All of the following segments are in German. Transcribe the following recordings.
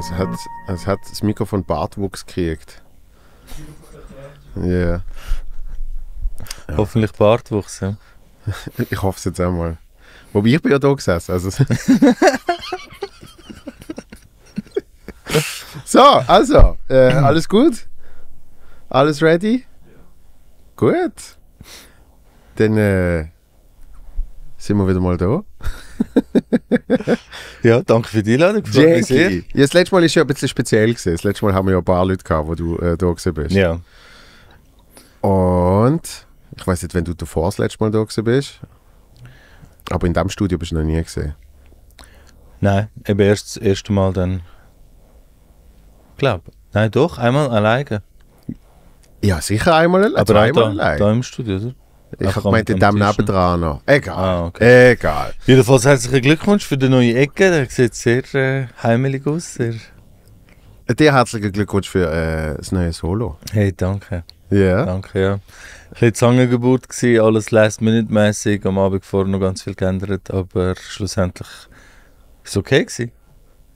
Es hat, es hat das Mikrofon Bartwuchs gekriegt. Yeah. Ja. Hoffentlich Bartwuchs, ja. Ich hoffe es jetzt einmal. Wobei ich bin ja da gesessen. Also So, also, äh, alles gut? Alles ready? Ja. Gut. Dann äh, sind wir wieder mal da. ja, danke für die Einladung. Freut sehr. Ja, das letzte Mal war es ja ein bisschen speziell. Gewesen. Das letzte Mal haben wir ja ein paar Leute gehabt, wo du äh, da gewesen bist. Ja. Und ich weiß nicht, wenn du davor das letzte Mal da gewesen bist. Aber in diesem Studio bist du noch nie gesehen. Nein, eben erst das erste Mal dann glaube Nein, doch, einmal alleine. Ja, sicher einmal alleine. Aber einmal alleine. da im Studio, oder? Ich habe gemeint, in dem nebendran noch. Egal. Ah, okay. Egal. Jedenfalls herzlichen Glückwunsch für die neue Ecke. Der sieht sehr äh, heimelig aus. Sehr. Äh, dir herzlichen Glückwunsch für äh, das neue Solo. Hey, danke. Ja. Yeah. Danke, ja. Ein bisschen Zangengeburt gewesen, alles last minute mäßig am Abend vorher noch ganz viel geändert, aber schlussendlich war es okay gewesen.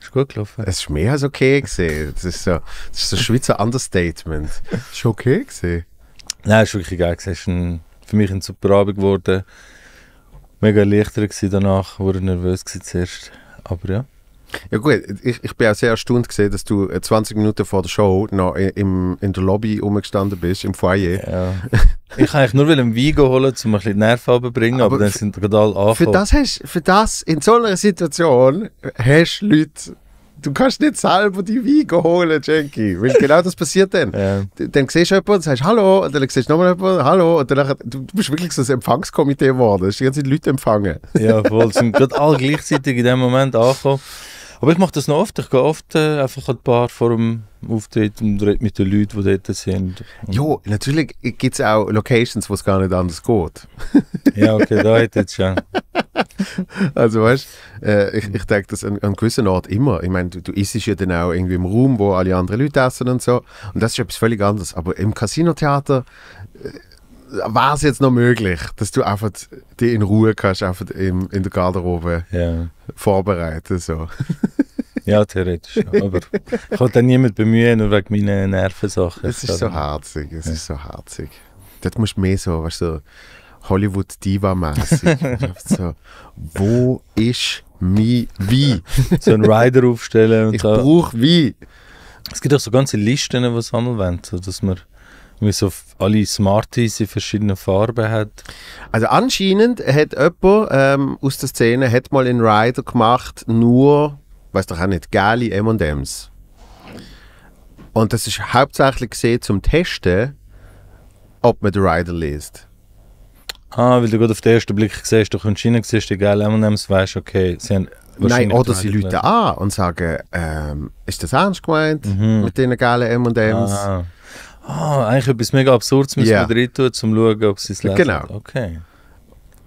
Ist gut gelaufen. Es war mehr als okay gewesen. Das ist so, das ist ein Schweizer Understatement. Es ist okay gewesen. Nein, es war wirklich geil. Es ist ein, für mich ein super Abend geworden. Mega leichter danach, Ich wurde nervös zuerst. Aber ja. Ja gut, ich, ich bin auch sehr erstaunt gesehen, dass du 20 äh, Minuten vor der Show noch äh, im, in der Lobby rumgestanden bist, im Foyer. Ja. ich wollte eigentlich nur einen Wein holen, um ein bisschen Nerven runterzubringen, aber, aber dann sind gerade alle angekommen. Für das hast, für das, in so einer Situation, hast du Leute du kannst nicht selber die Wein holen, Jackie. Weil genau das passiert dann. Ja. Dann siehst du jemanden und sagst Hallo, und dann siehst du nochmal jemanden, Hallo, und dann du, bist wirklich so ein Empfangskomitee geworden. Du hast die ganze Zeit Leute empfangen. Ja, voll. Es sind gerade alle gleichzeitig in dem Moment angekommen. Aber ich mache das noch oft. Ich gehe oft äh, einfach ein paar vor dem Auftritt und rede mit den Leuten, die dort sind. Ja, natürlich gibt es auch Locations, wo es gar nicht anders geht. ja, okay, da hätte jetzt schon. Also weißt äh, ich, ich denke das an, an gewissen Ort immer. Ich meine, du, du isst ja dann auch irgendwie im Raum, wo alle anderen Leute essen und so. Und das ist etwas völlig anderes. Aber im Casino-Theater... Casinotheater äh, war es jetzt noch möglich, dass du einfach die in Ruhe kannst, einfach im, in der Garderobe ja. vorbereiten so. Ja, theoretisch. Aber ich wollte niemand bemühen, nur wegen meiner Nervensachen. Es ist so herzig, es ja. ist so herzig. Dort musst du mehr so, weißt du, Hollywood-Diva-mäßig. so, wo ist mein Wie? So einen Rider aufstellen und Ich so. brauche Wie. Es gibt auch so ganze Listen, die sammeln wollen, so dass man wie so alle Smarties in verschiedenen Farben hat. Also anscheinend hat jemand ähm, aus der Szene hat mal einen Rider gemacht, nur, weiß doch auch nicht, geile M&M's. Und das ist hauptsächlich gesehen zum Testen, ob man den Rider liest. Ah, weil du gut auf den ersten Blick siehst, du kannst rein, siehst die geile M&M's, weißt okay, sie haben Nein, oder sie Leute an und sagen, ähm, ist das ernst gemeint mhm. mit diesen geilen M&M's? Ah. Ah, eigentlich etwas mega Absurdes müssen yeah. wir drin tun, um zu schauen, ob sie es lesen. Genau. Okay.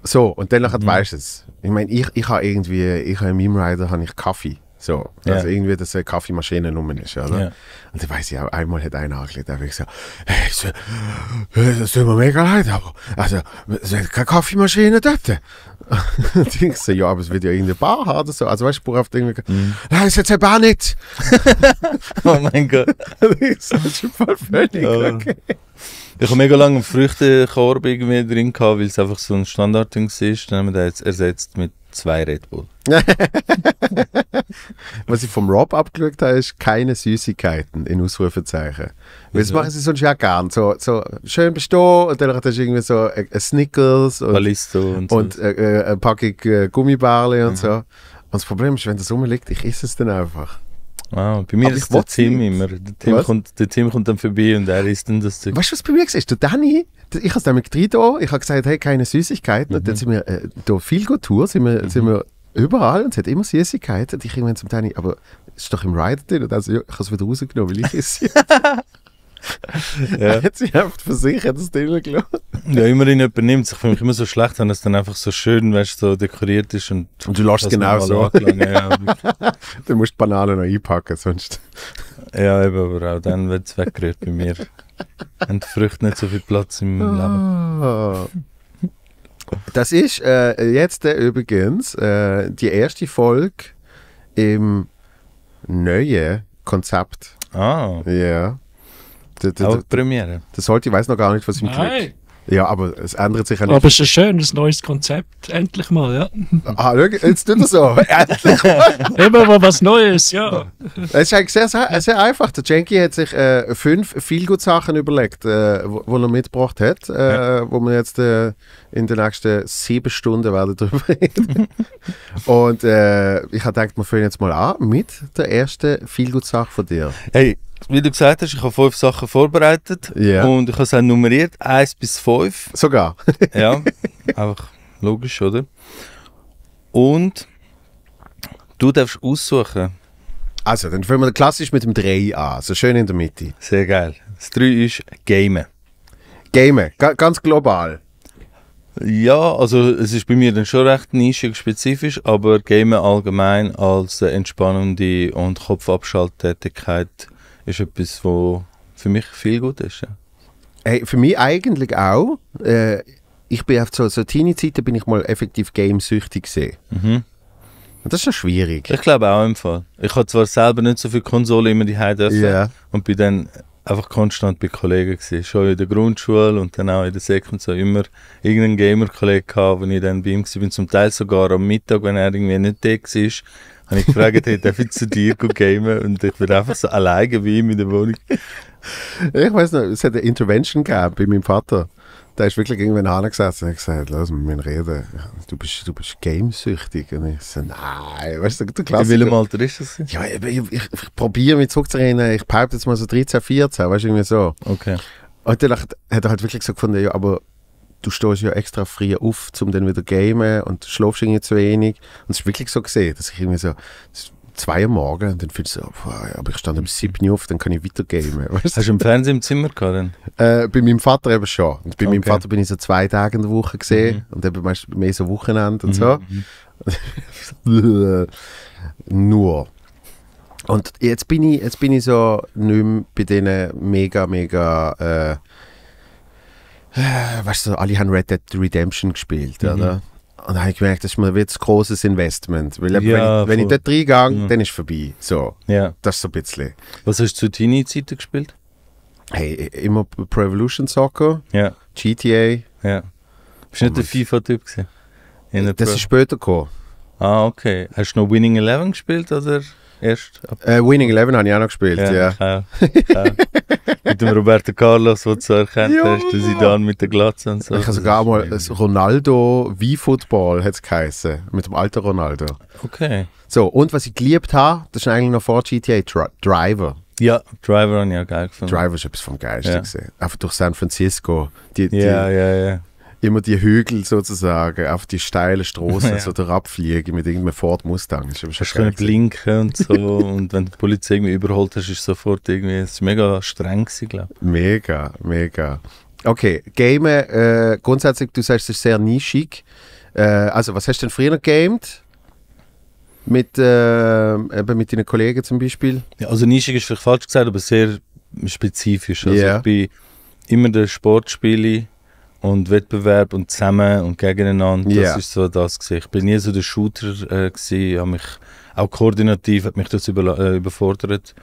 So, und dann mhm. weißt du es. Ich meine, ich, ich habe irgendwie, ich habe in meinem Rider habe ich Kaffee. So, also dass ja. irgendwie das eine Kaffeemaschine genommen ist, oder? Ja. Und ich weiß ja, einmal hat einer angelegt, da habe ich gesagt, hey, das, es tut mir mega leid, aber also, es ist keine Kaffeemaschine dort. und ich so, ja, aber es wird ja irgendeine Bar haben oder so. Also weißt du, auf irgendwie, mhm. nein, es ist jetzt eine Bar nicht. oh mein Gott. das ist schon voll völlig oh. okay. Ich habe mega lange einen Früchtekorb irgendwie drin gehabt, weil es einfach so ein Standardding ist. Dann haben wir den jetzt ersetzt mit Zwei Red Bull. Was ich vom Rob abgeschaut habe, ist keine Süßigkeiten in Ausrufezeichen. Weil das machen sie sonst ja gern. So, so schön bestehen und dann hast du irgendwie so ein äh, äh, Snickers und, Ballisto und, so. und äh, äh eine Packung Gummibarle und mhm. so. Und das Problem ist, wenn das rumliegt, ich esse es dann einfach. Ah, bei mir aber ist der Tim immer. Der Tim, kommt, der Tim kommt dann vorbei und er isst dann das Zeug. Weißt du, was bei mir war? Der Danny, ich habe es nämlich getan, ich habe gesagt, hey, keine Süßigkeiten. Mhm. Und dann mhm. sind wir äh, viel Tour, sind wir, mhm. sind wir überall und es hat immer Süßigkeiten. Und ich irgendwann zum Danny, aber es ist doch im Ride drin. Und also, ja, ich habe es wieder rausgenommen, weil ich es ja. hat sie einfach für sich hat das Ding gelassen. Ja, immerhin jemand nimmt Ich für mich immer so schlecht, wenn es dann einfach so schön, weißt so dekoriert ist. Und, und du lässt es genau so. du musst die Banane noch einpacken, sonst. Ja, eben, aber auch dann wird es weggerührt bei mir. Und die Früchte nicht so viel Platz im oh. Leben. Das ist äh, jetzt äh, übrigens äh, die erste Folge im neuen Konzept. Ah. Ja. Der, der, der, Premiere. Das sollte, ich weiß noch gar nicht, was im Nein. Ja, aber es ändert sich ja nicht. Aber es ist ein schönes neues Konzept, endlich mal, ja. Ah, jetzt tut er so, endlich mal. Immer mal was Neues, ja. Es ist eigentlich sehr, sehr, sehr einfach. Der Janky hat sich äh, fünf viel gut Sachen überlegt, äh, wo, wo er mitgebracht hat, äh, ja. wo wir jetzt äh, in den nächsten sieben Stunden werden darüber reden. und äh, ich habe gedacht, wir fangen jetzt mal an mit der ersten Feelgood-Sache von dir. Hey, wie du gesagt hast, ich habe fünf Sachen vorbereitet yeah. und ich habe sie nummeriert, eins bis fünf. Sogar? ja, einfach logisch, oder? Und du darfst aussuchen. Also, dann fangen wir klassisch mit dem 3 an, so schön in der Mitte. Sehr geil. Das 3 ist Gamen. Gamen, ganz global. Ja, also es ist bei mir dann schon recht nischenspezifisch, aber Game allgemein als äh, entspannende und Kopfabschalttätigkeit ist etwas, wo für mich viel gut ist. Ja. Hey, für mich eigentlich auch. Äh, ich bin auf so, so Teenie-Zeiten bin ich mal effektiv gamesüchtig gesehen. Mhm. das ist schon schwierig. Ich glaube auch im Fall. Ich habe zwar selber nicht so viele Konsolen immer die dürfen yeah. und bin dann einfach konstant bei Kollegen gewesen. Schon in der Grundschule und dann auch in der Sekunde so immer irgendeinen Gamer-Kollegen gehabt, wenn ich dann bei ihm war. Zum Teil sogar am Mittag, wenn er irgendwie nicht da war, habe ich gefragt, hey, darf ich zu dir gamen? Und ich bin einfach so alleine bei ihm in der Wohnung. Ich weiß noch, es hat eine Intervention gegeben bei meinem Vater. Da ist wirklich irgendwann angesetzt und hat gesagt, lass mich reden. Du bist, du bist gamesüchtig. Und ich so, nein, weißt du, der Klassiker. In welchem Alter ist das? Ja, ich, ich, ich, ich probiere mich zurückzuerinnern. Ich behaupte jetzt mal so 13, 14, weißt du, irgendwie so. Okay. Und dann hat er halt wirklich so gefunden, ja, aber du stehst ja extra früh auf, um dann wieder zu gamen und schläfst irgendwie zu wenig. Und es ist wirklich so gesehen, dass ich irgendwie so, das zwei Morgen und dann fühlst du so, oh, aber ich stand um 7 Uhr auf, dann kann ich weiter gamen. Weißt? Hast du im Fernsehen im Zimmer gehabt dann? Äh, bei meinem Vater eben schon. Und bei okay. meinem Vater bin ich so zwei Tage in der Woche gesehen mhm. und eben meistens mehr so Wochenende und mhm. so. Mhm. Nur. Und jetzt bin ich, jetzt bin ich so nicht mehr bei denen mega, mega, äh, äh weißt du, alle haben Red Dead Redemption gespielt, mhm. oder? Und da habe ich gemerkt, das ist mir ein großes Investment. Weil ja, wenn, ich, wenn ich dort reingehe, mhm. dann ist es vorbei. So, ja. Das so ein bisschen. Was hast du zu Teenie-Zeiten gespielt? Hey, immer Pro Evolution Soccer, ja. GTA. Ja. Bist du nicht der FIFA-Typ gewesen? Das Pro ist später gekommen. Ah, okay. Hast du noch Winning Eleven gespielt oder erst. Äh, Winning Eleven habe ich auch noch gespielt, ja. ja. Klar, klar. mit dem Roberto Carlos, den du so erkannt ja. hast, den mit der Glatze und so. Ich habe sogar mal Ronaldo wie Football hat es geheißen, mit dem alten Ronaldo. Okay. So, und was ich geliebt habe, das ist eigentlich noch vor GTA Dri Driver. Ja, Driver habe ich auch geil gefunden. Driver ist etwas vom Geilsten ja. gesehen. Einfach durch San Francisco. Die, die, ja, ja, ja immer die Hügel sozusagen auf die steile Straße ja. so herabfliegen mit irgendeinem Ford Mustang. Das ist schon blinken und so. und wenn die Polizei irgendwie überholt hast, ist sofort irgendwie Es ist mega streng gewesen, glaube ich. Mega, mega. Okay, Game, äh, grundsätzlich, du sagst, es ist sehr nischig. Äh, also, was hast du denn früher gegamed? Mit, äh, eben mit deinen Kollegen zum Beispiel? Ja, also nischig ist vielleicht falsch gesagt, aber sehr spezifisch. Also yeah. ich bin immer der Sportspieler und Wettbewerb und zusammen und gegeneinander, yeah. das ist so das gewesen. Ich bin nie so der Shooter äh, gewesen, mich auch koordinativ hat mich das über, äh, überfordert.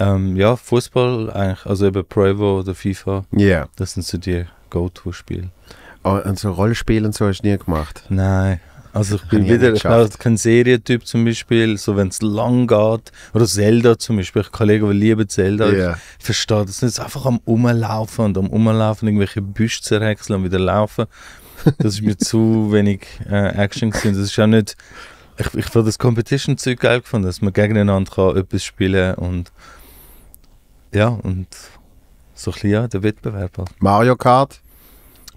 Ähm, ja, Fußball eigentlich, also eben Pro Evo oder FIFA. Yeah. Das sind so die Go-To-Spiele. und ah, so also Rollenspiel und so hast du nie gemacht? Nein, also ich bin ich wieder, ich bin kein Serientyp zum Beispiel, so wenn es lang geht. Oder Zelda zum Beispiel. Ich habe Kollegen, die lieben Zelda. Yeah. Ich verstehe das nicht. Einfach am Umlaufen und am Umlaufen irgendwelche Büsche zerhäckseln und wieder laufen. Das ist mir zu wenig äh, Action gewesen. Das ist auch nicht... Ich, ich habe das Competition-Zeug geil gefunden, dass man gegeneinander kann, etwas spielen kann und... Ja, und... So ein bisschen, ja, der Wettbewerb. Halt. Mario Kart?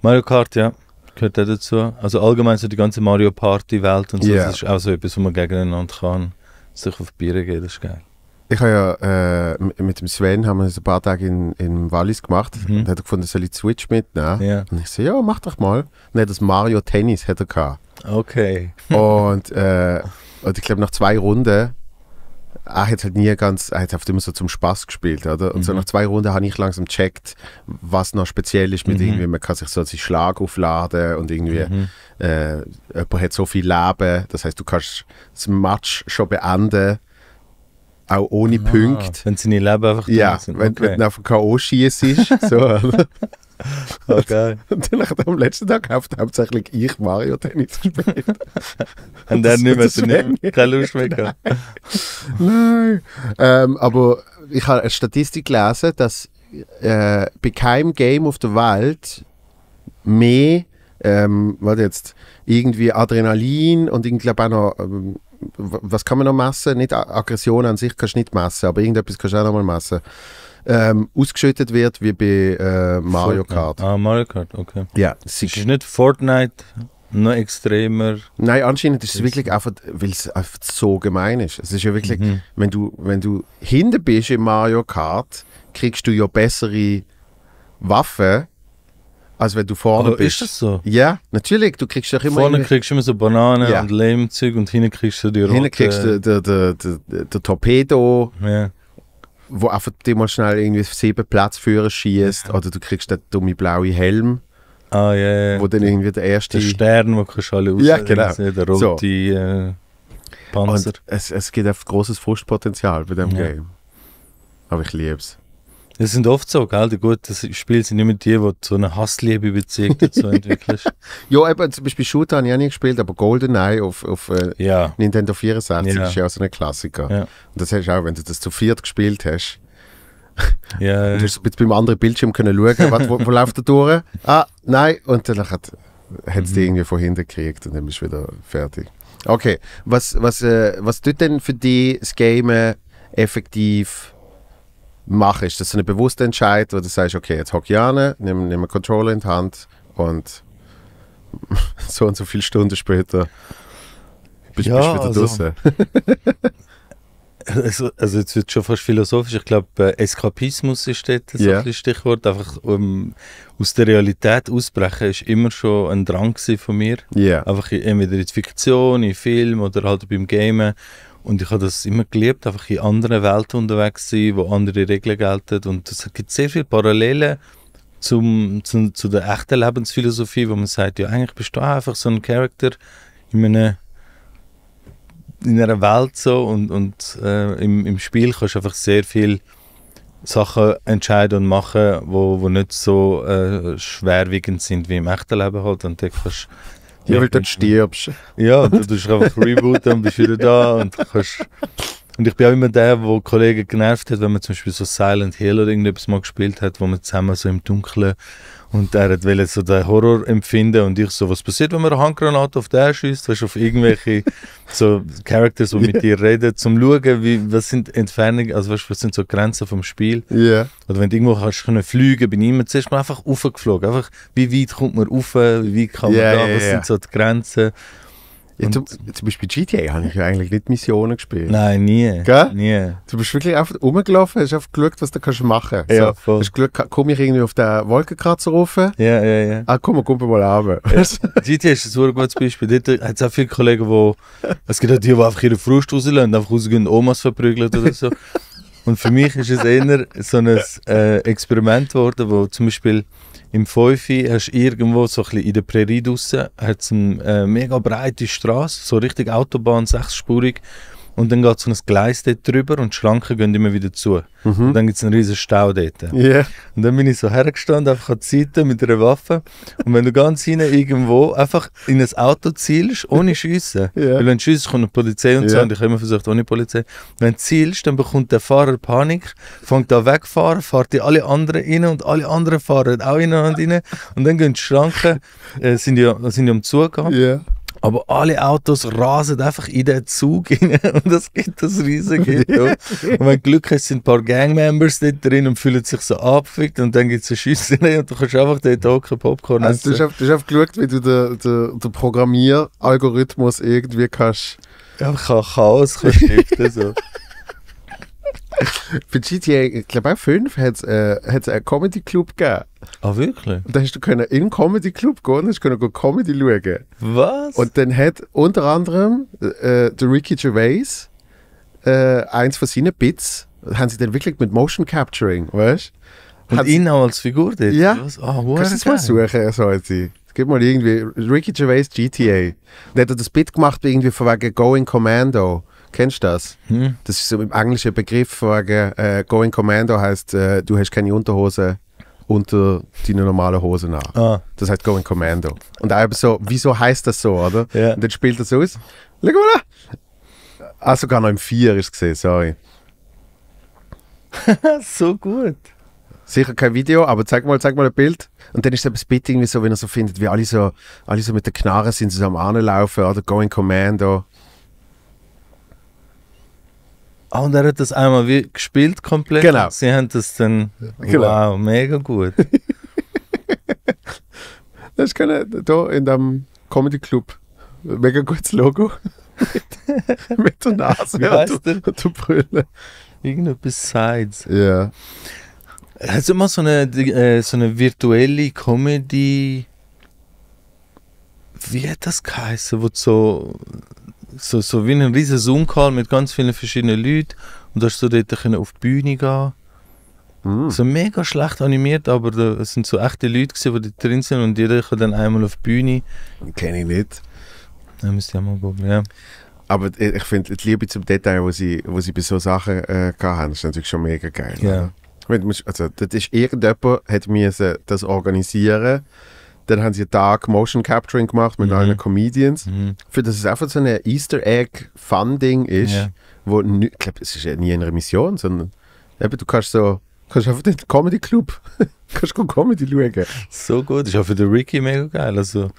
Mario Kart, ja gehört auch dazu. Also allgemein so die ganze Mario Party Welt und so, yeah. das ist auch so etwas, wo man gegeneinander kann sich auf Bier gehen, das ist geil. Ich habe ja äh, mit dem Sven haben wir ein paar Tage in, in Wallis gemacht mhm. und hat er gefunden, soll ich Switch mitnehmen? Yeah. Und ich so, ja, mach doch mal. Und das Mario Tennis hat er gehabt. Okay. und, äh, und ich glaube, nach zwei Runden er hat halt nie ganz, er hat oft immer so zum Spaß gespielt, oder? Und mhm. so nach zwei Runden habe ich langsam gecheckt, was noch speziell ist mit mhm. irgendwie, man kann sich so seinen Schlag aufladen und irgendwie, mhm. äh, jemand hat so viel Leben, das heißt, du kannst das Match schon beenden, auch ohne ah, Punkte. Wenn sie nicht leben, einfach Ja, wenn, okay. wenn du auf K.O. schießt, so, Okay. Ah, und dann am letzten Tag hauptsächlich ich Mario Tennis gespielt. Und dann nicht mehr, so nicht, keine Lust mehr gehabt. Nein. Ähm, aber ich habe eine Statistik gelesen, dass äh, bei keinem Game auf der Welt mehr, ähm, was jetzt, irgendwie Adrenalin und ich glaube auch noch, ähm, was kann man noch messen? Nicht Aggression an sich kannst du nicht messen, aber irgendetwas kannst du auch noch mal messen ähm, ausgeschüttet wird wie bei äh, Mario Fortnite. Kart. Ah, Mario Kart, okay. Ja, es ist nicht Fortnite noch extremer. Nein, anscheinend ist es wirklich einfach, weil es einfach so gemein ist. Es ist ja wirklich, mhm. wenn du wenn du hinten bist in Mario Kart, kriegst du ja bessere Waffen. Als wenn du vorne Aber oh, bist. Ist das so? Ja, natürlich. Du kriegst ja immer. Vorne kriegst du immer so Bananen ja. und Lehmzeug und hinten kriegst du die rote. Hinten kriegst du den, den Torpedo. Ja wo einfach dir mal schnell irgendwie auf sieben Platz führen schießt oder du kriegst den dummen blauen Helm. Ah, ja, yeah, Wo dann irgendwie der erste... Der Stern, wo kannst du alle raus, Ja, genau. Der rote so. äh, Panzer. Und es, es gibt einfach großes Frustpotenzial bei dem ja. Game. Aber ich liebe es. Das sind oft so, gell? Gut, das Spiel sind immer die, wo so eine Hassliebe Beziehung dazu entwickelst. ja, eben, zum Beispiel Shooter habe ich auch nie gespielt, aber GoldenEye auf, auf äh, ja. Nintendo 64 ja. ist ja auch so ein Klassiker. Ja. Und das hast du auch, wenn du das zu viert gespielt hast. Ja. du hast jetzt beim anderen Bildschirm können schauen, was, wo, wo läuft der durch? Ah, nein, und dann hat es mhm. die irgendwie von hinten gekriegt und dann bist du wieder fertig. Okay, was, was, äh, was tut denn für dich das Game effektiv machen? Ist Das eine bewusste Entscheidung, wo du sagst, okay, jetzt hocke ich an, nimm, nimm einen Controller in die Hand und so und so viele Stunden später bist du ja, wieder also, draußen. also, also, jetzt wird schon fast philosophisch. Ich glaube, äh, Eskapismus ist dort so yeah. ein Stichwort. Einfach um, aus der Realität ausbrechen ist immer schon ein Drang von mir. Yeah. Einfach entweder in Fiktion, in Film oder halt beim Gamen. Und ich habe das immer geliebt, einfach in anderen Welten unterwegs zu sein, wo andere Regeln gelten. Und es gibt sehr viele Parallelen zum, zu, zu der echten Lebensphilosophie, wo man sagt, ja, eigentlich bist du einfach so ein Charakter in einer, in einer Welt so und, und äh, im, im Spiel kannst du einfach sehr viel Sachen entscheiden und machen, wo, wo nicht so äh, schwerwiegend sind wie im echten Leben halt. Und da kannst ja, weil du stirbst. Ja, du tust einfach Reboot, dann bist du wieder da und kannst. Und ich bin auch immer der, der Kollegen genervt hat, wenn man zum Beispiel so Silent Hill oder irgendetwas mal gespielt hat, wo man zusammen so im Dunkeln und er hat wollte so den Horror empfinden und ich so, was passiert, wenn man eine Handgranate auf den schießt? Weißt du, auf irgendwelche so Characters, die yeah. mit dir reden, zum schauen, wie, was sind Entfernungen, also weißt, was sind so Grenzen vom Spiel. Yeah. Oder wenn du irgendwo kannst können fliegen, bin ich immer zuerst mal einfach raufgeflogen. Einfach, wie weit kommt man rauf, wie weit kann man yeah, da, was yeah, sind so die Grenzen. Ja, zum, zum Beispiel GTA habe ich ja eigentlich nicht Missionen gespielt. Nein, nie. Gell? Nie. Du bist wirklich einfach rumgelaufen, hast einfach geschaut, was du kannst machen kannst. Ja, so, voll. Hast Glück, komme ich irgendwie auf den Wolkenkratzer rauf? Ja, ja, ja. Ah, komm, komm mal runter. Ja. GTA ist ein super gutes Beispiel. Dort hat es auch viele Kollegen, die, es gibt auch die, die einfach ihre Frust rauslassen, einfach rausgehen und Omas verprügeln oder so. Und für mich ist es eher so ein äh, Experiment geworden, wo zum Beispiel im Feufi hast du irgendwo so ein bisschen in der Prärie draussen hat's eine äh, mega breite Straße, so richtig Autobahn, sechsspurig und dann geht so ein Gleis dort drüber und die Schranken gehen immer wieder zu. Mhm. Und dann gibt es einen riesen Stau dort. Yeah. Und dann bin ich so hergestanden, einfach an die Seite mit einer Waffe. Und wenn du ganz hinten irgendwo einfach in ein Auto zielst, ohne Schiessen, yeah. weil wenn du schiessst, kommt eine Polizei und so, yeah. und ich habe immer versucht, ohne Polizei. Wenn du zielst, dann bekommt der Fahrer Panik, fängt an wegfahren, fährt die alle anderen rein und alle anderen fahren auch ineinander rein. Und dann gehen die Schranken, äh, sind, ja, sind ja am Zug gehabt. Aber alle Autos rasen einfach in den Zug rein und das gibt das riesige Und wenn du Glück hast, sind ein paar Gangmembers dort drin und fühlen sich so abgefickt und dann gibt es eine Schüsse rein und du kannst einfach dort hocken, Popcorn also, essen. Du hast einfach geschaut, wie du den, den, den Programmieralgorithmus irgendwie kannst... Ja, Chaos kann stiften so. Für GTA, ich glaube auch 5 hat es äh, einen Comedy Club gegeben. Ah, oh, wirklich? Und dann hast du können in den Comedy Club gehen und hast können Comedy schauen. Was? Und dann hat unter anderem äh, der Ricky Gervais äh, eins von seinen Bits, haben sie dann wirklich mit Motion Capturing, weißt du? Und ihn auch als Figur dort? Ja. Oh, Kannst du das mal suchen, sollte Gib mal irgendwie Ricky Gervais GTA. dann hat er das Bit gemacht, irgendwie von wegen Going Commando. Kennst du das? Hm? Das ist so im englischen Begriff. äh, going Commando heißt, äh, du hast keine Unterhose unter deine normale Hose nach. Ah. Das heißt Going Commando. Und auch eben so, wieso heißt das so, oder? Yeah. Und dann spielt er so aus. Schau mal da! Ah, sogar noch im 4 ist es gesehen, sorry. so gut. Sicher kein Video, aber zeig mal, zeig mal ein Bild. Und dann ist es ein Bit irgendwie so, wenn er so findet, wie alle so, alle so mit der Knarre sind, zusammen anlaufen, oder Going Commando. Oh, und er hat das einmal wie gespielt komplett. Genau. Sie haben das dann. Genau. Wow, mega gut. das kann da in dem Comedy Club. Mega gutes Logo. mit, mit der Nase und, der, und der Brille. Irgendetwas Sides. Ja. Yeah. Es ist immer so eine, äh, so eine virtuelle Comedy. Wie hat das geheißen, wo so so, so wie ein riesen Zoom-Call mit ganz vielen verschiedenen Leuten und da hast du dort auf die Bühne gehen Mm. So mega schlecht animiert, aber äh, es sind so echte Leute, gewesen, die drin sind und jeder kann dann einmal auf die Bühne. Kenne ich nicht. Dann müsst ihr mal gucken, ja. Aber äh, ich finde, die Liebe zum Detail, die sie, wo sie bei so Sachen äh, hatten, ist natürlich schon mega geil. Ja. Also, das ist, irgendjemand hat müssen das organisieren dann haben sie Dark Motion Capturing gemacht mit mhm. allen Comedians. Mhm. Für das es einfach so ein Easter Egg Funding ist, ja. wo ich glaube, es ist ja nie eine Remission, sondern eben, du kannst so kannst einfach den Comedy Club, kannst du Comedy schauen. So gut, ist auch für den Ricky mega geil. Also,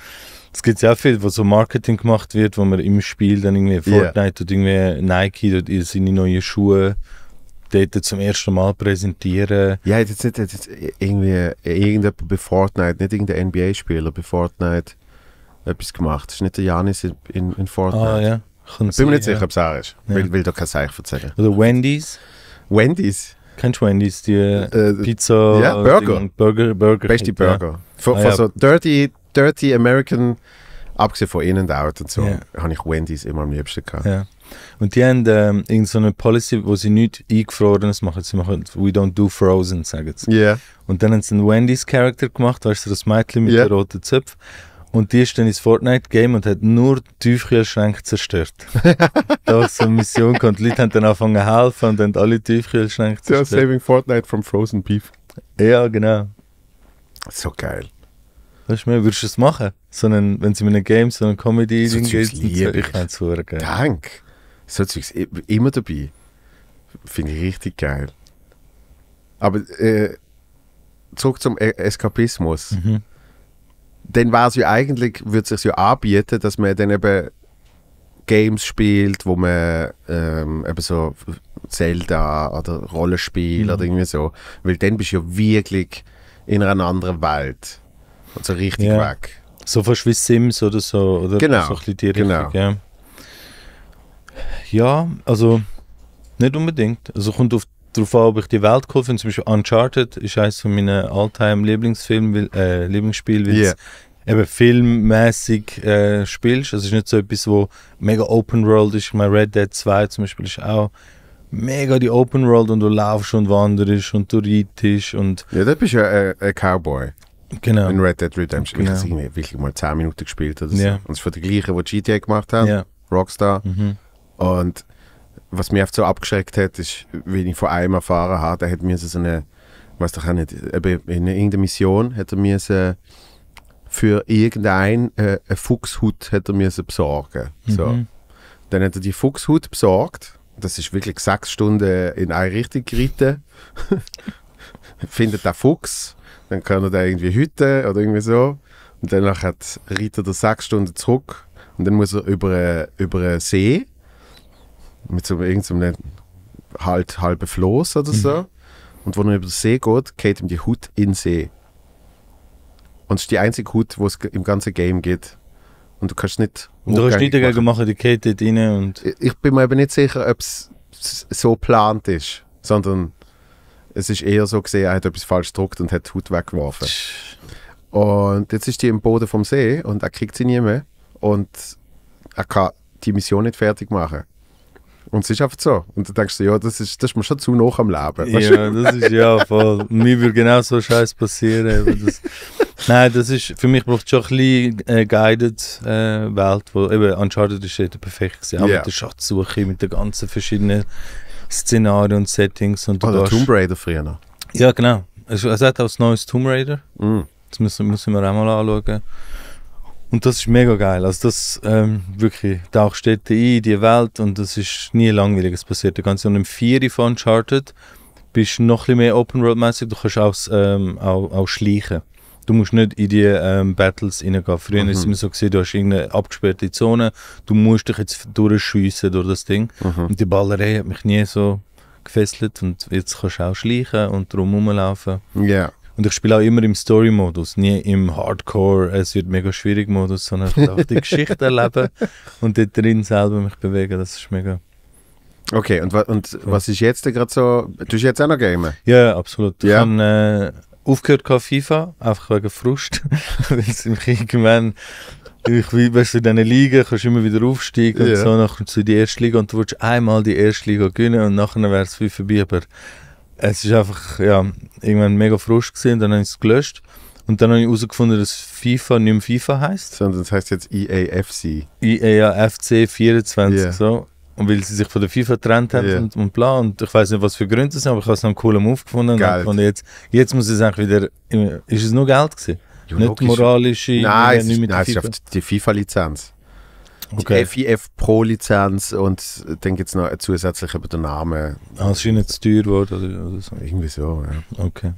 es gibt ja viel, wo so Marketing gemacht wird, wo man im Spiel dann irgendwie Fortnite yeah. oder irgendwie Nike oder seine neuen Schuhe dort zum ersten Mal präsentieren. Ja, jetzt nicht jetzt, irgendwie irgendjemand bei Fortnite, nicht irgendein NBA-Spieler bei Fortnite etwas gemacht. Das ist nicht der Janis in, in, in Fortnite. Ah, ja. Kann ich bin mir nicht sicher, ob es auch ist. Ja. Will, will da kein Zeichen erzählen. Oder Wendy's. Wendy's? Kennst du Wendy's? Die äh, Pizza. Ja, Burger. Burger, Burger. Beste Burger. Ja. Von, ah, ja. so dirty, dirty American, abgesehen von In and Out und so, habe ich Wendy's immer am liebsten gehabt. Und die haben ähm, irgendeine so eine Policy, wo sie nichts Eingefrorenes machen. Sie machen «We don't do frozen», sagen sie. Yeah. Und dann haben sie einen Wendy's-Charakter gemacht, weißt du, das Mädchen mit yeah. den roten Zöpfen. Und die ist dann ins Fortnite-Game und hat nur Tiefkühlschränke zerstört. da war so eine Mission und die Leute haben dann angefangen zu helfen und haben alle Tiefkühlschränke zerstört. Ja, saving Fortnite from frozen beef. Ja, genau. So geil. Weißt du, würdest du das machen? So einen, wenn sie mit einem Game, so eine Comedy-Ding so geht. Ich kann es Dank. So Zeugs immer dabei. Finde ich richtig geil. Aber äh, zurück zum e, Eskapismus. Mhm. Dann wäre es ja eigentlich, würde es sich ja anbieten, dass man dann eben Games spielt, wo man ähm, eben so Zelda oder Rollenspiel mhm. oder irgendwie so. Weil dann bist du ja wirklich in einer anderen Welt. Also richtig ja. weg. So fast wie Sims oder so. Oder genau. So ein bisschen die Richtung, genau. Ja. Ja, also nicht unbedingt. Also kommt auf darauf an, ob ich die Welt cool finde. Zum Beispiel Uncharted ist eines von meinen alltime Lieblingsfilmen, äh, Lieblingsspiel, weil yeah. eben filmmäßig äh, spielst. es ist nicht so etwas, wo mega Open World ist. Ich meine, Red Dead 2 zum Beispiel ist auch mega die Open World und du laufst und wanderst und du reitest und... Ja, da bist du ja äh, ein Cowboy. Genau. In Red Dead Redemption. Genau. Ich habe wirklich mal 10 Minuten gespielt oder so. Ja. Und es ist von der gleichen, die GTA gemacht haben. Ja. Rockstar. Mhm. Und was mich oft so abgeschreckt hat, ist, wenn ich von einem erfahren habe, der hat mir so eine, weiß doch nicht, in irgendeiner Mission hat er mir so für irgendeinen äh, eine Fuchshut hat er mir so besorgen. Mhm. Dann hat er die Fuchshut besorgt. Das ist wirklich sechs Stunden in eine Richtung geritten. Findet der Fuchs, dann kann er da irgendwie hüten oder irgendwie so. Und danach hat, reitet er sechs Stunden zurück und dann muss er über, über einen See mit so irgendeinem halt, halben Floß oder so. Mhm. Und wo er über den See geht, geht ihm die Hut in den See. Und es ist die einzige Hut, wo es im ganzen Game geht. Und du kannst nicht. Und du hast nicht dagegen gemacht, die Kate dort rein und. Ich bin mir eben nicht sicher, ob es so geplant ist, sondern es ist eher so gesehen, er hat etwas falsch gedruckt und hat die Hut weggeworfen. Und jetzt ist die im Boden vom See und er kriegt sie nie mehr. Und er kann die Mission nicht fertig machen. Und es ist einfach so. Und du denkst du, ja, das ist, das ist mir schon zu nah am Leben. Weißt? Ja, das ist ja voll. Mir würde genau so Scheiß passieren. Das, nein, das ist, für mich braucht es schon ein bisschen äh, guided äh, Welt, wo eben Uncharted ist halt perfekt gewesen. Auch yeah. mit der Schatzsuche, mit den ganzen verschiedenen Szenarien und Settings. Und Oder oh, Tomb Raider früher noch. Ja, genau. Es, es hat auch ein neues Tomb Raider. Mm. Das müssen, müssen wir auch mal anschauen. Und das ist mega geil. Also das ähm, wirklich taucht Städte ein, die Welt und das ist nie langweilig. Es passiert die ganze Und im Vieri von Uncharted bist du noch ein bisschen mehr open world mäßig Du kannst auch, ähm, auch, auch schleichen. Du musst nicht in die ähm, Battles reingehen. Früher mhm. es immer so, gewesen, du hast irgendeine abgesperrte Zone, du musst dich jetzt durchschiessen durch das Ding. Mhm. Und die Ballerei hat mich nie so gefesselt und jetzt kannst du auch schleichen und drum rumlaufen. Ja. Yeah. Und ich spiele auch immer im Story-Modus, nie im Hardcore, es wird mega schwierig Modus, sondern ich darf die Geschichte erleben und dort drin selber mich bewegen. Das ist mega. Okay, und, wa und was ist jetzt gerade so? Du hast jetzt auch noch Gamer? Ja, absolut. Ja. Ich habe äh, aufgehört mit FIFA, einfach wegen Frust, weil es mich irgendwann ich will, weißt in diesen Ligen kannst du immer wieder aufsteigen yeah. und so, nachher zu die erste Liga und du willst einmal die erste Liga gewinnen und nachher wäre es wie vorbei, aber es ist einfach ja, irgendwann mega frisch gesehen, dann habe ich es gelöscht. Und dann habe ich herausgefunden, dass FIFA nicht mehr FIFA heißt. Sondern es heißt jetzt EAFC. EAFC 24. Yeah. So. Und weil sie sich von der FIFA getrennt haben yeah. und, und, bla. Und ich weiß nicht, was für Gründe es sind, aber ich habe es noch einen coolen Move gefunden. Geld. Und jetzt, jetzt muss es eigentlich wieder. Ist es nur Geld gewesen? Ja, nicht moralische. Nein, es ist, mit nein, FIFA. ist auf die FIFA-Lizenz. Okay. FIF Pro Lizenz und dann gibt es noch zusätzlich über den Namen. Ah, es ist nicht zu teuer geworden oder, so. Also, Irgendwie so, ja. Okay.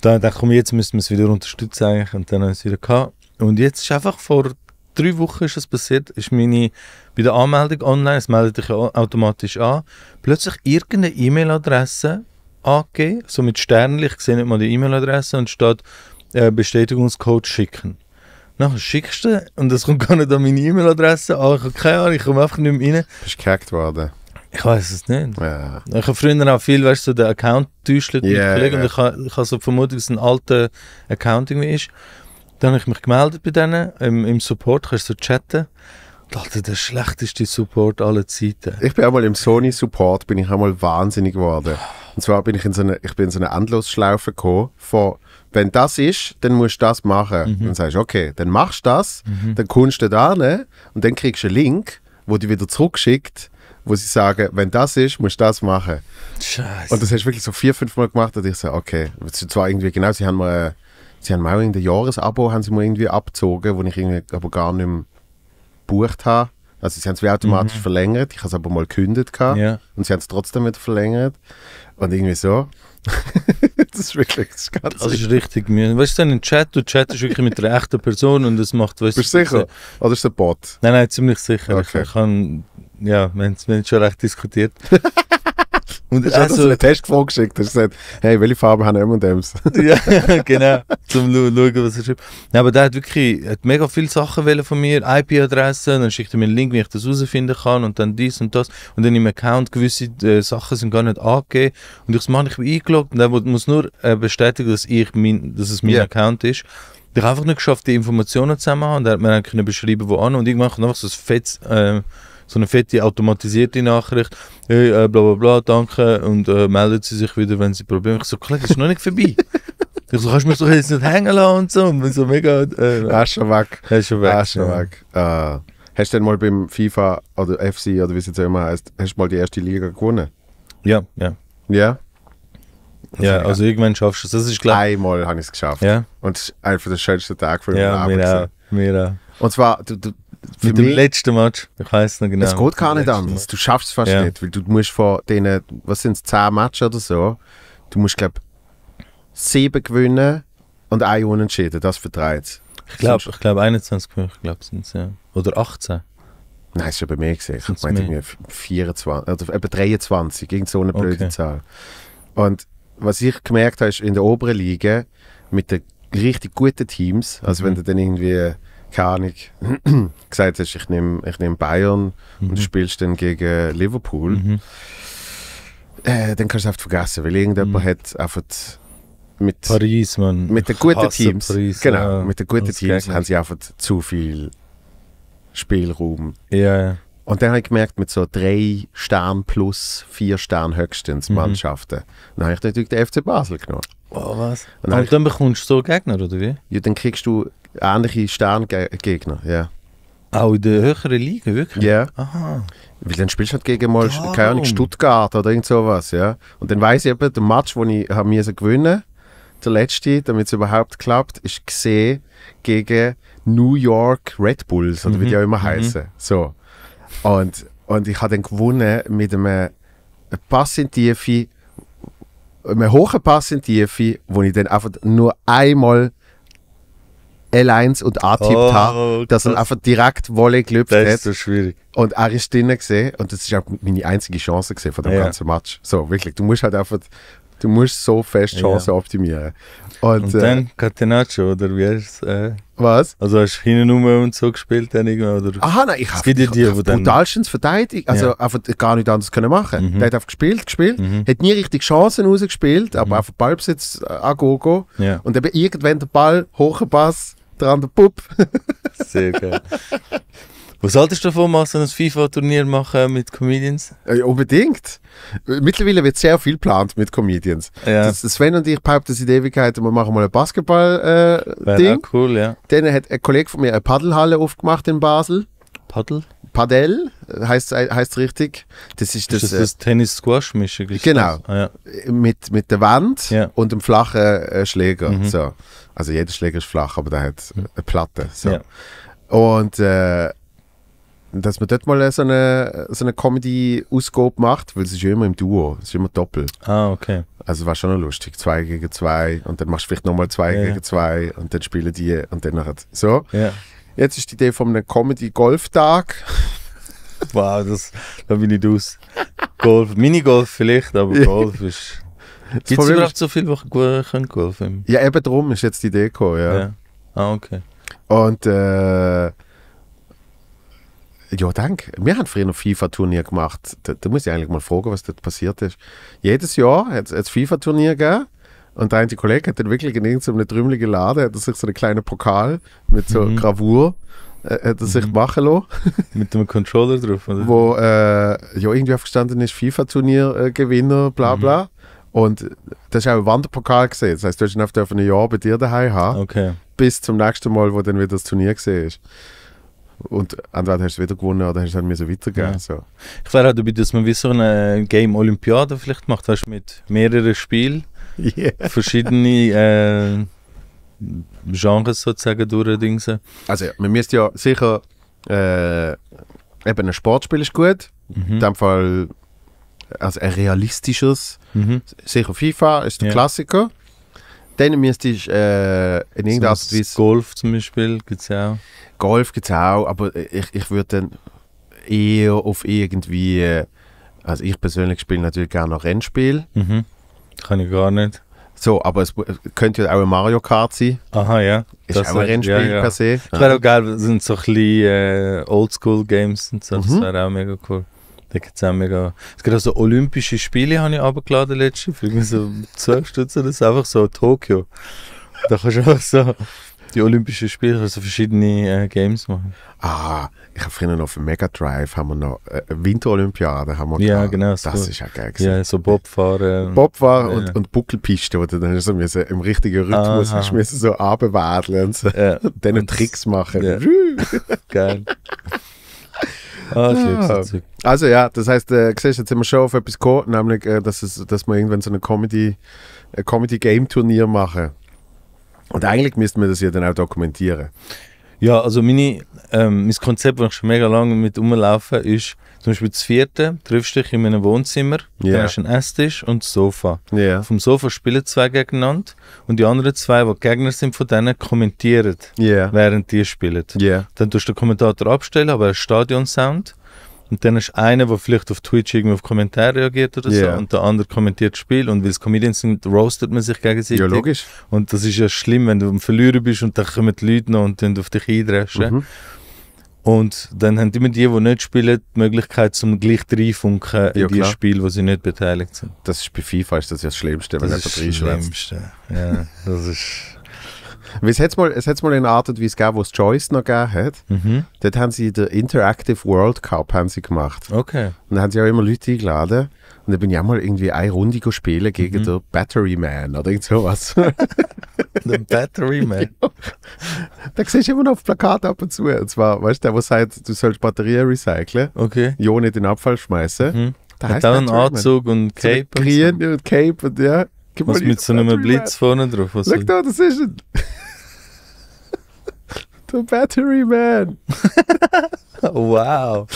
Dann dachte ich, jetzt müssten wir es wieder unterstützen eigentlich und dann haben wir es wieder gehabt. Und jetzt ist einfach vor drei Wochen ist es passiert, ist meine, bei der Anmeldung online, es meldet dich automatisch an, plötzlich irgendeine E-Mail-Adresse angegeben, so mit Sternlich, ich sehe nicht mal die E-Mail-Adresse und steht äh, Bestätigungscode schicken. Nachher schickst du und es kommt gar nicht an meine E-Mail-Adresse Aber ah, Ich habe keine Ahnung, ich komme einfach nicht mehr rein. Bist du gehackt worden? Ich weiß es nicht. Ja. Ich habe früher auch viel, weißt du, so den Account täuschelt yeah, mit Kollegen yeah. und ich habe, ich habe so die Vermutung, dass ein alter Account irgendwie ist. Dann habe ich mich gemeldet bei denen im, im Support, kannst du so chatten. Alter, der schlechteste Support aller Zeiten. Ich bin einmal im Sony Support, bin ich einmal wahnsinnig geworden. Und zwar bin ich in so eine, ich bin in so eine Endlosschlaufe gekommen von wenn das ist, dann musst du das machen. Mhm. Dann sagst du, okay, dann machst du das, mhm. dann kommst du da hin und dann kriegst du einen Link, wo die wieder zurückschickt, wo sie sagen, wenn das ist, musst du das machen. Scheiße. Und das hast du wirklich so vier, fünf Mal gemacht und ich so, okay, das war irgendwie genau, sie haben mal, sie haben mal irgendein Jahresabo, haben sie mal irgendwie abgezogen, wo ich irgendwie aber gar nicht mehr bucht habe. Also sie haben es wie automatisch mhm. verlängert, ich habe es aber mal gekündigt gehabt, ja. und sie haben es trotzdem wieder verlängert und irgendwie so. das ist wirklich das Ganze. Das ist richtig mühsam. Weißt du, ein Chat, du chattest wirklich mit der echten Person und das macht, weißt du. Bist du sicher? Oder ist es ein Bot? Nein, nein, ziemlich sicher. Okay. Ich, ich kann, ja, wir haben es schon recht diskutiert. Und er hat habe also einen Test vorgeschickt. Er hat gesagt, hey, welche Farbe haben M&M's? ja, genau. Zum schauen, was er schreibt. Ja, aber der hat wirklich hat mega viele Sachen von mir. ip adressen dann schickt er mir einen Link, wie ich das herausfinden kann. Und dann dies und das. Und dann im Account gewisse äh, Sachen sind gar nicht angegeben. Und ich mache, ich bin eingeloggt. Und er muss nur äh, bestätigen, dass, ich mein, dass es mein yeah. Account ist. Ich habe einfach nicht geschafft, die Informationen zusammen Und er hat mir dann können beschreiben, wo an. Und irgendwann kommt einfach so ein fettes... Äh, so eine fette automatisierte Nachricht, hey, äh, bla bla bla, danke und äh, melden Sie sich wieder, wenn Sie Probleme haben. Ich so, Kollege, das ist noch nicht vorbei. Ich so, kannst du mich doch jetzt nicht hängen lassen und so. Und so mega... Äh, er ist schon weg. Er ist schon weg. Er ist schon weg. Ja. Äh, hast du denn mal beim FIFA oder FC oder wie es jetzt immer heißt, hast du mal die erste Liga gewonnen? Ja, ja. Ja? Das ja, also, also irgendwann schaffst du es. Das ist klar. Einmal habe ich es geschafft. Ja. Und es ist einfach der schönste Tag für mich. Ja, mir auch. Und zwar, du, du, mit dem letzten Match, ich weiß noch genau. Es geht gar nicht anders. Du schaffst es fast ja. nicht, weil du musst von denen, was sind es, 10 Matches oder so, du musst, glaube ich, 7 gewinnen und 1 unentschieden. Das vertreibt Ich glaube, ich glaube 21 ich glaube sind es, ja. Oder 18. Nein, es ist eben mehr gesehen. Ich meine irgendwie 24, oder eben 23, gegen so eine blöde okay. Zahl. Und was ich gemerkt habe, ist in der oberen Liga mit den richtig guten Teams, also mhm. wenn du dann irgendwie keine Ahnung, gesagt hast, ich nehme ich nehm Bayern mhm. und du spielst dann gegen Liverpool, mhm. äh, dann kannst du es einfach vergessen, weil irgendjemand mhm. hat einfach mit, Paris, man. mit den guten Teams, Paris, genau, ja. mit den guten Teams haben sie einfach zu viel Spielraum. Ja, Und dann habe ich gemerkt, mit so drei Stern plus vier Stern höchstens mhm. Mannschaften, dann habe ich natürlich den FC Basel genommen. Oh, was? Und dann, und dann bekommst du so Gegner, oder wie? Ja, dann kriegst du ähnliche Sterngegner, ja. Auch in der höheren Liga, wirklich? Ja. Yeah. Aha. Weil dann spielst du halt gegen mal, Darum. keine Ahnung, Stuttgart oder irgend sowas, ja. Und dann weiss ich eben, der Match, den ich hab müssen gewinnen der letzte, damit es überhaupt klappt, ist gesehen gegen New York Red Bulls, oder mhm. wie die mhm. auch immer mhm. heißen. So. Und, und ich habe dann gewonnen mit einem Pass in Tiefe, einem hohen Pass in Tiefe, wo ich dann einfach nur einmal L1 und A-Tippt oh, habe, dass er einfach direkt Wolle gelübt hat. Das ist so schwierig. Und er ist drinnen gesehen und das ist auch meine einzige Chance gesehen von dem ja. ganzen Match. So, wirklich, du musst halt einfach, du musst so fest Chancen ja. optimieren. Und, und äh, dann Catenaccio, oder wie heißt äh, Was? Also hast du hinten rum und so gespielt dann irgendwann? Oder? Aha, nein, ich habe brutalstens verteidigt, also ja. einfach gar nicht anders können machen. Mhm. Der hat einfach gespielt, gespielt, mhm. hat nie richtig Chancen rausgespielt, aber mhm. einfach Ballbesitz äh, an Gogo. Ja. Und eben irgendwann der Ball, hoher Pass, der andere Pup. Sehr geil. Was solltest du davon, machen, so ein FIFA-Turnier machen mit Comedians? Ja, unbedingt. Mittlerweile wird sehr viel geplant mit Comedians. Ja. Das, Sven und ich behaupten seit Ewigkeiten, wir machen mal ein Basketball-Ding. Äh, cool, ja. Dann hat ein Kollege von mir eine Paddelhalle aufgemacht in Basel. Paddel? Padel äh, heißt äh, heißt richtig. Das ist, das, ist das, das äh, Tennis Squash Mischung. Genau. Ah, ja. Mit mit der Wand ja. und dem flachen äh, Schläger. Mhm. So. Also jeder Schläger ist flach, aber der hat eine Platte. So. Ja. Und äh, dass man dort mal so eine, so eine Comedy-Ausgabe macht, weil es ist ja immer im Duo, es ist immer doppelt. Ah, okay. Also war schon lustig. Zwei gegen zwei und dann machst du vielleicht nochmal zwei ja. gegen zwei und dann spielen die und dann nachher so. Ja. Jetzt ist die Idee von einem Comedy-Golf-Tag. wow, das, da bin ich aus. Golf, Minigolf vielleicht, aber Golf ist... Gibt es überhaupt so viel, was gut können Ja, eben darum ist jetzt die Deko, ja. ja. Ah, okay. Und äh, ja, danke. Wir haben früher noch FIFA-Turnier gemacht. Da, da muss ich eigentlich mal fragen, was dort passiert ist. Jedes Jahr hat es FIFA-Turnier gegeben. Und der einzige Kollege hat dann wirklich in irgendeinem trümmeligen Laden, hat er sich so einen kleinen Pokal mit so mhm. Gravur, äh, hat er sich mhm. machen lassen. mit dem Controller drauf, oder? Wo, äh, ja, irgendwie aufgestanden ist, FIFA-Turnier-Gewinner, äh, bla bla. Mhm. Und das war auch ein Wanderpokal. Gewesen. Das heißt, du hast ihn ein Jahr bei dir daheim haben. Okay. Bis zum nächsten Mal, wo dann wieder das Turnier war. Und entweder hast du wieder gewonnen oder hast du halt so weitergegeben. Ja. So. Ich wäre halt, dass man wie so eine Game Olympiade vielleicht macht, hast mit mehreren Spielen, yeah. verschiedene äh, Genres sozusagen durchdingsen. Also ja, man müsste ja sicher, äh, eben ein Sportspiel ist gut, mhm. in dem Fall also ein realistisches. Mhm. Sicher FIFA ist der ja. Klassiker. Dann müsste ich äh, in irgendeiner Art Weise. Golf zum Beispiel gibt es ja auch. Golf gibt es auch, aber ich, ich würde dann eher auf irgendwie. Äh, also ich persönlich spiele natürlich gerne noch Rennspiel. Mhm. Kann ich gar nicht. So, aber es könnte ja auch ein Mario Kart sein. Aha, ja. Ist das auch ein Rennspiel ja, ja. per se. Ich wäre auch geil, sind so ein bisschen äh, Oldschool-Games und so, das mhm. wäre auch mega cool. Da gibt's auch mega. Es gibt auch so Olympische Spiele, habe ich abgeladen Für irgendwie so 12 Stunden, oder so, einfach so Tokio. Da kannst du einfach so die Olympischen Spiele, also verschiedene äh, Games machen. Ah, ich habe früher noch für Mega Drive haben wir noch äh, Winterolympiade haben wir Ja, gehabt. genau. Das so, ist auch geil. Gewesen. Ja, so Bobfahren. Bobfahren und, ja. und Buckelpiste, wo du dann so müssen, im richtigen Rhythmus Aha. musst, so runterwedeln und so, ja. und dann und Tricks machen. Ja. geil. Ah, ich ah. ja. Also ja, das heißt, äh, siehst, jetzt sind wir schon auf etwas gekommen, nämlich, äh, dass, es, dass wir irgendwann so eine Comedy, ein Comedy-Game-Turnier machen. Und eigentlich müssten wir das ja dann auch dokumentieren. Ja, also meine, ähm, mein Konzept, das ich schon mega lange mit rumlaufe, ist zum Beispiel das vierte, triffst dich in meinem Wohnzimmer, yeah. dann hast du einen Esstisch und ein Sofa. Yeah. Vom Sofa spielen zwei gegeneinander und die anderen zwei, die Gegner sind von denen, kommentieren, yeah. während die spielen. Dann tust du den Kommentator abstellen, aber stadion Stadionsound. Und dann ist einer, der vielleicht auf Twitch irgendwie auf Kommentare reagiert oder yeah. so und der andere kommentiert das Spiel und weil es Comedians sind, roastet man sich gegenseitig. Ja, logisch. Und das ist ja schlimm, wenn du am Verlierer bist und dann kommen die Leute noch und auf dich eindreschen. Mhm. Und dann haben immer die, die nicht spielen, die Möglichkeit, zum gleich reinfunken ja, in die klar. Spiele, wo sie nicht beteiligt sind. Das ist bei FIFA ist das ja das Schlimmste, das wenn jemand reinschreibt. Das ist das Schlimmste, ja. das ist es hat mal, mal eine Art wie es gab, wo es Joyce noch gegeben hat. Mhm. Dort haben sie den Interactive World Cup haben sie gemacht. Okay. Und da haben sie auch immer Leute eingeladen. Und da bin ich auch mal irgendwie eine Runde gespielt gegen mhm. den Battery Man oder irgend sowas. den Battery Man. Ja. Da siehst du immer noch auf Plakat ab und zu. Und zwar, weißt du, der, der sagt, du sollst Batterien recyceln. Okay. Ja, nicht in den Abfall schmeißen. Mhm. Da heißt dann einen Anzug und Cape. und, so. und Cape und ja. Gib was mit so einem Blitz vorne drauf? Was Schau da, das ist ein. The Battery Man. wow.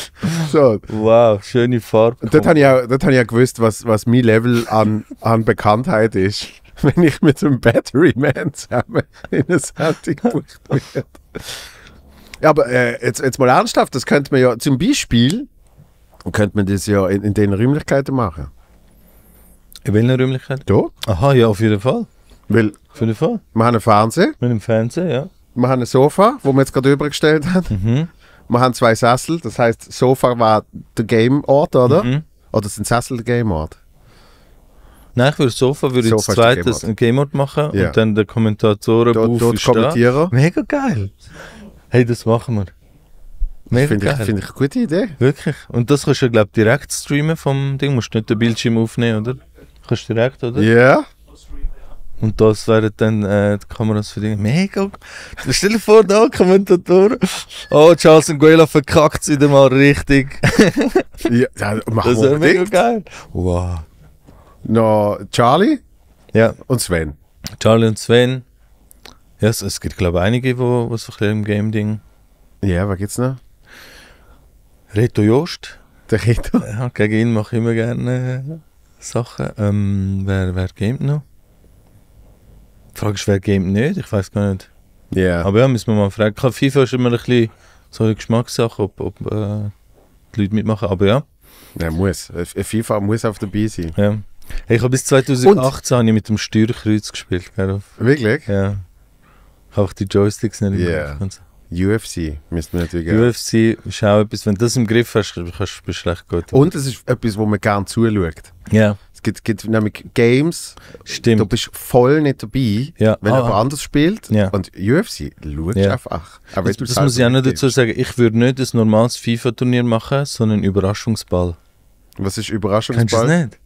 So. Wow, schöne Farbe. Dort habe ich, auch, hab ich auch gewusst, was, was mein Level an, an Bekanntheit ist, wenn ich mit dem Battery Man zusammen in eine Sendung gebucht werde. Ja, aber äh, jetzt, jetzt mal ernsthaft, das könnte man ja zum Beispiel, könnte man das ja in, in den Räumlichkeiten machen. In welchen Räumlichkeiten? Da. Aha, ja, auf jeden Fall. Weil, auf jeden Fall. Wir haben einen Fernseher. Mit dem Fernseher, ja wir haben ein Sofa, wo wir jetzt gerade übergestellt haben. Mhm. Wir haben zwei Sessel, das heißt, Sofa war der Game-Ort, oder? Mhm. Oder sind Sessel der Game-Ort? Nein, ich würde Sofa würde Sofa ich zweites Game-Ort Game machen ja. und dann der Kommentatoren dort, dort kommentieren. Mega geil. Hey, das machen wir. Mega finde ich, find ich eine gute Idee. Wirklich. Und das kannst du, glaube ich, direkt streamen vom Ding. Du musst nicht den Bildschirm aufnehmen, oder? Kannst du direkt, oder? Ja. Yeah. Und das wären dann äh, die Kameras für dich. Mega. Stell dir vor, da Kommentator. Oh, Charles Nguela verkackt sie mal richtig. ja, ja, mach das wäre mega geil. Wow. Noch Charlie ja. und Sven. Charlie und Sven. Ja, es, es gibt, glaube ich, einige, wo, was so ein im Game-Ding. Ja, was gibt's noch? Reto Jost. Der Reto. Ja, gegen ihn mache ich immer gerne äh, Sachen. Ähm, wer, wer gamet noch? Die Frage ist, wer gamet nicht? Ich weiß gar nicht. Yeah. Aber ja, müssen wir mal fragen. Klar, FIFA ist immer ein bisschen so eine Geschmackssache, ob, ob äh, die Leute mitmachen, aber ja. Ja, muss. Äh, FIFA muss auf dabei sein. Ja. Hey, ich habe bis 2018 mit dem Steuerkreuz gespielt. Wirklich? Ja. Ich habe auch die Joysticks nicht yeah. mehr. UFC müsste man natürlich gerne. UFC ist auch etwas, wenn du das im Griff hast, kannst du schlecht gut. Und es ist etwas, wo man gerne zuschaut. Ja. Yeah. Es gibt, gibt nämlich Games, Stimmt. du bist voll nicht dabei, ja. wenn ah, jemand anders spielt. Ja. Und UFC schau ja. einfach. Aber das, das muss ich auch noch dazu sagen, ich würde nicht ein normales FIFA-Turnier machen, sondern einen Überraschungsball. Was ist Überraschungsball? Kannst du es nicht?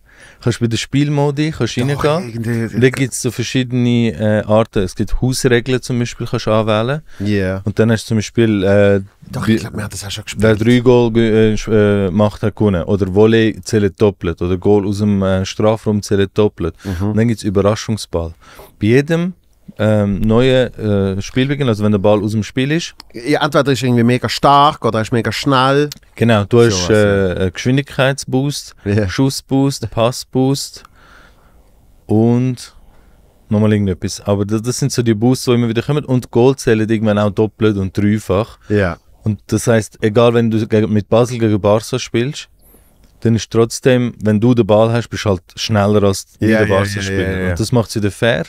kannst bei den Spielmodi kannst Doch, reingehen. Da gibt es so verschiedene äh, Arten. Es gibt Hausregeln zum Beispiel, kannst du anwählen. Yeah. Und dann hast du zum Beispiel... Äh, Doch, ich glaube, wir haben das auch schon gespielt. Wer drei Goal äh, äh, macht, hat gewonnen. Oder Volley zählt doppelt. Oder Goal aus dem äh, Strafraum zählt doppelt. Mhm. Und dann gibt es Überraschungsball. Bei jedem ähm, neue äh, Spielbeginn, also wenn der Ball aus dem Spiel ist. Ja, entweder ist irgendwie mega stark oder ist mega schnell. Genau, du so hast äh, Geschwindigkeitsboost, yeah. Schussboost, Passboost und nochmal irgendetwas. Aber das, das, sind so die Boosts, die immer wieder kommen und Goal zählen irgendwann auch doppelt und dreifach. Yeah. Und das heißt, egal wenn du mit Basel gegen Barca spielst, dann ist trotzdem, wenn du den Ball hast, bist du halt schneller als yeah, der Barca-Spieler. Yeah, und das macht es wieder fair.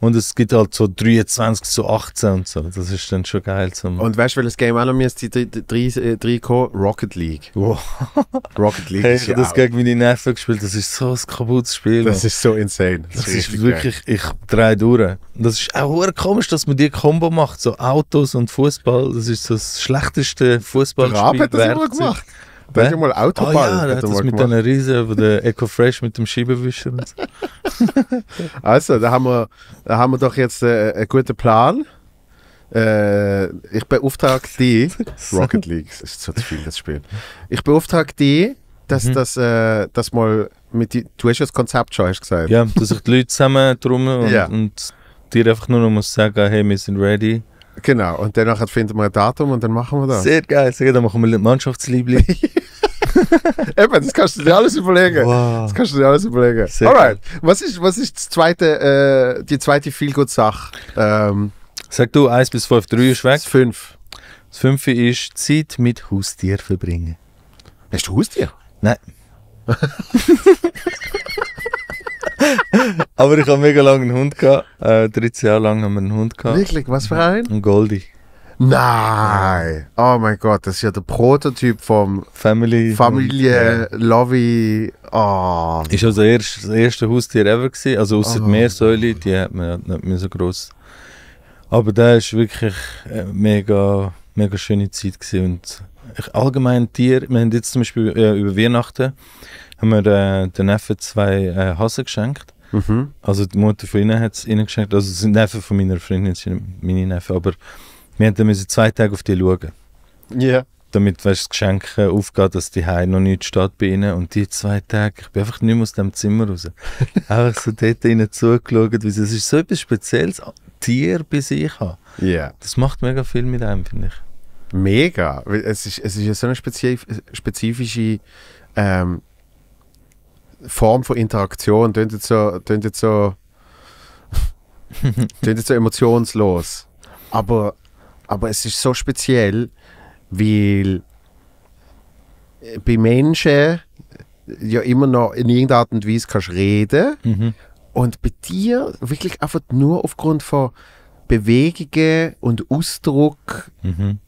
Und es gibt halt so 23 zu 18 und so. Das ist dann schon geil. Zum und weißt du, welches Game auch noch müsste reinkommen? Äh, Rocket League. Wow. Rocket League hey, habe das gegen meine Neffen gespielt. Das ist so ein kaputtes Spiel. Das ist so insane. Das, das ist, ist wirklich, geil. ich drehe durch. Das ist auch komisch, dass man die Combo macht. So Autos und Fußball. Das ist so das schlechteste Fußballspiel. Der Rabe hat das immer gemacht. Da ist oh ja mal Autoball. Ah, ja, hat das mit einer Riese, der Ecofresh mit dem Schiebewischer. also, da haben, wir, da haben wir doch jetzt äh, eh, einen eh, guten Plan. Äh, eh, ich beauftrage die Rocket League, das ist so zu viel, das Spiel. Ich beauftrage die, dass mhm. das, äh, das mal mit die, du hast ja das Konzept schon, hast gesagt. Ja, dass ich die Leute zusammen drum und, ja. und dir einfach nur noch muss sagen, hey, wir sind ready. Genau, und danach finden wir ein Datum und dann machen wir das. Sehr geil, sehr geil. dann machen wir Mannschaftsliebling. Eben, das kannst du dir alles überlegen. Wow. Das kannst du dir alles überlegen. Sehr Alright. Was ist, was ist das zweite, äh, die zweite Feelgood-Sache? Ähm, Sag du, 1 bis 5, 3 ist weg. Das 5. Das 5 ist Zeit mit Haustier verbringen. Hast du Haustier? Nein. Aber ich habe mega lange einen Hund gehabt. Äh, 13 Jahre lang haben wir einen Hund gehabt. Wirklich? Was für einen? Ein Goldi. Nein. Oh mein Gott, das ist ja der Prototyp vom Family. Familie, ja. Lobby. Oh. Ah. Ist also erst, das erste Haustier ever gewesen. Also außer oh. Ah. Meersäule, die hat man nicht mehr so groß. Aber der ist wirklich eine äh, mega, mega schöne Zeit gewesen. Und ich, allgemein Tier, wir haben jetzt zum Beispiel äh, über Weihnachten haben wir äh, den Neffen zwei äh, Hasen geschenkt. Mhm. Also die Mutter von ihnen hat es ihnen geschenkt. Also sind Neffen von meiner Freundin, sind meine Neffen, aber wir mussten müssen zwei Tage auf die schauen. Ja. Yeah. Damit weißt, das Geschenk äh, aufgeht, dass die Heim noch nicht steht bei ihnen. Und die zwei Tage, ich bin einfach nicht mehr aus dem Zimmer raus. einfach so dort ihnen zugeschaut, weil es ist so etwas Spezielles, Tier bei sich haben. Ja. Yeah. Das macht mega viel mit einem, finde ich. Mega. Es ist, es ist ja so eine spezifische ähm, Form von Interaktion. Tönt jetzt so, jetzt so, jetzt so emotionslos. Aber aber es ist so speziell, weil äh, bei Menschen äh, ja immer noch in irgendeiner Art und Weise kannst reden mhm. und bei dir wirklich einfach nur aufgrund von Bewegungen und Ausdruck mhm.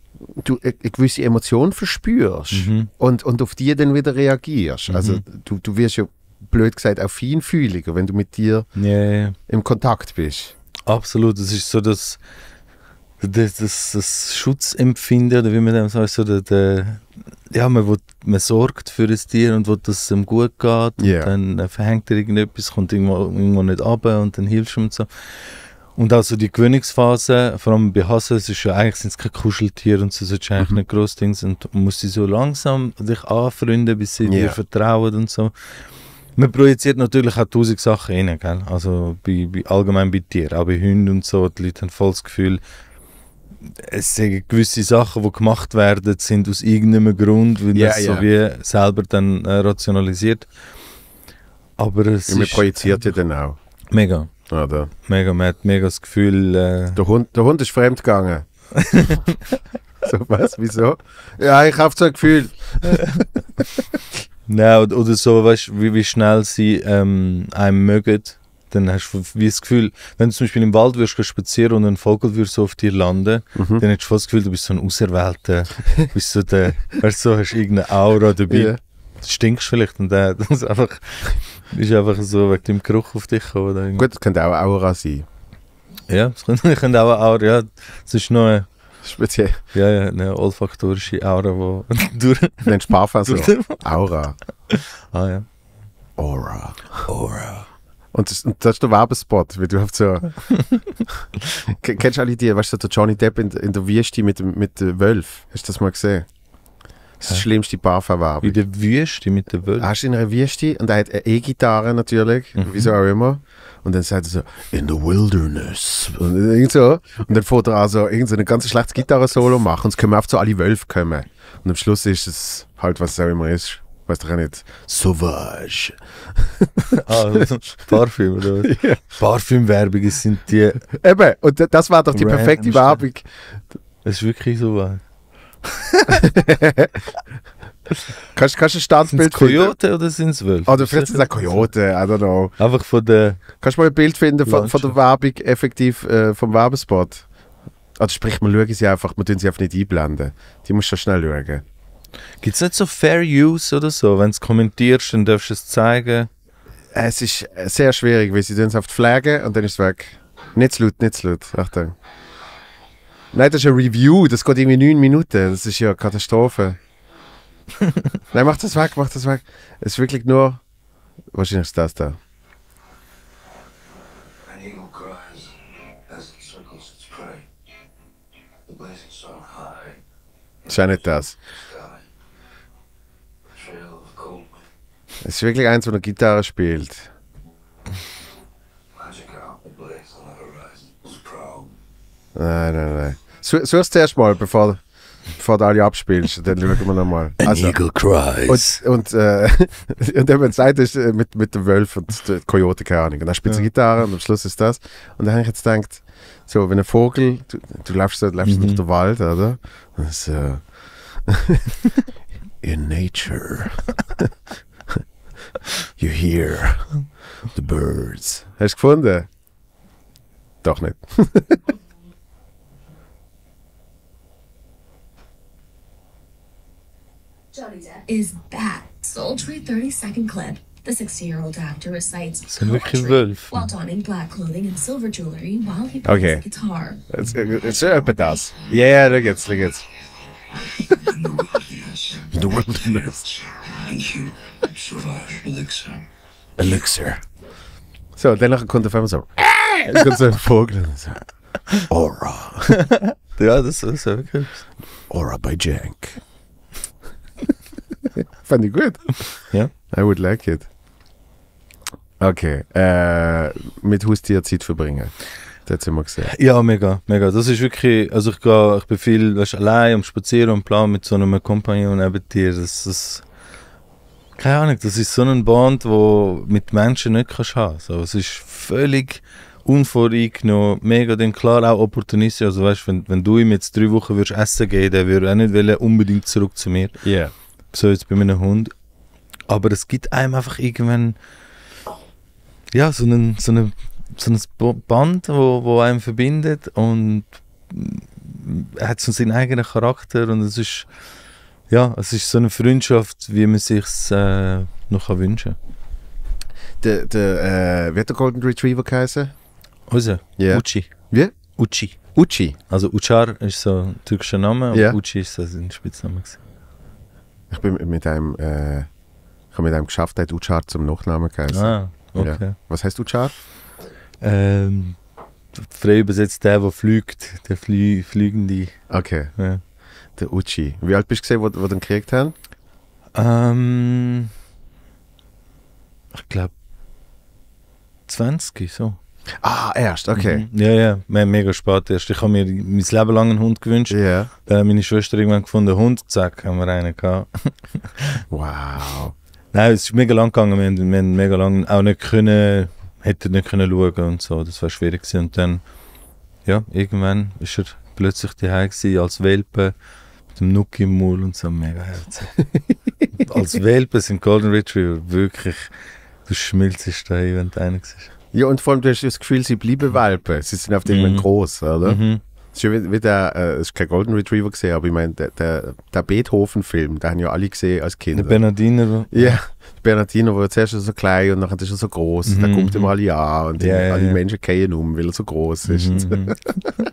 du äh, eine gewisse Emotion verspürst mhm. und, und auf die dann wieder reagierst. Mhm. Also du, du wirst ja blöd gesagt auch feinfühliger, wenn du mit dir yeah. im Kontakt bist. Absolut, das ist so dass das, das, das Schutzempfinden, oder wie man dem sagt, so der, ja, man, will, man sorgt für das Tier und will, dass es ihm gut geht. Yeah. dann äh, verhängt er irgendetwas, kommt irgendwo, irgendwo nicht runter und dann hilfst du ihm und so. Und also die Gewöhnungsphase, vor allem bei Hasen, es ist ja eigentlich sind es keine Kuscheltier und so solltest du eigentlich mhm. nicht groß Dings und muss sie so langsam dich anfreunden, bis sie yeah. dir vertrauen und so. Man projiziert natürlich auch tausend Sachen rein, gell? Also bei, bei, allgemein bei Tieren, auch bei Hunden und so, die Leute haben voll das Gefühl, es sind gewisse Sachen, die gemacht werden, sind aus irgendeinem Grund, weil yeah, das so yeah. wie selber dann äh, rationalisiert. Aber es ja, man projiziert ja dann auch. Mega. Oder? Mega, man hat mega das Gefühl... Äh, der, Hund, der Hund ist fremd gegangen. so was, wieso? Ja, ich habe so ein Gefühl. Nein, oder so, weißt wie, wie schnell sie ähm, einem mögen dann hast du wie das Gefühl, wenn du zum Beispiel im Wald wirst spazieren und ein Vogel würde so auf dir landen, mhm. dann hättest du fast das Gefühl, du bist so ein Auserwählter, du bist so der, weißt du, so, hast irgendeine Aura dabei. Yeah. Du stinkst vielleicht und der, das einfach, ist einfach so wegen dem Geruch auf dich gekommen. Gut, das könnte auch eine Aura sein. Ja, das könnte, könnte auch eine Aura, ja, das ist noch eine, Speziell. Ja, ja, eine olfaktorische Aura, die durch. Nennst du Parfum so? Aura. Ah ja. Aura. Aura. Und, und das ist der Werbespot, weil du hast so. kennst du alle die, weißt du, der Johnny Depp in, in der Wüste mit, mit dem Wolf? Hast du das mal gesehen? Das ist ja. schlimmste Barverwerbung. In der Wüste mit dem Wolf? Er ist in einer Wüste und er hat eine E-Gitarre natürlich, mhm. wieso auch immer. Und dann sagt er so, in the wilderness. Und, irgend so. und dann fährt er also irgend so ein ganz schlechtes Gitarre-Solo machen und es können oft so alle Wölfe kommen. Und am Schluss ist es halt, was es auch immer ist weiß doch auch nicht, Sauvage. ah, Parfüm, oder was? Ja. Parfümwerbung, sind die. Eben, und das war doch die perfekte Werbung. Es ist wirklich so kannst, kannst du ein Standbild finden? es Kojote oder sind es Wölfe? Oder vielleicht sind es auch Kojote, I don't know. Einfach von der. Kannst du mal ein Bild finden von, von der Werbung, effektiv äh, vom Werbespot? Also sprich, man schaut sie einfach, man tun sie einfach nicht einblenden. Die musst du schnell schauen. Gibt es nicht so Fair Use oder so? Wenn du es kommentierst, dann darfst du es zeigen. Es ist sehr schwierig, weil sie es oft pflegen und dann ist es weg. Nicht zu laut, nicht zu laut. Achtung. Nein, das ist ein Review, das geht irgendwie neun Minuten. Das ist ja eine Katastrophe. Nein, mach das weg, mach das weg. Es ist wirklich nur. Wahrscheinlich ist das da. Ist ja nicht das. Es ist wirklich eins, wo eine Gitarre spielt. Nein, nein, nein. du erst mal, bevor, bevor du alle abspielst. Dann schauen wir nochmal. Also, Eagle cries. Und, und, äh, und dann, wenn es Zeit ist, äh, mit, mit dem Wolf und der Coyote, keine Ahnung. Und dann spielst du ja. Gitarre und am Schluss ist das. Und dann habe ich jetzt gedacht, so, wenn ein Vogel, du, du läufst, äh, läufst mhm. durch den Wald, oder? Und so, in nature. You hear the birds. Hast du gefunden? Doch nicht. Johnny Depp is back. Sultry 30 second clip. The 60 year old actor recites poetry while donning black clothing and silver jewelry while he plays okay. guitar. It's, it's, it's das. Yeah, da geht's, da geht's. In the wilderness. And you survived Elixir. Elixir. So, dann kommt auf einmal so. Es äh! kommt so ein Vogel Aura. ja, das ist ja wirklich. Aura by Jank. Fand ich gut. Ja. I would like it. Okay. Äh, mit Hustier Zeit verbringen. Das haben wir gesehen. Ja, mega, mega. Das ist wirklich, also ich gehe, ich bin viel weißt, allein am Spazieren und planen mit so einem Kompagnon neben dir. Das, das keine Ahnung, das ist so ein Band, wo mit Menschen nicht kannst haben. So, es ist völlig unvoreingenommen, mega dann klar auch opportunistisch. Also weißt, wenn, wenn du ihm jetzt drei Wochen würdest essen gehen, der würde auch nicht wollen, unbedingt zurück zu mir. Ja. Yeah. So jetzt bei meinem Hund. Aber es gibt einem einfach irgendwann ja, so einen, so einen so ein Band, wo, wo einem verbindet und hat so seinen eigenen Charakter und es ist ja, es ist so eine Freundschaft, wie man sich äh, noch kann wünschen kann. der äh, wie hat der Golden Retriever geheißen? Unser? Yeah. Uchi. Wie? Yeah? Uchi. Uchi? Also Uchar ist so ein türkischer Name, yeah. Uchi ist so sein Spitzname. Gewesen. Ich bin mit einem, äh, ich habe mit einem geschafft, der hat Uchar zum Nachnamen geheißen. Ah, okay. Ja. Was heißt Uchar? Ähm, frei übersetzt der, der fliegt, der Flie Fliegende. Okay. Ja der Uchi. Wie alt bist du, gesehen, wo, wo den gekriegt haben? Ähm, ich glaube 20, so. Ah, erst, okay. Mhm. Ja, ja, wir haben mega spät erst. Ich habe mir mein Leben lang einen Hund gewünscht. Yeah. Dann hat meine Schwester irgendwann gefunden, Hund, zack, haben wir einen gehabt. wow. Nein, es ist mega lang gegangen. Wir haben, wir haben mega lang auch nicht können, hätten nicht können schauen und so. Das war schwierig gewesen. Und dann, ja, irgendwann ist er plötzlich daheim gewesen als Welpe mit dem Nuck im Maul und so mega herzig. Als Welpe sind Golden Retriever wirklich du das da wenn du einer ist. Ja, und vor allem, du hast das Gefühl, sie bleiben Welpen. Sie sind auf dem mhm. groß, oder? Mhm ist wie der, äh, ist kein Golden Retriever gesehen, aber ich meine, der, der, der Beethoven-Film, den haben ja alle gesehen als Kind. Der Bernardino. Ja, Bernardino, wo er zuerst so klein und dann ist er so groß. Mhm. Dann kommt ihm alle an und ja, ja, alle Menschen gehen um, weil er so groß ist. Mhm. mhm.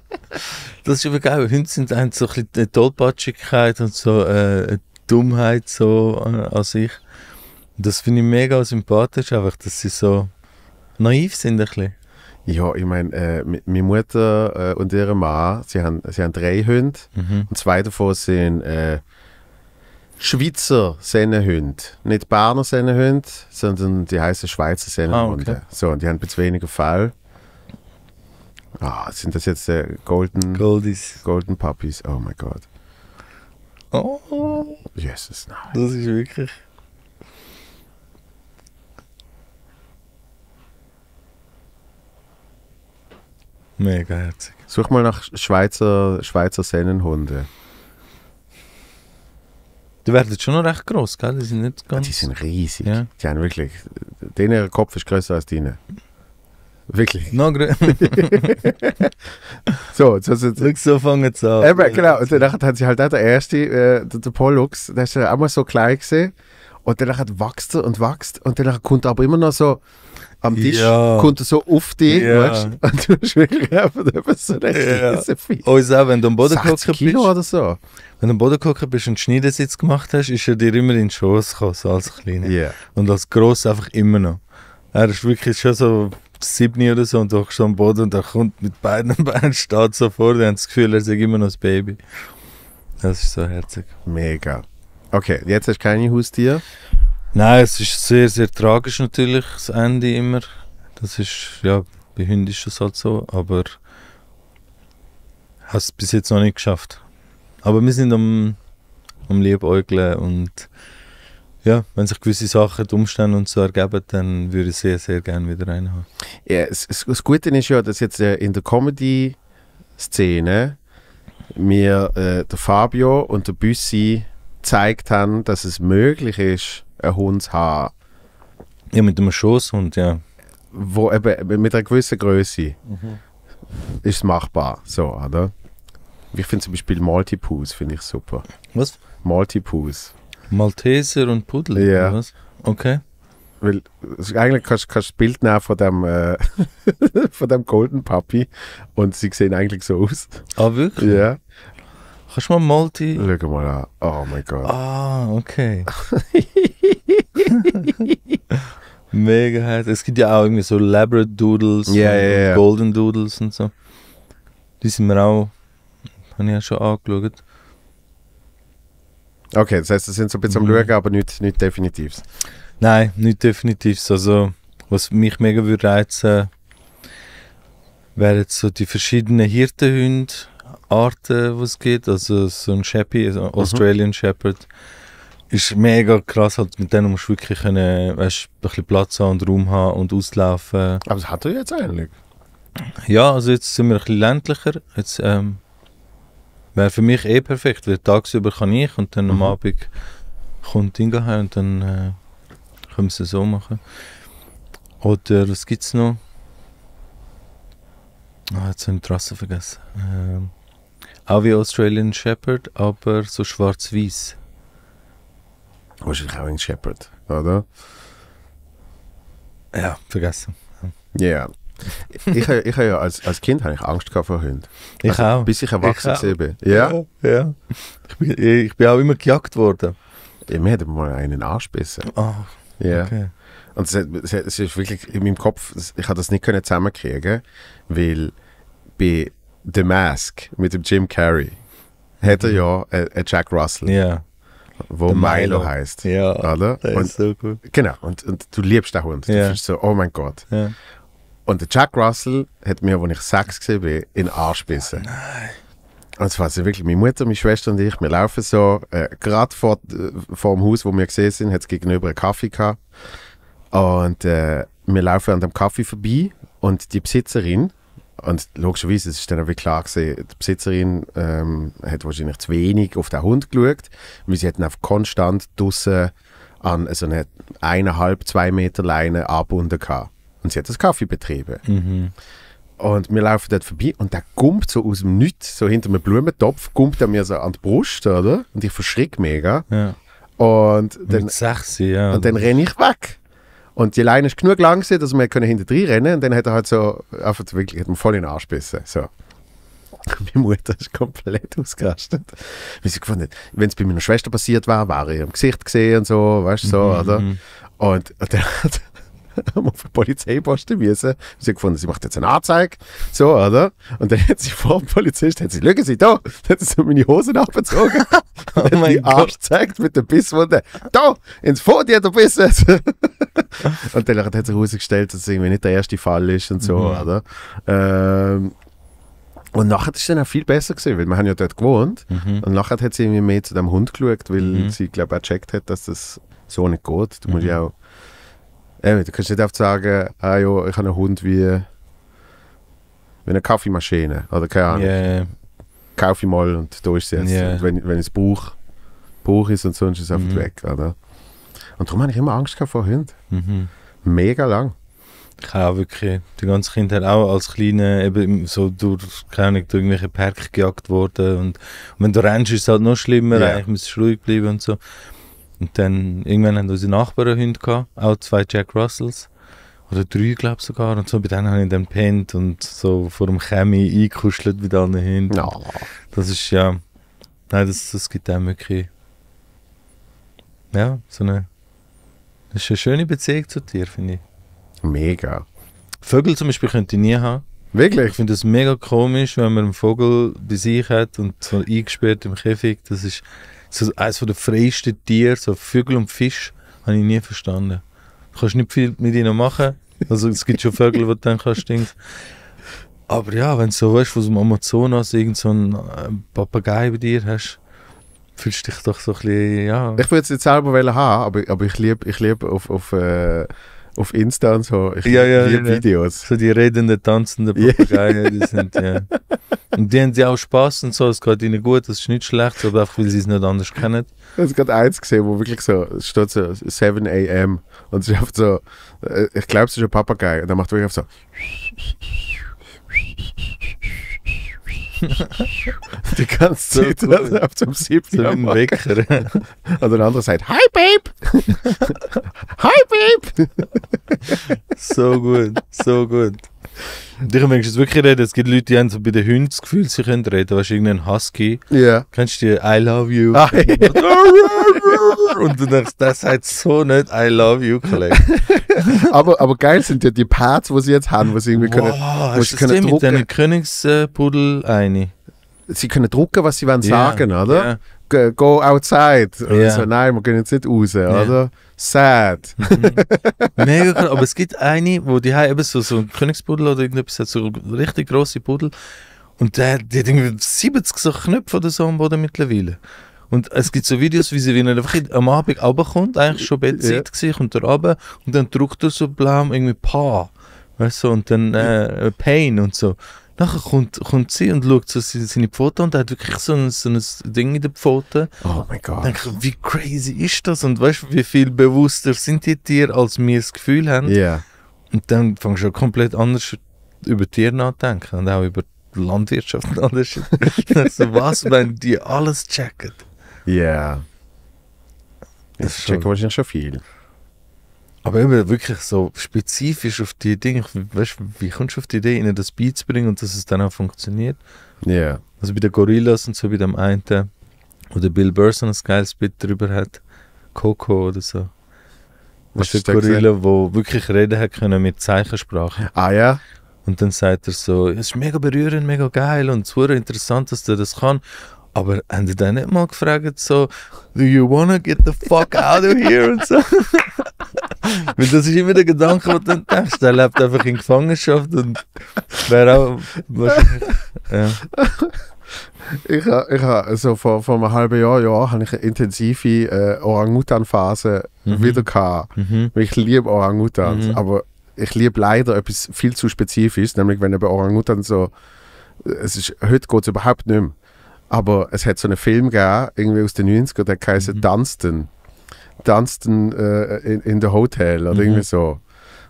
das ist aber geil. Hunde sind ein, so eine Tollpatschigkeit und so eine äh, Dummheit so an, äh, an sich. Das finde ich mega sympathisch, einfach, dass sie so naiv sind ein bisschen. Ja, ich meine, äh, meine Mutter äh, und ihre Ma, sie haben, sie haben drei Hunde mhm. und zwei davon sind äh, Schweizer Sennenhunde. Nicht Berner Sennenhunde, sondern die heißen Schweizer Sennenhunde. Ah, okay. So, und die haben ein bisschen weniger Fall. Ah, sind das jetzt äh, Golden Goldies. Golden Puppies? Oh mein Gott. Oh. Jesus, nein. Das ist wirklich. Mega herzig. Such mal nach Schweizer, Schweizer Sennenhunde. Die werden schon noch recht groß, gell? Die sind nicht ah, ganz. Ja, die sind riesig. Ja. Die haben wirklich. Denen Kopf ist größer als deine. Wirklich. Noch größer. so, jetzt hast du. so fangen sie an. Eben, genau. Und danach hat sie halt auch der erste, äh, der, der Pollux, der ist ja auch mal so klein gesehen. Und danach wächst er und wächst. Und danach kommt aber immer noch so am Tisch, ja. kommt er so auf dich, ja. weißt du? Und du hast wirklich einfach so ein ja. Riesenvieh. auch wenn du am Boden guckst. Kilo oder so. Wenn du am Boden guckst bist und einen Schneidersitz gemacht hast, ist er dir immer in den Schoß gekommen, so als Kleiner. Yeah. Und als Gross einfach immer noch. Er ist wirklich schon so sieben oder so und du schon am Boden und er kommt mit beiden Beinen, steht so vor dir und das Gefühl, er ist immer noch das Baby. Das ist so herzig. Mega. Okay, jetzt hast du keine Haustiere. Nein, es ist sehr, sehr tragisch natürlich, das Ende immer. Das ist, ja, bei Hunden ist das halt so, aber habe es bis jetzt noch nicht geschafft. Aber wir sind am, am Liebäugeln und ja, wenn sich gewisse Sachen, die Umstände und so ergeben, dann würde ich sehr, sehr gerne wieder reinhauen. Ja, das, das Gute ist ja, dass jetzt äh, in der Comedy-Szene mir äh, der Fabio und der Büssi gezeigt haben, dass es möglich ist, ein Hund Ja, mit einem Schoßhund, ja. Wo eben mit einer gewissen Größe mhm. ist es machbar, so, oder? Ich finde zum Beispiel Maltipus finde ich super. Was? Maltipus. Malteser und Pudel? Ja. Yeah. Okay. Weil eigentlich kannst du das Bild nehmen von dem, äh, von dem Golden Puppy und sie sehen eigentlich so aus. Ah, wirklich? Ja. Yeah. Kannst du mal Malti. Schau mal an. Oh mein Gott. Ah, okay. Mega heiß. Es gibt ja auch irgendwie so Labrador Doodles, und yeah, yeah. Golden Doodles und so. Die sind mir auch, habe ich ja schon angeschaut. Okay, das heißt, das sind so ein bisschen am mhm. Schauen, aber nicht, nicht definitiv. Nein, nicht definitiv. Also, was mich mega würde reizen, wären jetzt so die verschiedenen Hirtenhunde. Arten, die es gibt, also so ein Sheppy, also mhm. Australian mhm. Shepherd, ist mega krass, halt, mit denen musst du wirklich können, weißt, ein bisschen Platz haben und Raum haben und auslaufen. Aber das hat er jetzt eigentlich. Ja, also jetzt sind wir ein bisschen ländlicher. Jetzt ähm, wäre für mich eh perfekt, weil tagsüber kann ich und dann mhm. am Abend kommt Inga her und dann äh, können wir es so machen. Oder was gibt es noch? Ah, jetzt habe ich die Trasse vergessen. Ähm, auch wie Australian Shepherd, aber so schwarz-weiß. Wahrscheinlich auch in Shepard, oder? Ja, vergessen. Ja. Yeah. ich habe ich ja als, als Kind ich Angst vor Hunden. Ich also, auch. Bis ich erwachsen ich bin. Ja? ja? Ja. Ich, bin, ich bin auch immer gejagt worden. Ja, mir hat mal einen anspissen. Oh, ah, ja. Okay. Und es, es, es, ist wirklich in meinem Kopf, ich habe das nicht können zusammenkriegen, weil bei The Mask mit dem Jim Carrey hat er mhm. ja einen äh, äh, Jack Russell. Ja wo Milo. Milo, heißt. Ja, oder? das und, ist so gut. Genau, und, und du liebst den Hund. Ja. Du bist so, oh mein Gott. Ja. Und der Jack Russell hat mir, als ich sechs war, in den Arsch gebissen. Oh nein. Und das weiß wirklich, meine Mutter, meine Schwester und ich, wir laufen so, äh, gerade vor, äh, vor dem Haus, wo wir gesehen sind, hat es gegenüber einen Kaffee gehabt. Und äh, wir laufen an dem Kaffee vorbei und die Besitzerin und logischerweise, es ist dann auch klar gewesen, die Besitzerin ähm, hat wahrscheinlich zu wenig auf den Hund geschaut, weil sie hat ihn einfach konstant draussen an so eine eineinhalb, zwei Meter Leine angebunden gehabt. Und sie hat das Kaffee betrieben. Mhm. Und wir laufen dort vorbei und der gumpt so aus dem Nichts, so hinter einem Blumentopf, gumpt er mir so an die Brust, oder? Und ich verschrick mega. Ja. Und dann, sexy, ja. und dann renne ich weg. Und die Leine ist genug lang, dass wir hinter rennen rennen Und dann hat er halt so, einfach wirklich, hat mir voll in den Arsch gebissen. So. Meine Mutter ist komplett ausgerastet. Wie sie gefunden wenn es bei meiner Schwester passiert wäre, wäre ich im Gesicht gesehen und so, weißt du, so, mhm. oder? Mhm. Und, und dann hat haben auf die Polizei posten müssen. Sie hat gefunden, sie macht jetzt eine Anzeige. So, oder? Und dann hat sie vor dem Polizist, hat sie, schauen Sie da, hat sie so meine Hose nachbezogen. oh und hat die Arsch gezeigt mit der Bisswunde. Da, ins Foto hat er Bissen. und dann hat sie herausgestellt, dass es irgendwie nicht der erste Fall ist und so, mhm. oder? Ähm, und nachher ist es dann auch viel besser gewesen, weil wir haben ja dort gewohnt. Mhm. Und nachher hat sie irgendwie mehr zu dem Hund geschaut, weil mhm. sie, glaube ich, auch gecheckt hat, dass das so nicht geht. Du musst mhm. ja auch Eben, du kannst nicht einfach sagen, ah, jo, ich habe einen Hund wie, wie eine Kaffeemaschine oder keine Ahnung. Yeah. Kaufe ich mal und da ist es jetzt. Yeah. Wenn, wenn es Buch, Buch ist und sonst ist es einfach mhm. weg. Oder? Und darum habe ich immer Angst gehabt vor Hunden. Mhm. Mega lang. Ich auch wirklich. Die ganze Kindheit auch als Kleine eben so durch, keine Ahnung, durch irgendwelche Perk gejagt worden. Und, und wenn du rennst, ist es halt noch schlimmer. Yeah. Eigentlich müsstest du ruhig bleiben und so. Und dann irgendwann haben unsere Nachbarn Hunde gehabt, auch zwei Jack Russells. Oder drei, glaube ich sogar. Und so bei denen habe ich dann gepennt und so vor dem Chemie eingekuschelt mit allen Hunden. Ja. No. Das ist ja. Nein, das, das gibt einem wirklich. Ja, so eine. Das ist eine schöne Beziehung zu dir, finde ich. Mega. Vögel zum Beispiel könnte ich nie haben. Wirklich? Ich finde das mega komisch, wenn man einen Vogel bei sich hat und so eingesperrt im Käfig. Das ist so eines der freiesten Tiere, so Vögel und Fisch, habe ich nie verstanden. Du kannst nicht viel mit ihnen machen. Also es gibt schon Vögel, die du dann kannst stinken. Aber ja, wenn du so weißt, aus dem Amazonas irgend so einen äh, Papagei bei dir hast, fühlst du dich doch so ein bisschen, ja. Ich würde es jetzt selber haben, aber, aber ich liebe ich lieb auf, auf äh auf Insta und so. Ich ja, ja, liebe ja. Videos. So die redenden, tanzenden Papageien, die sind, ja. Und die haben ja auch Spaß und so, es geht ihnen gut, es ist nicht schlecht, aber auch weil sie es nicht anders kennen. Ich habe gerade eins gesehen, wo wirklich so, es steht so 7 a.m. und es ist oft so, äh, ich glaube, es ist ein Papagei und dann macht wirklich so Die ganze Zeit cool. ab zum siebten Wecker. Und der andere sagt, Hi Babe! Hi Babe! so gut, so gut. Und Ich kann wenigstens wirklich reden. Es gibt Leute, die haben so bei den Hunden das Gefühl, sie können reden. Weißt du, irgendein Husky. Ja. Yeah. Kennst du die I love you? Ah, yeah. Und du denkst, das heißt so nicht I love you, Kollege. aber, aber geil sind ja die Pads, die sie jetzt haben, wo sie irgendwie können. Wow, wo hast sie das können mit deinen Königspudel eine? Sie können drucken, was sie wollen yeah. sagen, oder? go outside. Yeah. So, nein, wir gehen jetzt nicht raus, yeah. oder? Also, sad. Mhm. Mega cool. Aber es gibt eine, wo die haben eben so, so einen Königspudel oder irgendetwas, hat so eine richtig grosse Pudel. Und der, die hat irgendwie 70 so Knöpfe oder so am Boden mittlerweile. Und es gibt so Videos, wie sie wie einfach am Abend runterkommt, eigentlich schon Bettzeit ja. war, kommt er runter und dann drückt er so blau irgendwie Pa. Weißt du, und dann äh, Pain und so. Nachher kommt, kommt sie und schaut so seine Pfoten und hat wirklich so ein, so ein Ding in den Pfoten. Oh mein Gott. Denke, wie crazy ist das? Und weißt du, wie viel bewusster sind die Tiere, als wir das Gefühl haben? Ja. Yeah. Und dann fängst du komplett anders über Tiere nachdenken und auch über Landwirtschaft und also, was, wenn die alles checken? Ja. Yeah. Das, das checken wahrscheinlich schon viel. Aber eben wirklich so spezifisch auf die Dinge, weißt, wie kommst du auf die Idee, ihnen das Beat zu bringen und dass es dann auch funktioniert? Ja. Yeah. Also bei den Gorillas und so, bei dem einen, wo der Bill Burson ein geiles Beat drüber hat, Coco oder so. Das ist der Gorilla, wo wirklich reden hat können mit Zeichensprache. Ah ja? Und dann sagt er so, es ist mega berührend, mega geil und super interessant, dass der das kann. Aber haben die dann nicht mal gefragt, so, do you wanna get the fuck out of here? und so. Weil das ist immer der Gedanke, den du denkst. Der lebt einfach in Gefangenschaft und wäre auch wahrscheinlich. Ja. Ich, ich also vor, vor einem halben Jahr, ja, habe ich eine intensive äh, Orangutan-Phase mhm. wieder gehabt. Mhm. Ich liebe Orangutans, mhm. aber ich liebe leider etwas viel zu Spezifisches, nämlich wenn bei Orangutan so, es ist, heute geht es überhaupt nicht mehr, aber es hat so einen Film gegeben, irgendwie aus den 90ern, der heißt mhm. Dunstan. Dunstan äh, in, in the Hotel oder mhm. irgendwie so.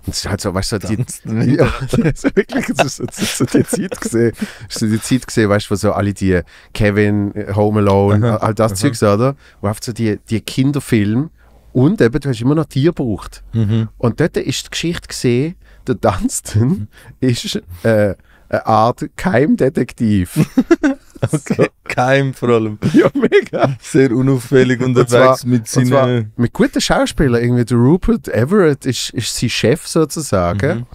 Und es ist halt so, weißt du, die, die, ja, so wirklich, es ist, es so die Zeit gesehen, so die Zeit gesehen, weißt du, wo so alle die Kevin, äh, Home Alone, all das aha. Zeugs, oder? Wo oft so die, die Kinderfilme und eben, du hast immer noch Tier gebraucht. Mhm. Und dort ist die Geschichte gesehen, der Dunstan mhm. ist äh, eine äh, Art Keimdetektiv. okay, so. Keim vor allem. Ja, mega. Sehr unauffällig und unterwegs zwar, mit seinen... Mit guten Schauspielern, irgendwie der Rupert Everett ist, ist sein Chef sozusagen. Mhm.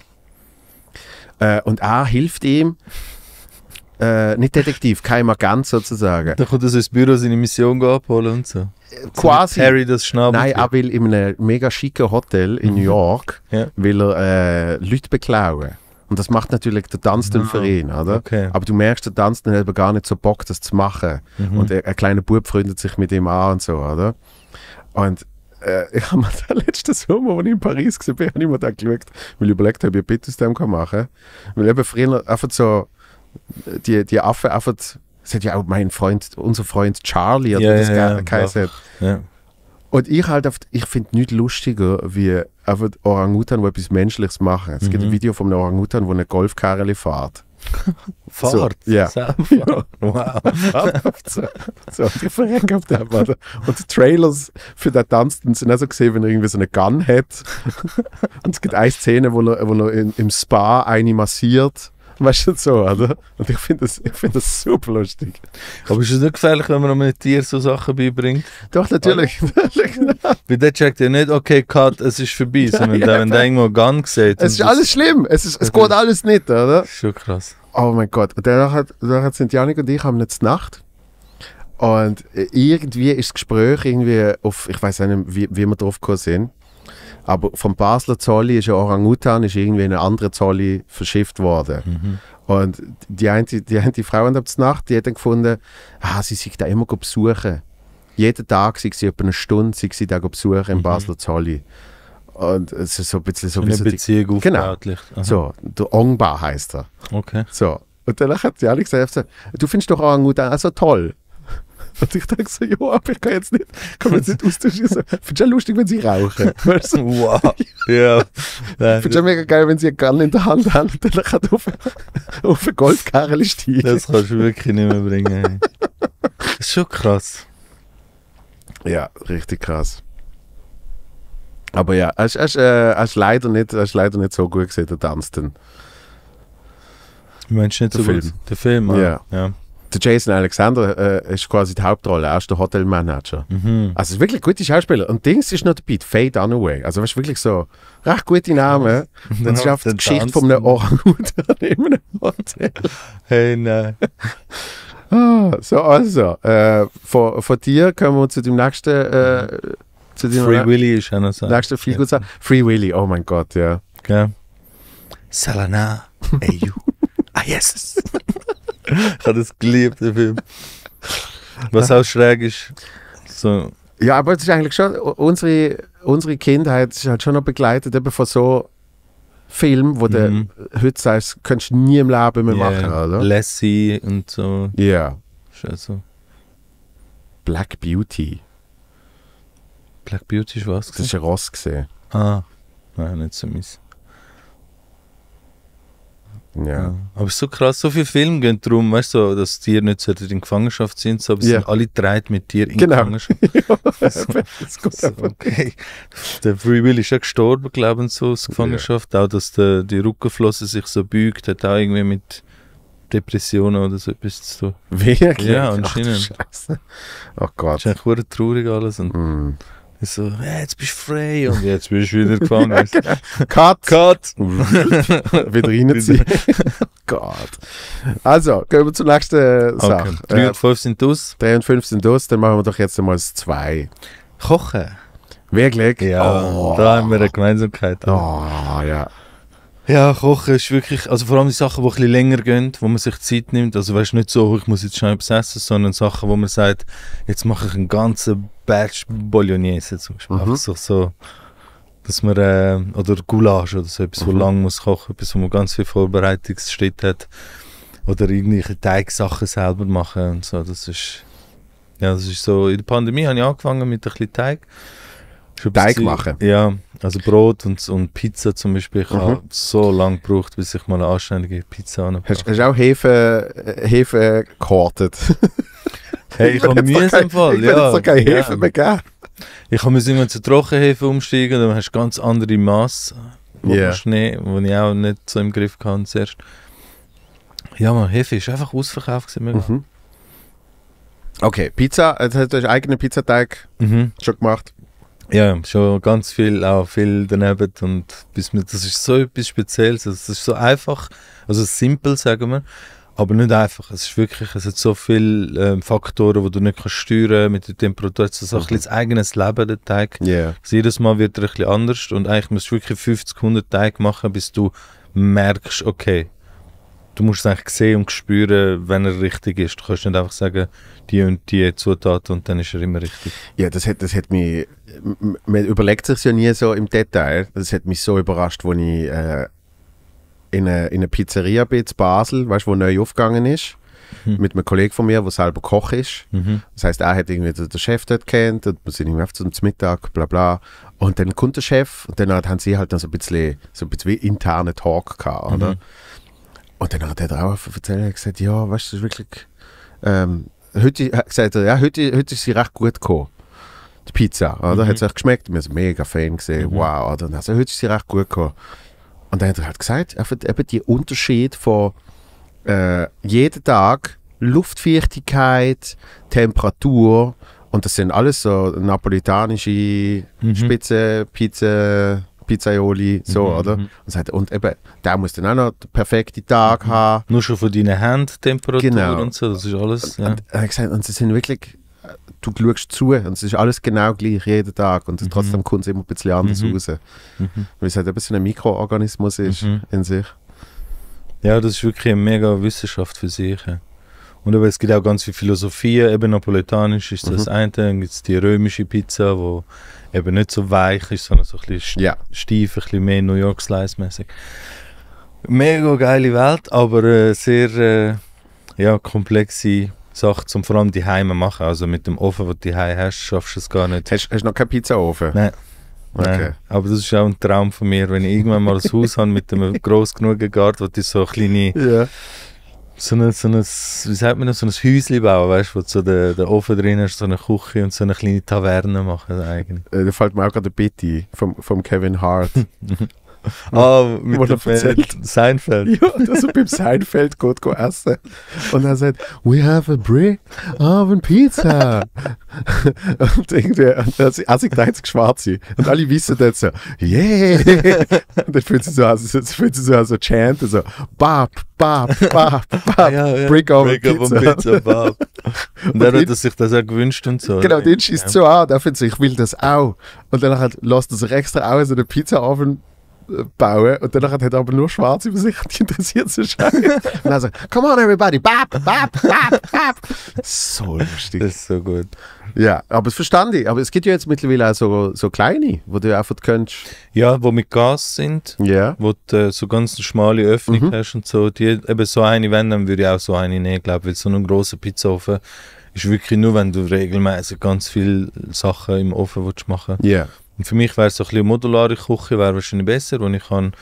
Äh, und er hilft ihm, äh, nicht Detektiv, kein Agent sozusagen. Da kommt er so ins Büro seine Mission abholen und so. Äh, quasi. Harry das Schnabel. Nein, er will in einem mega schicken Hotel in New mhm. York, ja. will er äh, Leute beklauen. Und das macht natürlich der Tanz den ah, Verein, oder? Okay. Aber du merkst, der Tanz dann hat gar nicht so Bock, das zu machen. Mhm. Und ein, kleiner Bub freundet sich mit ihm an und so, oder? Und äh, ich habe mir den letzten Sommer, als ich in Paris war, bin, habe ich mir da geschaut, weil ich überlegt habe, ob ich Bit aus dem machen kann. Weil eben früher einfach so, die, die Affen einfach, das hat ja auch mein Freund, unser Freund Charlie, oder ja, das ja, ja, ja. Und ich halt, auf, ich finde nichts lustiger, wie einfach Orangutan, die etwas Menschliches machen. Es mhm. gibt ein mhm. Video von einem Orangutan, der eine Golfkarre fährt. Fahrt? So, ja. ja. Wow. so, so, die verrecken auf dem. Oder? Und die Trailers für den Tanz sind auch so gesehen, wenn er irgendwie so eine Gun hat. Und es gibt eine Szene, wo er, wo er im Spa eine massiert Weißt du so, oder? Und ich finde das, find das super lustig. Aber ist es nicht gefährlich, wenn man einem Tier so Sachen beibringt? Doch, natürlich. Weil der checkt ja nicht, okay, Cut, es ist vorbei, sondern ja, wenn der irgendwo Gun sieht. Es ist alles schlimm, es, ist, es geht alles nicht, oder? Schon krass. Oh mein Gott. Und danach, danach sind Janik und ich haben jetzt Nacht. Und äh, irgendwie ist das Gespräch irgendwie auf, ich weiß nicht, wie, wie wir drauf gekommen sind. Aber vom Basler Zolli ist ja Orangutan ist irgendwie in eine andere Zolli verschifft worden. Mhm. Und die eine, die eine Frau in der Nacht, die hat dann gefunden, ah, sie sich da immer besuchen. Jeden Tag, sei sie etwa eine Stunde, sei sie da besuchen im mhm. Basler Zolli. Und es ist so ein bisschen so eine bisschen Beziehung die, Genau. So, der Ongba heißt er. Okay. So. Und dann hat die alle gesagt, du findest doch Orangutan also toll. Und ich denke so, ja, aber ich kann jetzt nicht, kann jetzt nicht austauschen. So, Findest du lustig, wenn sie rauchen? Weißt du? Wow. ja. Findest du mega geil, wenn sie eine Gun in der Hand haben und dann kann auf, auf eine Goldkarre steigen? Das kannst du wirklich nicht mehr bringen. das ist schon krass. Ja, richtig krass. Aber ja, hast du äh, hast leider, nicht, hast leider nicht so gut gesehen, den Dunstan. Du meinst nicht der so Film. gut? Der Film, ah, ja. ja der Jason Alexander äh, ist quasi die Hauptrolle, er ist der Hotelmanager. Mhm. Also wirklich gute Schauspieler. Und Dings ist noch dabei, Faye Dunaway. Also weißt wirklich so, recht gute Name. Das ist auf die Geschichte von einem orang in einem Hotel. Hey, nein. Ah, so, also, äh, von, von dir kommen wir zu dem nächsten. Äh, zu dem Free Willy ist einer noch so. Nächste viel gut Free Willy, oh mein Gott, ja. Yeah. Okay. Salana, hey you. ah, yes. Ich habe das geliebt, den Film. Was auch schräg ist. So. Ja, aber es ist eigentlich schon, unsere, unsere Kindheit ist halt schon noch begleitet eben von so Filmen, wo mhm. du heute sagst, könntest du nie im Leben mehr yeah. machen, oder? Lassie und so. Ja. Yeah. Also. Black Beauty. Black Beauty ist was? Das ist ein Ross gesehen. Ah, nein, nicht so mies. Ja. Aber so krass, so viele Filme gehen darum, weißt du, dass Tiere nicht in Gefangenschaft sind, so, aber ja. sind alle drei mit Tieren in genau. Gefangenschaft. Genau. das So, okay. Der Free Will ist ja gestorben, glaube ich, so aus Gefangenschaft. Ja. Auch, dass der, die Rückenflosse sich so bügt, hat auch irgendwie mit Depressionen oder so etwas zu tun. Wirklich? Ja, anscheinend. Ach, Scheiße. oh Gott. Das ist echt traurig alles. Und mm so, jetzt bist du frei und jetzt bist du wieder gefangen. Cut! Cut! wieder reinziehen. Gott. Also, gehen wir zur nächsten Sache. 3 und 5 äh, sind aus. 3 und 5 sind aus, dann machen wir doch jetzt einmal das 2. Kochen? Wirklich? Ja, oh. da haben wir eine Gemeinsamkeit. oh, ja. Ja, Kochen ist wirklich, also vor allem die Sachen, die ein bisschen länger gehen, wo man sich Zeit nimmt. Also weißt nicht so, oh, ich muss jetzt schnell etwas essen, sondern Sachen, wo man sagt, jetzt mache ich einen ganzen Best Bolognese zum Beispiel. Mhm. Einfach so, dass man, äh, oder Gulasch oder so etwas, mhm. wo lang muss kochen, etwas, wo man ganz viel Vorbereitungsschritt hat. Oder irgendwelche Teigsachen selber machen und so. Das ist, ja, das ist so, in der Pandemie habe ich angefangen mit ein bisschen Teig. Teig machen? Ja, also Brot und, und Pizza zum Beispiel. Ich mhm. habe so lange gebraucht, bis ich mal eine anständige Pizza habe. Hast, hast du auch Hefe, äh, Hefe gehortet? Hey, ich habe mühsam Fall. Ich ja. jetzt keine Hilfe ja. mehr geben. Ich muss immer zur Trockenhefe umsteigen, dann hast du ganz andere Masse yeah. Schnee, die ich auch nicht so im Griff hatte zuerst. Ja, man, Hefe ist einfach ausverkauft. Mhm. Okay, Pizza, jetzt äh, hast du einen eigenen Pizzateig mhm. schon gemacht. Ja, schon ganz viel, auch viel daneben. Und bis mir, das ist so etwas Spezielles. Das ist so einfach, also simpel, sagen wir aber nicht einfach. Es ist wirklich, es hat so viele ähm, Faktoren, die du nicht kannst steuern mit der Temperatur. Es ist so ein bisschen mhm. das eigenes Leben, der Teig. Yeah. Also jedes Mal wird er ein anders und eigentlich musst du wirklich 50, 100 Teig machen, bis du merkst, okay, du musst es eigentlich sehen und spüren, wenn er richtig ist. Du kannst nicht einfach sagen, die und die Zutaten und dann ist er immer richtig. Ja, das hat, das hat mich, man überlegt sich ja nie so im Detail, das hat mich so überrascht, als ich... Äh, in eine, Pizzeria bin in Basel, weißt, wo neu aufgegangen ist. Mhm. Mit einem Kollegen von mir, der selber Koch ist. Mhm. Das heißt, er hat irgendwie den Chef dort kennt und wir sind irgendwie zum Mittag, bla bla. Und dann kommt der Chef und dann haben sie halt dann so ein bisschen, so ein bisschen interne Talk gehabt, oder? Mhm. Und dann hat er auch erzählt, er gesagt, ja, weißt du, das ist wirklich. Ähm, heute, hat gesagt, ja, heute, heute ist sie recht gut gekommen die Pizza, oder? Mhm. Hat es euch geschmeckt? Wir sind mega Fan gesehen, mhm. wow, oder? Also, heute ist sie recht gut gekommen. Und dann hat er halt gesagt, eben die Unterschied von äh, jeden Tag Luftfeuchtigkeit, Temperatur und das sind alles so napolitanische mhm. Spitze, Pizza, Pizzaioli, so, mhm. oder? Mhm. Und, sagt, und eben, der muss dann auch noch den perfekten Tag mhm. haben. Nur schon für deine Handtemperatur genau. und so, das ist alles. Ja. Und, und, und sie sind wirklich du schaust zu und es ist alles genau gleich jeden Tag und mhm. trotzdem kommt es immer ein bisschen anders mhm. raus. Mhm. Weil es halt ein bisschen ein Mikroorganismus ist mhm. in sich. Ja, das ist wirklich eine mega Wissenschaft für sich. Und aber es gibt auch ganz viele Philosophien, eben napoletanisch ist das mhm. eine, dann gibt es die römische Pizza, wo eben nicht so weich ist, sondern so ein bisschen ja. steif, ein bisschen mehr New York Slice mäßig. Mega geile Welt, aber äh, sehr äh, ja, komplexe Sachen zum vor allem die Heime machen. Also mit dem Ofen, den du die hast, schaffst du es gar nicht. Hast du noch keinen Pizzaofen? Nein. Okay. Nein. Aber das ist auch ein Traum von mir, wenn ich irgendwann mal ein Haus habe mit einem gross genugen Garten, wo du so kleine. Yeah. So ein, so ein, wie sagt man das, so ein Häuschen bauen, weißt wo du so den, den Ofen drin hast, so eine Küche und so eine kleine Taverne machen. Eigentlich. Äh, da fällt mir auch gerade ein Bitte vom, vom Kevin Hart. Ah, mit 100%. dem Seinfeld. Ja, das ist beim Seinfeld geht gut essen. Und er sagt, we have a brick oven pizza. und irgendwie, und er sagt 90 Schwarze. Und alle wissen das so, yeah. Und dann fühlt sie so, also, fühlt sie so, also chant, so, bap, bap, bap, bap, ja, ja. brick oven a pizza. pizza bap. Und, und dann hat er sich das auch gewünscht und so. Genau, den schießt ja. so an, da findet sie, ich will das auch. Und dann lässt er sich extra aus so eine Pizza oven bauen und danach hat er aber nur Schwarz über sich interessiert zu schreiben. und dann so, come on everybody, bap, bap, bap, bap. So lustig. Das ist so gut. Ja, aber es verstand ich. Aber es gibt ja jetzt mittlerweile auch so, so kleine, wo du einfach könntest. Ja, wo mit Gas sind, yeah. wo du äh, so ganz schmale Öffnung mhm. hast und so. Die, eben so eine, wenn, dann würde ich auch so eine nehmen, glaube ich, weil so einen großer Pizzaofen ist wirklich nur, wenn du regelmäßig ganz viele Sachen im Ofen machen willst. Yeah. Und für mich wäre so ein bisschen modulare Küche wäre wahrscheinlich besser, wenn ich kann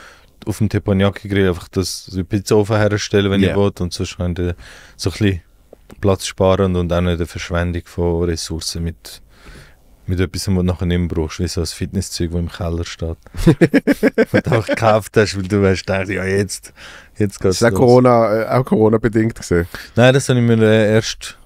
auf dem Teppanyaki Grill einfach das so Pizzaofen herstellen, wenn yeah. ich will und sonst kann so ein bisschen Platz sparen und auch nicht eine Verschwendung von Ressourcen mit mit etwas, was du nachher nicht mehr brauchst, wie so ein Fitnesszeug, das im Keller steht. und du gekauft hast, weil du hast gedacht, ja jetzt, jetzt geht's Ist das los. Corona, äh, auch Corona-bedingt gesehen? Nein, das habe ich mir äh, erst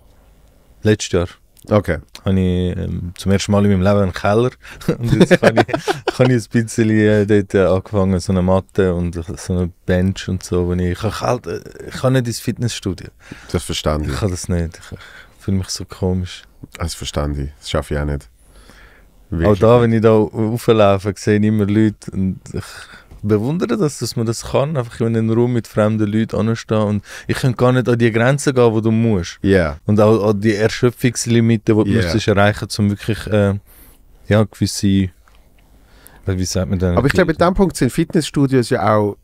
letztes Jahr Okay. Habe ich ähm, zum ersten Mal in meinem Leben einen Keller. und jetzt habe ich, hab ich ein bisschen äh, dort äh, angefangen, so eine Matte und so eine Bench und so. Und ich, ich, halt, ich kann nicht ins Fitnessstudio. Das verstehe ich. Ich kann das nicht. Ich, ich fühle mich so komisch. Das verstehe ich. Das schaffe ich auch nicht. Wirklich. Auch da, wenn ich da rauflaufe, sehe ich immer Leute und ich bewundere das, dass man das kann, einfach in einem Raum mit fremden Leuten anstehen und ich kann gar nicht an die Grenzen gehen, wo du musst. Yeah. Und auch an die Erschöpfungslimite, die du yeah. müsstest erreichen, um wirklich äh, ja, gewisse äh, wie sagt man denn? Aber ich glaube, an diesem Punkt sind Fitnessstudios ja auch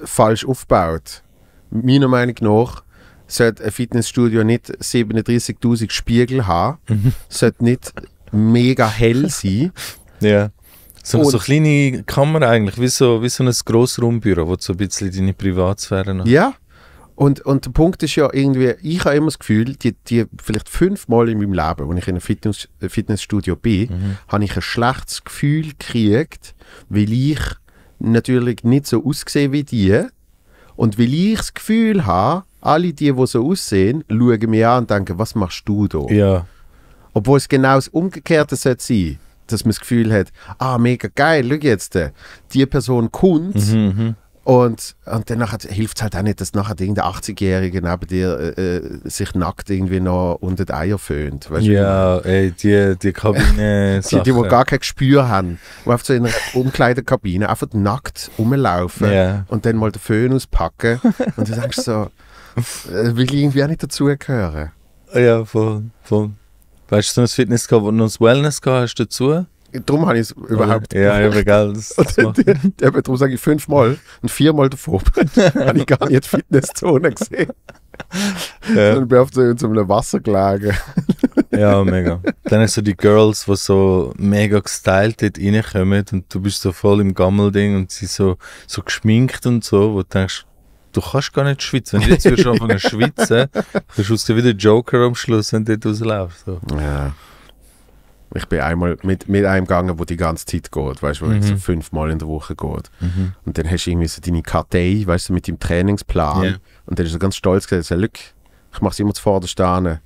falsch aufgebaut. Meiner Meinung nach sollte ein Fitnessstudio nicht 37.000 Spiegel haben, mhm. sollte nicht mega hell sein. ja. So, und so kleine Kammer eigentlich, wie so, wie so ein Grossraumbüro, wo du so ein bisschen deine Privatsphäre noch Ja. Und, und der Punkt ist ja irgendwie, ich habe immer das Gefühl, die, die vielleicht fünfmal in meinem Leben, wenn ich in einem Fitness, äh, Fitnessstudio bin, mhm. habe ich ein schlechtes Gefühl gekriegt, weil ich natürlich nicht so aussehe wie die. Und weil ich das Gefühl habe, alle die, die so aussehen, schauen mich an und denken, was machst du da? Ja. Obwohl es genau das Umgekehrte sein sollte dass man das Gefühl hat, ah, mega geil, schau jetzt, äh, die Person kommt. Mhm, mhm. und, und dann hilft es halt auch nicht, dass nachher der 80-Jährige neben dir äh, äh, sich nackt irgendwie noch unter die Eier föhnt. Weißt ja, du? ey, die, die Kabine. die, die, die gar kein Gespür haben, die einfach so in einer Umkleidekabine einfach nackt rumlaufen yeah. und dann mal den Föhn auspacken. und du sagst so, äh, will ich irgendwie auch nicht dazugehören. Ja, von. voll. Weißt du, ein Fitness gehabt und das Wellness gehabt hast dazu? Darum habe ich es überhaupt. Ja, eben, gell. Eben, darum sage ich fünfmal und viermal davor habe ich gar nicht Fitnesszone gesehen. Ja. Dann bin ich so zu einem Wassergelage. ja, mega. Dann hast du die Girls, die so mega gestylt dort reinkommen und du bist so voll im Gammelding und sie so, so geschminkt und so, wo du denkst, du kannst gar nicht schwitzen. Wenn du jetzt würdest anfangen zu schwitzen, schaust du wieder Joker am Schluss, wenn du dort rausläufst. So. Ja. Ich bin einmal mit, mit einem gegangen, wo die ganze Zeit geht, weißt du, wo mhm. so fünfmal in der Woche geht. Mhm. Und dann hast du irgendwie so deine Kartei, weißt du, mit deinem Trainingsplan. Yeah. Und dann ist er ganz stolz gesagt, Glück, ich mache es immer zu an.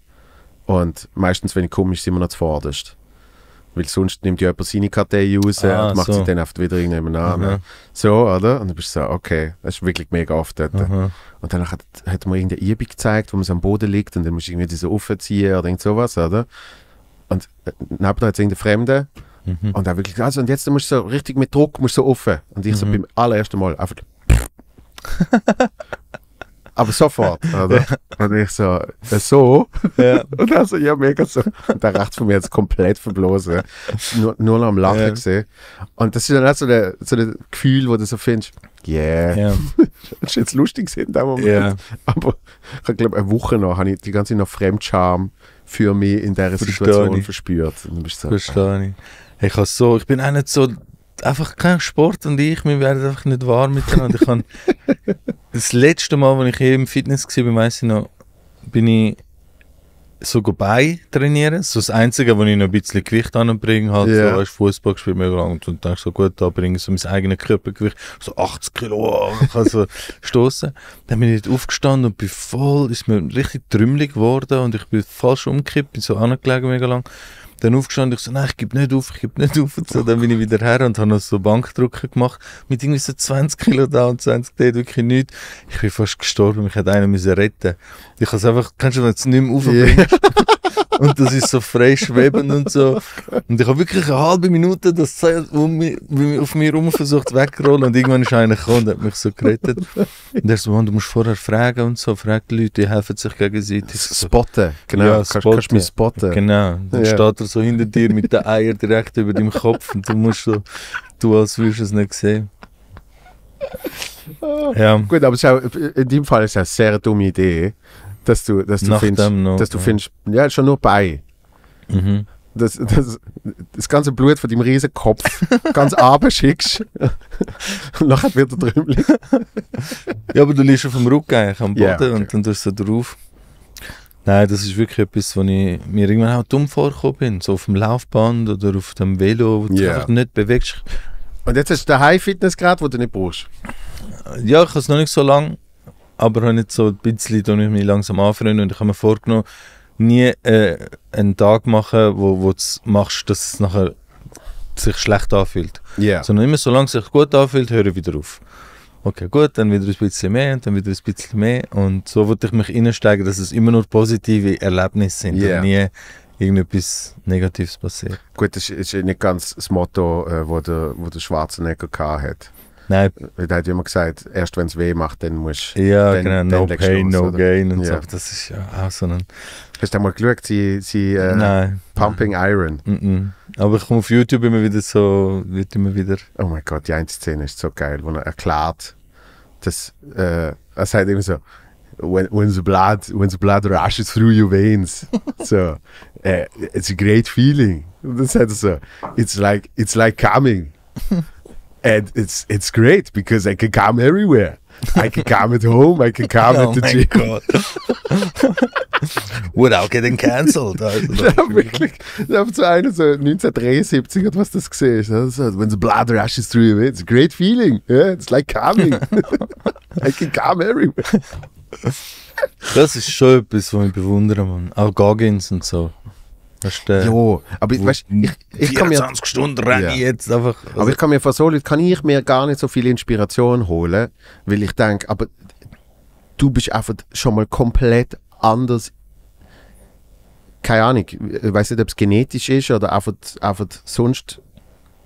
Und meistens, wenn ich komme, ist es immer noch zu zuvorderst. Weil sonst nimmt ja jemand seine Kartei raus ah, und macht so. sie dann oft wieder irgendjemand an. Mhm. So, oder? Und dann bist du so, okay, das ist wirklich mega oft dort. Mhm. Und dann hat, hat man irgendeine Übung gezeigt, wo man so am Boden liegt und dann musst du irgendwie so aufziehen oder irgend sowas, oder? Und äh, neben hat es irgendeinen Fremden. Mhm. Und dann wirklich, also, und jetzt musst du so richtig mit Druck musst du so offen. Und ich so mhm. beim allerersten Mal einfach. aber sofort, oder? Ja. Und ich so, äh, so? Ja. Und dann so, ja, mega so. Und da rachts von mir jetzt komplett verblose. Nur, nur noch am Lachen ja. gesehen. Und das ist dann auch so ein so der Gefühl, wo du so findest, yeah. Ja. das ist jetzt lustig gewesen in dem Moment. Ja. Aber ich glaube, eine Woche noch habe ich die ganze noch Fremdscham für mich in dieser Verstehe Situation ich. verspürt. Und dann bist so, Verstehe äh. ich. Ich, so, ich bin auch nicht so einfach kein Sport und ich, wir werden einfach nicht warm miteinander. Ich kann, das letzte Mal, als ich im Fitness war, weiss ich noch, bin ich so bei trainieren. So das Einzige, wo ich noch ein bisschen Gewicht anbringe, halt, yeah. so, Fußball gespielt mir lang und dann so gut, da bringe ich so mein eigenes Körpergewicht, so 80 Kilo, ich stoßen. Dann bin ich aufgestanden und bin voll, ist mir richtig trümmelig geworden und ich bin falsch umgekippt, bin so angelegen mega lang. Dann aufgestanden, ich so, nein, ich gebe nicht auf, ich gebe nicht auf. Und so, dann bin ich wieder her und habe noch so Bankdrücken gemacht. Mit irgendwie so 20 Kilo da und 20 dort, wirklich nichts. Ich bin fast gestorben, mich hätte einer müssen retten Ich habe es einfach, kannst du, wenn es nicht mehr aufbringst. Yeah. und das ist so frei schwebend und so. Und ich habe wirklich eine halbe Minute das Zeug um mich, auf mir herum versucht wegzurollen und irgendwann ist einer gekommen und hat mich so gerettet. Und er so, man, du musst vorher fragen und so, Fragt die Leute, die helfen sich gegenseitig. Spotten, genau. Ja, spotten. Kannst, kannst mich spotten. Genau. Dann yeah. steht er so hinter dir mit den Eiern direkt über deinem Kopf und du musst so, du als würdest es nicht sehen. Ja. Gut, aber auch, in deinem Fall ist es eine sehr dumme Idee, dass du, dass du findest, noch, dass du ja. findest, ja, schon nur bei. Mhm. Das, das, das ganze Blut von deinem riesen Kopf ganz abschickst und nachher wieder drüben Ja, aber du liegst auf dem Rücken eigentlich am Boden yeah, okay. und dann tust du so drauf. Nein, das ist wirklich etwas, wo ich mir irgendwann auch dumm vorgekommen bin. So auf dem Laufband oder auf dem Velo, wo du yeah. einfach nicht bewegst. Und jetzt hast du den High-Fitness-Grad, den du nicht brauchst? Ja, ich habe es noch nicht so lange, aber habe nicht so ein bisschen, da ich mich langsam anfreunden. und ich habe mir vorgenommen, nie äh, einen Tag machen, wo, wo du machst, dass es nachher sich schlecht anfühlt. Yeah. Sondern immer, solange es sich gut anfühlt, höre ich wieder auf okay, gut, dann wieder ein bisschen mehr und dann wieder ein bisschen mehr. Und so wollte ich mich einsteigen, dass es immer nur positive Erlebnisse sind yeah. und nie irgendetwas Negatives passiert. Gut, das ist nicht ganz das Motto, das äh, wo der, wo der Schwarzenegger hat. Nein. Er hat immer gesagt, erst wenn es weh macht, dann musst du. Ja, dann, genau, no dann pain, los, no oder? gain und ja. so. Das ist ja auch so ein. Hast du mal geschaut, sie, sie äh, Pumping Iron? Mm -mm. Aber ich komme auf YouTube immer wieder so, wird immer wieder. Oh mein Gott, die eine Szene ist so geil, wo er erklärt, dass äh, er sagt immer so, when, when the blood when the blood rushes through your veins. so uh, it's a great feeling. dann sagt er so, it's like it's like coming. And it's it's great because I can come everywhere. I can come at home, I can come oh at the gym. God. Without getting cancelled. Also, ja, wirklich. Ich habe so einen, 1973 hat was das gesehen. Also, when the blood rushes through you, eh? it's a great feeling. Yeah, it's like coming. I can come everywhere. Das ist schon etwas, was ich bewundere, man. Auch Goggins und so. Weißt, äh, ja, aber wo, weißt, ich, ich 24 kann mir, Stunden renne ja. jetzt einfach. Also. Aber ich kann mir von so Leuten kann ich mir gar nicht so viel Inspiration holen, weil ich denke, aber du bist einfach schon mal komplett anders. Keine Ahnung, ich weiß nicht, ob es genetisch ist oder einfach, einfach sonst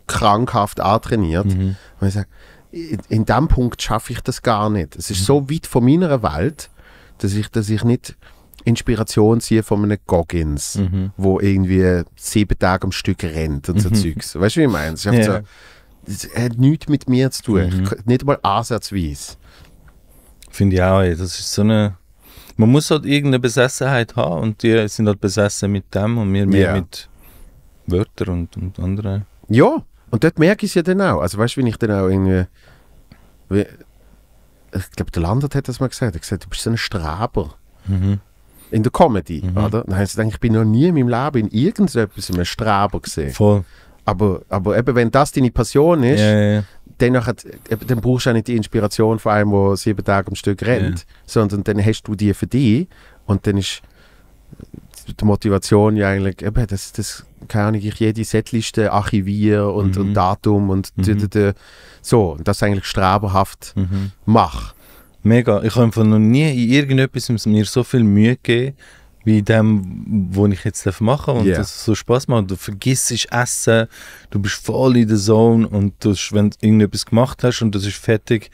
krankhaft antrainiert. Mhm. Und ich sage, in, in dem Punkt schaffe ich das gar nicht. Es ist mhm. so weit von meiner Welt, dass ich, dass ich nicht Inspirationsziehen von einem Goggins, mhm. wo irgendwie sieben Tage am Stück rennt und so mhm. Zeugs. Weißt du, wie ich meine? Das, ja. so, das hat nichts mit mir zu tun. Mhm. Nicht mal ansatzweise. Finde ich auch, ey. das ist so eine. Man muss halt irgendeine Besessenheit haben und die sind halt besessen mit dem und wir mehr ja. mit Wörtern und, und anderen. Ja, und dort merke ich es ja dann auch. Also weißt du, wenn ich dann auch irgendwie. Wie, ich glaube, der Landert hat das mal gesagt. Er hat gesagt, du bist so ein Straber. Mhm. In der Comedy, mhm. oder? Dann haben sie gedacht, ich bin noch nie in meinem Leben in irgendetwas einem Streber gesehen. Voll. Aber, aber eben, wenn das deine Passion ist, ja, ja, ja. Dann, hat, dann brauchst du auch nicht die Inspiration von einem, der sieben Tage am Stück rennt, sondern dann hast du die für dich und dann ist die Motivation ja eigentlich, eben, das, das keine Ahnung, ich jede Setliste archiviere und, mhm. und Datum und mhm. so. Und eigentlich streberhaft mhm. mache. Mega. Ich habe noch nie in irgendetwas mir so viel Mühe gegeben, wie in dem, was ich jetzt machen darf und yeah. das so Spaß macht. Du vergisst Essen, du bist voll in der Zone und du, wenn du irgendetwas gemacht hast und das ist fertig,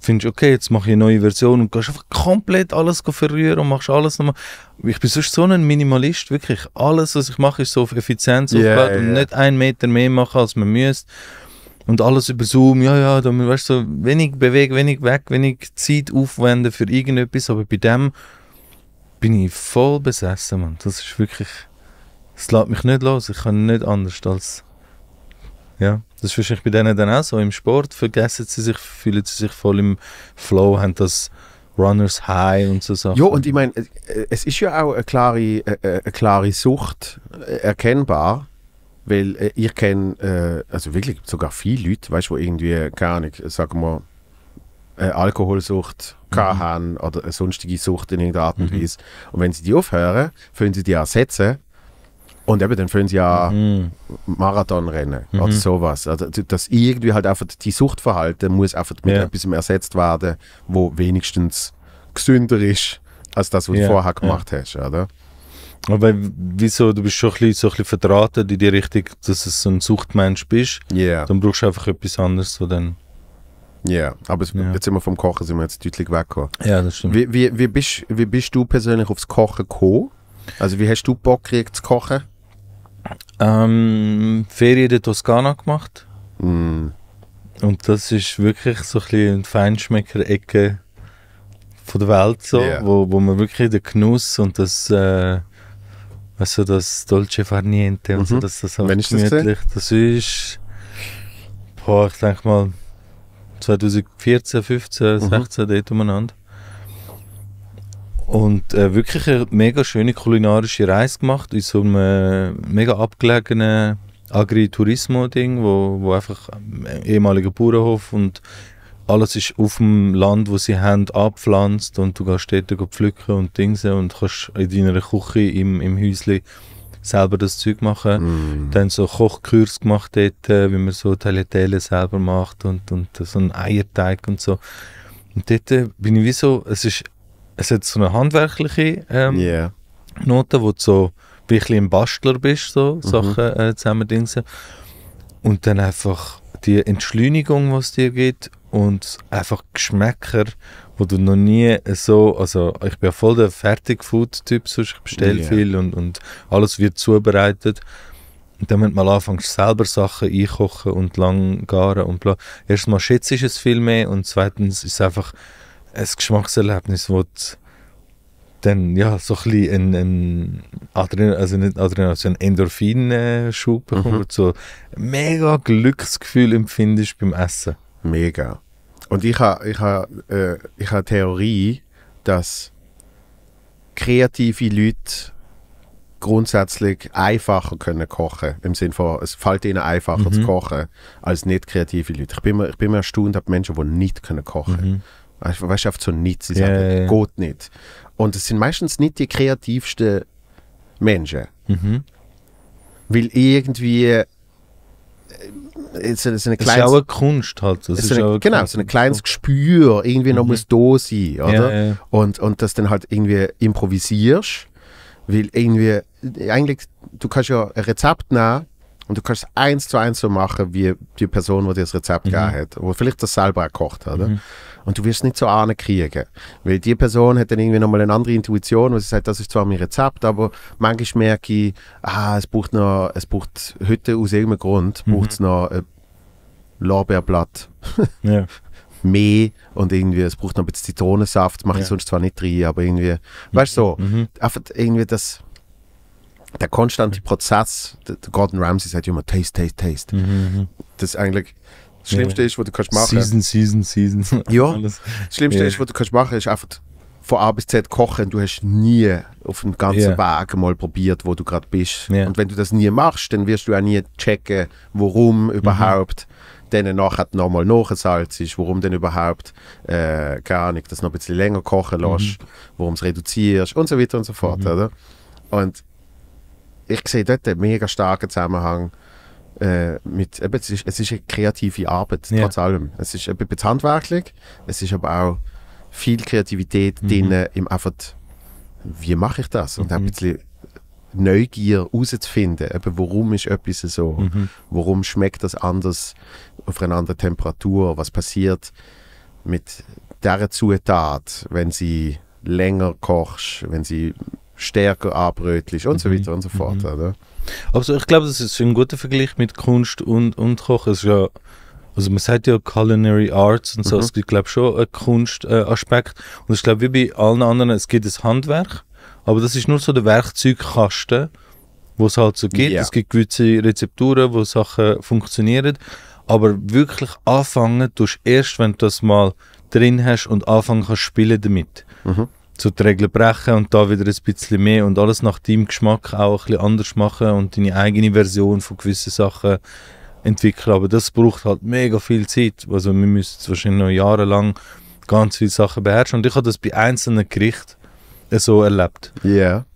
findest du, okay, jetzt mache ich eine neue Version und gehst einfach komplett alles verrühren und machst alles nochmal. Ich bin sonst so ein Minimalist, wirklich. Alles, was ich mache, ist so auf Effizienz yeah, aufgebaut yeah. und nicht einen Meter mehr machen, als man müsste. Und alles über Zoom, ja, ja, da weißt so wenig bewegen, wenig weg, wenig Zeit aufwenden für irgendetwas. Aber bei dem bin ich voll besessen, man. Das ist wirklich, es lässt mich nicht los. Ich kann nicht anders als, ja. Das ist wahrscheinlich bei denen dann auch so. Im Sport vergessen sie sich, fühlen sie sich voll im Flow, haben das Runners High und so Sachen. Ja, und ich meine, es ist ja auch eine klare, eine, äh, äh, eine klare Sucht äh, erkennbar weil äh, ich kenne, äh, also wirklich sogar viele Leute, weißt du, irgendwie, keine Ahnung, sagen wir, äh, Alkoholsucht mhm. haben oder eine sonstige Sucht in irgendeiner Art und mhm. Weise. Und wenn sie die aufhören, können sie die ersetzen. Und eben, dann führen sie ja mhm. Marathonrennen mhm. oder sowas. Also, dass irgendwie halt einfach die Suchtverhalten muss einfach mit ja. etwas ersetzt werden, wo wenigstens gesünder ist, als das, was ja. du vorher gemacht ja. hast, oder? Aber wieso, du bist schon ein bisschen, so ein bisschen verdrahtet in die Richtung, dass du so ein Suchtmensch bist. Ja. Yeah. Dann brauchst du einfach etwas anderes, so dann... Ja, yeah. aber es, yeah. jetzt sind wir vom Kochen sind wir jetzt deutlich weggekommen. Ja, das stimmt. Wie, wie, wie, bist, wie bist du persönlich aufs Kochen gekommen? Also wie hast du Bock gekriegt zu kochen? Ähm, Ferien in der Toskana gemacht. Mm. Und das ist wirklich so ein bisschen eine Feinschmecker-Ecke von der Welt, so, yeah. wo, wo man wirklich den Genuss und das... Äh, weißt also du, das Dolce Farniente und mhm. so, dass das auch Wenn gemütlich ist. Das ist, boah, ich denke mal, 2014, 15, 16, mhm. dort umeinander. Und äh, wirklich eine mega schöne kulinarische Reise gemacht in so einem äh, mega abgelegenen Agriturismo-Ding, wo, wo einfach ähm, ehemaliger Bauernhof und alles ist auf dem Land, wo sie haben, abpflanzt und du gehst dort pflücken und Dinge und kannst in deiner Küche im, im Häuschen selber das Zeug machen. Mm. Dann so Kochkurs gemacht dort, äh, wie man so Tagliatelle selber macht und, und so einen Eierteig und so. Und dort bin ich wie so, es, ist, es hat so eine handwerkliche ähm, yeah. Note, wo du so wirklich ein Bastler bist, so mhm. Sachen äh, zusammendingsen. Und dann einfach die Entschleunigung, was es dir gibt und einfach Geschmäcker, wo du noch nie so, also ich bin ja voll der fertig food typ ich bestelle yeah. viel und, und alles wird zubereitet. Und dann, wenn du mal anfängst, selber Sachen einkochen und lang garen und bla, erstmal schätzt es viel mehr und zweitens ist es einfach ein Geschmackserlebnis, wo dann ja, so ein bisschen ein, Adrenalin, also nicht Adrenalin, also einen Endorphinschub mhm. bekommst, mhm. so mega Glücksgefühl empfindest beim Essen. Mega. Und ich habe ich ha, äh, ha Theorie, dass kreative Leute grundsätzlich einfacher können kochen im Sinne von es fällt ihnen einfacher mhm. zu kochen als nicht kreative Leute. Ich bin mir, ich bin mir erstaunt ab Menschen, die nicht können kochen. Mhm. Weißt du, einfach so nichts. Sie sagen, yeah. geht nicht. Und es sind meistens nicht die kreativsten Menschen. Mhm. Weil irgendwie äh, so eine, so eine kleines, ist ja auch eine Kunst halt. Das so eine, eine, genau, so ein kleines Gespür irgendwie noch mhm. muss da sein, oder? Ja, ja. Und, und das dann halt irgendwie improvisierst, weil irgendwie, eigentlich, du kannst ja ein Rezept nehmen und du kannst es eins zu eins so machen, wie die Person, die das Rezept mhm. gegeben hat, oder vielleicht das selber gekocht hat. Mhm. Und du wirst nicht so kriegen. Weil die Person hat dann irgendwie nochmal eine andere Intuition, wo sie sagt, das ist zwar mein Rezept, aber manchmal merke ich, ah, es braucht noch, es braucht heute aus irgendeinem Grund, mhm. braucht es noch ein Lorbeerblatt. ja. Mehr und irgendwie, es braucht noch ein bisschen Zitronensaft, mache ja. sonst zwar nicht rein, aber irgendwie, weißt du, so, mhm. einfach irgendwie das, der konstante Prozess, der Gordon Ramsay sagt immer, taste, taste, taste. Mhm, mhm. Das ist eigentlich das Schlimmste ist, was du kannst machen. Season, Season, Season. Ja. Das Schlimmste ist, was du kannst machen, ist einfach von A bis Z kochen. Du hast nie auf dem ganzen Weg mal probiert, wo du gerade bist. Und wenn du das nie machst, dann wirst du auch nie checken, warum mhm. überhaupt. Mhm dann nachher nochmal ist, warum denn überhaupt, äh, keine Ahnung, das noch ein bisschen länger kochen mhm. lässt, mhm. warum es reduzierst und so weiter und so fort. Mhm. Oder? Und ich sehe dort einen mega starken Zusammenhang äh, mit, eben, es, ist, es ist eine kreative Arbeit, ja. trotz allem. Es ist ein bisschen handwerklich, es ist aber auch viel Kreativität mhm. drin, im einfach, wie mache ich das? Und mhm. ein bisschen Neugier herauszufinden, eben, warum ist etwas so, mhm. warum schmeckt das anders auf einer anderen Temperatur, was passiert mit dieser Zutat, wenn sie länger kochst, wenn sie stärker abrötlich und mhm. so weiter und so fort. Mhm. Oder? Also ich glaube, das ist ein guter Vergleich mit Kunst und, und Kochen. Es ist ja, also man sagt ja Culinary Arts und so, mhm. es gibt glaube schon einen Kunstaspekt. Äh, und ich glaube, wie bei allen anderen, es gibt das Handwerk, aber das ist nur so der Werkzeugkasten, wo es halt so gibt. Yeah. Es gibt gewisse Rezepturen, wo Sachen funktionieren, aber wirklich anfangen tust du erst, wenn du das mal drin hast und anfangen kannst spielen damit. Mhm zu den Regeln brechen und da wieder ein bisschen mehr und alles nach deinem Geschmack auch ein bisschen anders machen und deine eigene Version von gewissen Sachen entwickeln. Aber das braucht halt mega viel Zeit. Also wir müssen jetzt wahrscheinlich noch jahrelang ganz viele Sachen beherrschen. Und ich habe das bei einzelnen Gerichten so erlebt. Ja. Yeah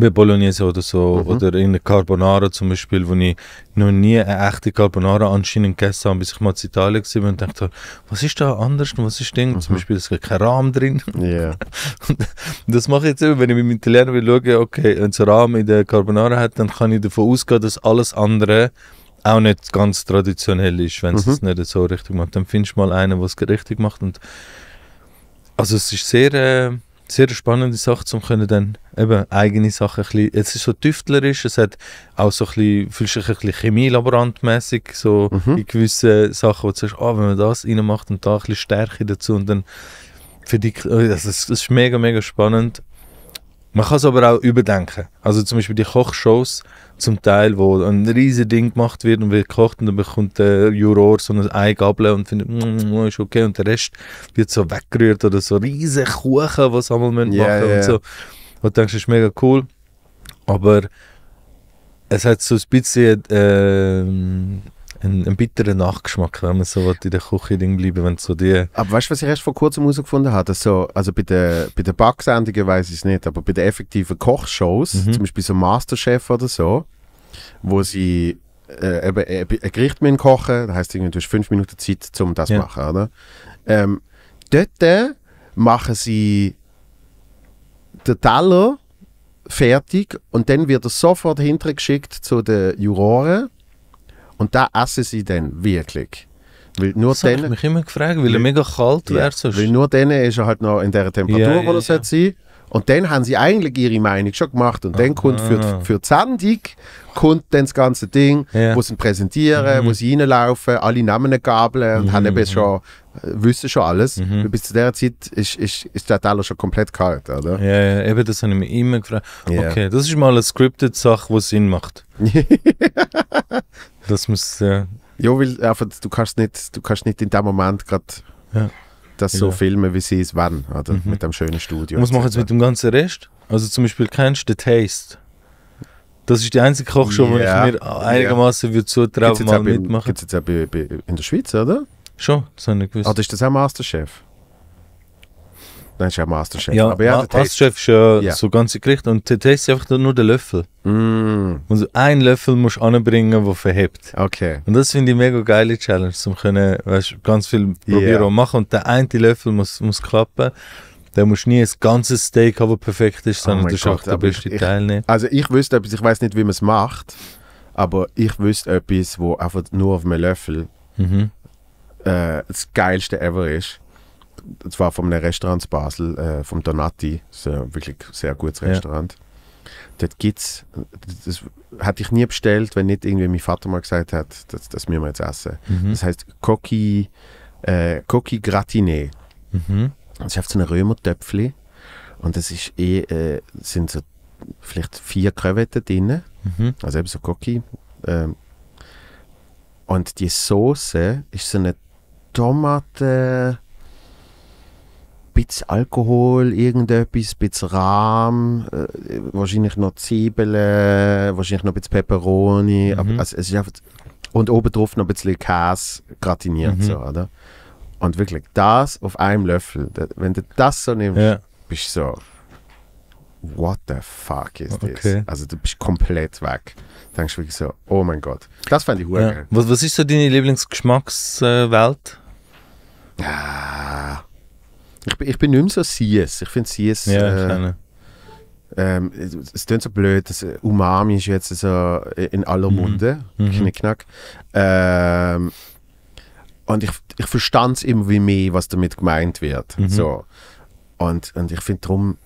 bei Bolognese oder so mhm. oder in der Carbonara zum Beispiel, wo ich noch nie eine echte Carbonara anscheinend gegessen habe, bis ich mal in Italien war und dachte, was ist da anders und was ist Ding? Mhm. Zum Beispiel, es gibt kein Rahmen drin. Yeah. das mache ich jetzt immer, wenn ich mit dem Italiener schaue, okay, wenn es einen Rahmen in der Carbonara hat, dann kann ich davon ausgehen, dass alles andere auch nicht ganz traditionell ist, wenn es mhm. es nicht so richtig macht. Dann findest du mal einen, der es richtig macht und also es ist sehr... Äh, sehr spannende Sache, um können dann eben eigene Sachen ein bisschen, es ist so tüftlerisch, es hat auch so ein bisschen, fühlst du dich ein bisschen chemielaborantmäßig, so mhm. in gewissen Sachen, wo du sagst, oh, wenn man das reinmacht und da ein bisschen Stärke dazu und dann für dich, also das ist mega, mega spannend. Man kann es aber auch überdenken. Also zum Beispiel die Kochshows, zum Teil, wo ein riesiges Ding gemacht wird und wird gekocht und dann bekommt der Juror so eine Eigabel und findet, mm, mm, mm, ist okay und der Rest wird so weggerührt oder so riesige Kuchen, was einmal machen yeah, yeah. und so. Und denkst, das ist mega cool, aber es hat so ein bisschen äh, einen, einen bitteren Nachgeschmack, wenn man so in der Küche drin bleiben wenn so die... Aber weißt du, was ich erst vor kurzem herausgefunden habe? Dass so, also bei den, bei den Backsendungen weiß ich es nicht, aber bei den effektiven Kochshows, mhm. zum Beispiel so Masterchef oder so, wo sie äh, eben, äh, ein Gericht mit kochen, das heisst, du hast fünf Minuten Zeit, um das zu ja. machen, oder? Ähm, dort äh, machen sie den Teller fertig und dann wird er sofort hintergeschickt zu den Juroren und da essen sie dann wirklich. Weil nur das denen, ich mich immer gefragt, weil, weil er mega kalt ja, wäre. Weil nur denen ist er halt noch in der Temperatur, ja, wo er ja. sein und dann haben sie eigentlich ihre Meinung schon gemacht. Und dann kommt für, die, für die Sendung kommt dann das ganze Ding, ja. wo sie präsentieren, mhm. wo sie reinlaufen, alle Namen gabeln und mhm. haben schon, äh, wissen schon alles. Mhm. Bis zu der Zeit ist, ist, ist der Teller schon komplett kalt, oder? Ja, ja eben, das habe ich mir immer gefragt. Yeah. Okay, das ist mal eine scripted Sache, die Sinn macht. das muss, ja. Ja, weil einfach, du kannst nicht, du kannst nicht in dem Moment gerade... Ja das ja. so filmen, wie sie es wollen, oder? Mhm. Mit einem schönen Studio. Und was machen jetzt mit dem ganzen Rest? Also zum Beispiel kennst du The Taste? Das ist die einzige Kochshow, yeah. die ich mir einigermaßen yeah. würde zutrauen, mal mitmachen. Gibt es jetzt auch in der Schweiz, oder? Schon, das habe ich gewusst. Oder ist das auch Masterchef? Nein, ist ja Masterchef. Ja, aber ja, Ma Masterchef ist ja, ja. so ganze Gericht und der Test ist einfach nur der Löffel. Mm. Und einen Löffel musst du anbringen, der verhebt. Okay. Und das finde ich eine mega geile Challenge, um können, weißt, ganz viel probieren yeah. und machen. Und der eine Löffel muss, muss klappen. Da musst du nie ein ganzes Steak haben, das perfekt ist, sondern oh du schaffst der beste ich, Teilnehmer. Also ich wüsste etwas, ich weiß nicht, wie man es macht, aber ich wüsste etwas, wo einfach nur auf einem Löffel mhm. äh, das geilste ever ist zwar von einem Restaurant in Basel, äh, vom Donati, das ist ein wirklich sehr gutes Restaurant. Ja. Dort gibt es, das hatte ich nie bestellt, wenn nicht irgendwie mein Vater mal gesagt hat, das, das müssen wir jetzt essen. Mhm. Das heißt Coqui, äh, Gratiné. Mhm. Das ist so ein Römertöpfchen und es eh, äh, sind so vielleicht vier Krevetten drin, mhm. also eben so Coqui. Ähm, und die Soße ist so eine Tomate, bisschen Alkohol, irgendetwas, bisschen Rahm, äh, wahrscheinlich noch Zwiebeln, wahrscheinlich noch ein bisschen Peperoni. Mhm. Also, es ist einfach, und obendrauf noch ein bisschen Käse gratiniert, mhm. so, oder? Und wirklich, das auf einem Löffel, wenn du das so nimmst, ja. bist du so, what the fuck is okay. Also du bist komplett weg. Du denkst wirklich so, oh mein Gott. Das fand ich ja. Was, was ist so deine Lieblingsgeschmackswelt? Äh, ah. Ich, ich bin nicht mehr so CS. Ich finde CS. Ja, äh, ähm, es klingt so blöd, dass Umami ist jetzt so in aller mhm. Munde. Mhm. Knickknack. Ähm, und ich, ich verstand es immer wie mehr, was damit gemeint wird. Mhm. So. Und, und ich finde darum,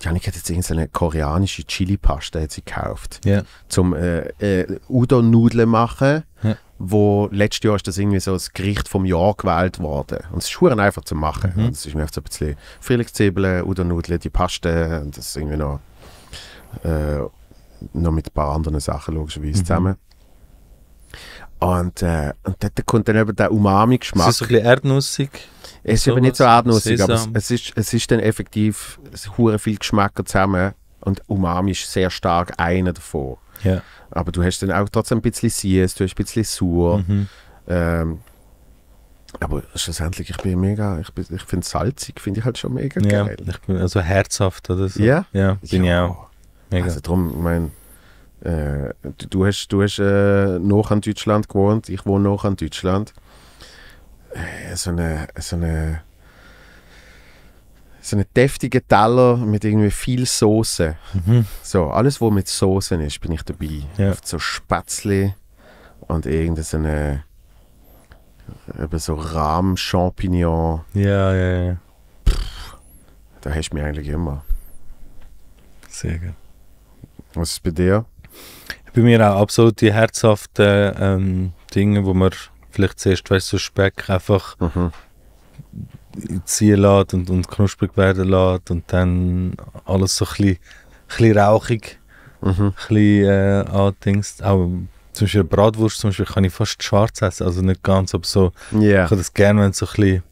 Janik hat jetzt irgendeine koreanische Chili-Paste gekauft, yeah. zum äh, äh, Udon-Nudeln machen. Yeah wo letztes Jahr ist das irgendwie so das Gericht vom Jahr gewählt worden. Und es ist schon einfach zu machen. Mhm. Und es ist mir so ein bisschen Frühlingszwiebeln, Udonudeln, die Paste und das irgendwie noch, äh, noch mit ein paar anderen Sachen logischerweise mhm. zusammen. Und, äh, und dort kommt dann eben der Umami-Geschmack. Ist es so ein bisschen erdnussig? Es ist so eben nicht so erdnussig, Sesam. aber es, es, ist, es ist dann effektiv, es hure viel Geschmäcker zusammen und Umami ist sehr stark einer davon. Ja. Aber du hast dann auch trotzdem ein bisschen Sies, du hast ein bisschen Sur. Mhm. Ähm, aber schlussendlich, ich bin mega, ich, bin, ich finde salzig, finde ich halt schon mega ja, geil. Ich bin also herzhaft oder so. Ja? Ja, bin ja. ich auch. Mega. Also darum, ich meine, äh, du, du, hast, du hast äh, noch an Deutschland gewohnt, ich wohne noch an Deutschland. Äh, so eine, so eine so einen deftigen Teller mit irgendwie viel Soße. Mhm. So, alles, was mit Soße ist, bin ich dabei. Ja. Oft so Spätzle und irgendeine so Rahm, Champignon. Ja, ja, ja. da hast du mich eigentlich immer. Sehr gut. Was ist bei dir? Bei mir auch absolut die herzhaften ähm, Dinge, wo man vielleicht zuerst, weißt du, so Speck einfach mhm ziehen lässt und, und knusprig werden lässt und dann alles so ein bisschen, bisschen rauchig mhm. äh, andingst. Auch zum Beispiel Bratwurst zum Beispiel kann ich fast schwarz essen, also nicht ganz, aber so. Yeah. Ich kann das gerne, wenn es so ein bisschen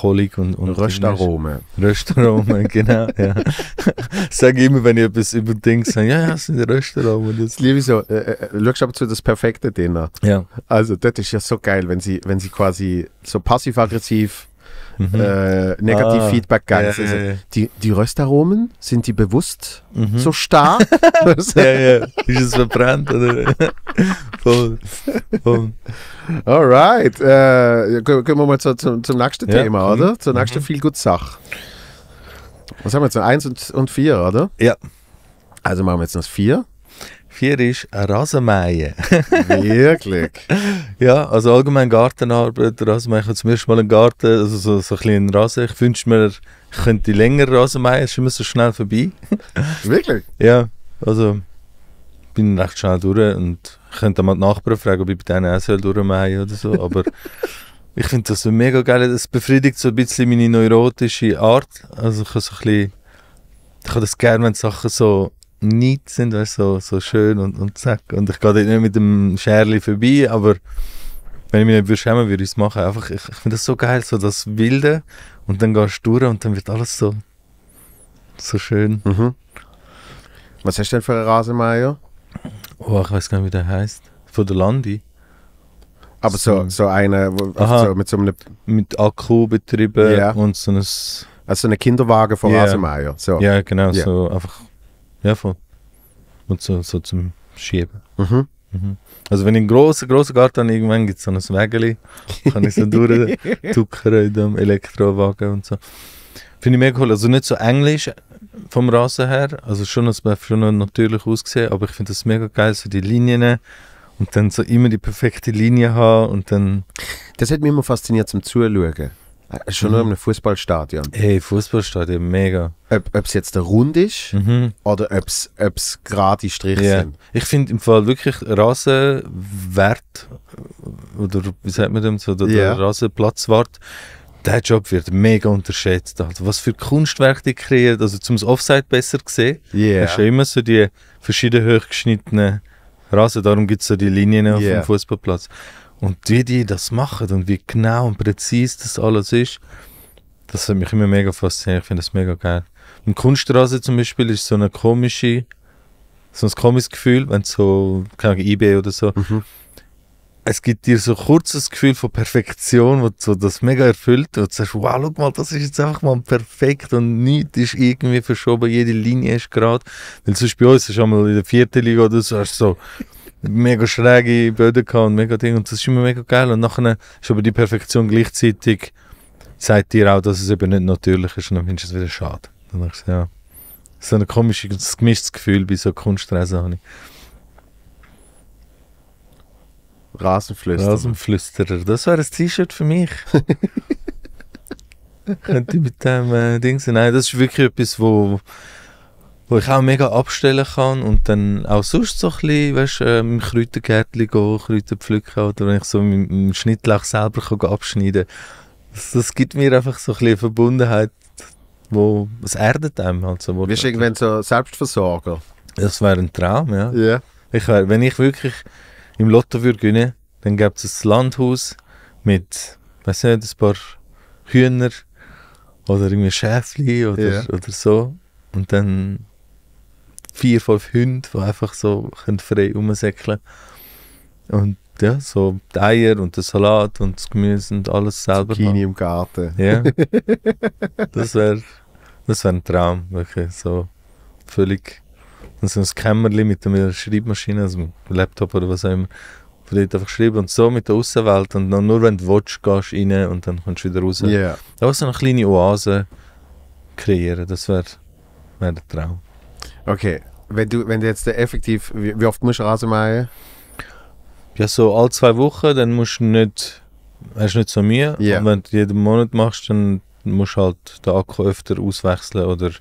Kolik und, und Röstaromen. Röstaromen, genau. Ja. Sag immer, wenn ich etwas über Dinge sage, ja, ja, es sind Röstaromen. Das liebe ich so. Äh, äh, aber zu das perfekte Dinner. Ja. Also, das ist ja so geil, wenn sie, wenn sie quasi so passiv-aggressiv mhm. äh, Negativ-Feedback ah, ganz. Ja, also, ja. Die, die Röstaromen, sind die bewusst mhm. so starr? ja, ja, ist es verbrannt? Oder? Voll. Voll. Alright, äh, kommen wir mal zu, zum, zum nächsten ja. Thema, oder? Mhm. Zur nächsten mhm. viel gut Sache. Was haben wir jetzt? Eins und, und vier, oder? Ja. Also machen wir jetzt noch vier hier ist Rasenmähen. Wirklich? ja, also allgemein Gartenarbeit, Rasenmähen. Ich habe zum ersten Mal einen Garten, also so, so ein kleinen Rasen. Ich wünschte mir, ich könnte länger Rasenmähen, es ist immer so schnell vorbei. Wirklich? Ja, also bin recht schnell durch und ich könnte mal die Nachbarn fragen, ob ich bei denen auch soll durchmähen oder so, aber... Ich finde das so mega geil. das befriedigt so ein bisschen meine neurotische Art. Also ich kann so ein bisschen, ich habe das gerne, wenn Sachen so nicht sind, weißt so, so schön und, und zack. Und ich gehe nicht mit dem Scherli vorbei, aber wenn ich mich nicht schämen, würde würde ich es machen. Einfach, ich, ich finde das so geil, so das Wilde und dann gehst du durch und dann wird alles so, so schön. Mhm. Was hast du denn für einen Rasenmeier? Oh, ich weiß gar nicht, wie der heißt. Von der Landi. Aber so, so, so eine, also so mit so einem. Mit Akku betrieben yeah. und so ein. Also eine Kinderwagen von yeah. Rasenmeier. So. Ja, genau, yeah. so einfach ja, voll. Und so, so zum Schieben. Mhm. Mhm. Also wenn ich einen grossen, grossen Garten habe, irgendwann gibt es so ein Wägeli, kann ich so durchtuckern in dem Elektrowagen und so. Finde ich mega cool. Also nicht so englisch vom Rasen her, also schon, es wäre schon natürlich ausgesehen, aber ich finde das mega geil, so die Linien und dann so immer die perfekte Linie haben und dann... Das hat mich immer fasziniert zum Zuschauen. Äh, schon mhm. nur in einem Fußballstadion. Hey, Fußballstadion, mega. Ob es jetzt rund ist mhm. oder ob es gerade Striche yeah. sind. Ich finde im Fall wirklich Rasenwert oder wie sagt man dem so, der, yeah. der Rasenplatzwart, der Job wird mega unterschätzt. Also was für Kunstwerke die kreiert, also zum Offside besser gesehen. Yeah. Hast du ja immer so die verschiedenen hochgeschnittenen Rasen, darum gibt es so die Linien yeah. auf dem Fußballplatz. Und wie die das machen und wie genau und präzise das alles ist, das hat mich immer mega fasziniert. Ich finde das mega geil. Und Kunststraße zum Beispiel ist so eine komische, so ein komisches Gefühl, wenn so, keine Ahnung, eBay oder so. Mhm. Es gibt dir so ein kurzes Gefühl von Perfektion, wo so das mega erfüllt und du sagst, wow, guck mal, das ist jetzt einfach mal perfekt und nichts ist irgendwie verschoben, jede Linie ist gerade. Weil sonst bei uns ist einmal in der vierten Liga oder so, hast du so, mega schräge Böden gehabt und mega Ding und das ist immer mega geil und nachher ist aber die Perfektion gleichzeitig zeigt dir auch, dass es eben nicht natürlich ist und dann findest du es wieder schade. Dann denkst du, ja, so ein komisches, gemischtes Gefühl bei so Kunstreisen habe ich. Rasenflüsterer. Rasenflüsterer, das wäre ein T-Shirt für mich. Könnte ich mit dem äh, Ding sein. Nein, das ist wirklich etwas, wo wo ich auch mega abstellen kann und dann auch sonst so ein bisschen, weißt, ähm, im Kräutergärtchen gehen, Kräuter pflücken oder wenn ich so mit dem Schnittlauch selber kann abschneiden kann. Das, gibt mir einfach so ein bisschen Verbundenheit, wo es erdet einem halt so. Wirst du irgendwann so Selbstversorger? Das wäre ein Traum, ja. Yeah. Ich wär, wenn ich wirklich im Lotto würde gewinnen, dann gäbe es ein Landhaus mit, weiß nicht, ein paar Hühner oder irgendwie Schäfli oder, yeah. oder so. Und dann vier, fünf Hunde, die einfach so frei rumsäckeln Und ja, so die Eier und der Salat und das Gemüse und alles selber. Zucchini im Garten. Ja. Das wäre das wär ein Traum, wirklich. So völlig. Und so ein Kämmerchen mit einer Schreibmaschine, also einem Laptop oder was auch immer. Von dort einfach schreiben und so mit der Außenwelt. Und dann nur wenn du willst, gehst du rein und dann kommst du wieder raus. Ja. Yeah. Auch so eine kleine Oase kreieren, das wäre wär ein Traum. Okay, wenn du, wenn du jetzt effektiv, wie, oft musst du Rasen mähen? Ja, so alle zwei Wochen, dann musst du nicht, hast du nicht so mehr. Yeah. Und wenn du jeden Monat machst, dann musst du halt den Akku öfter auswechseln oder ein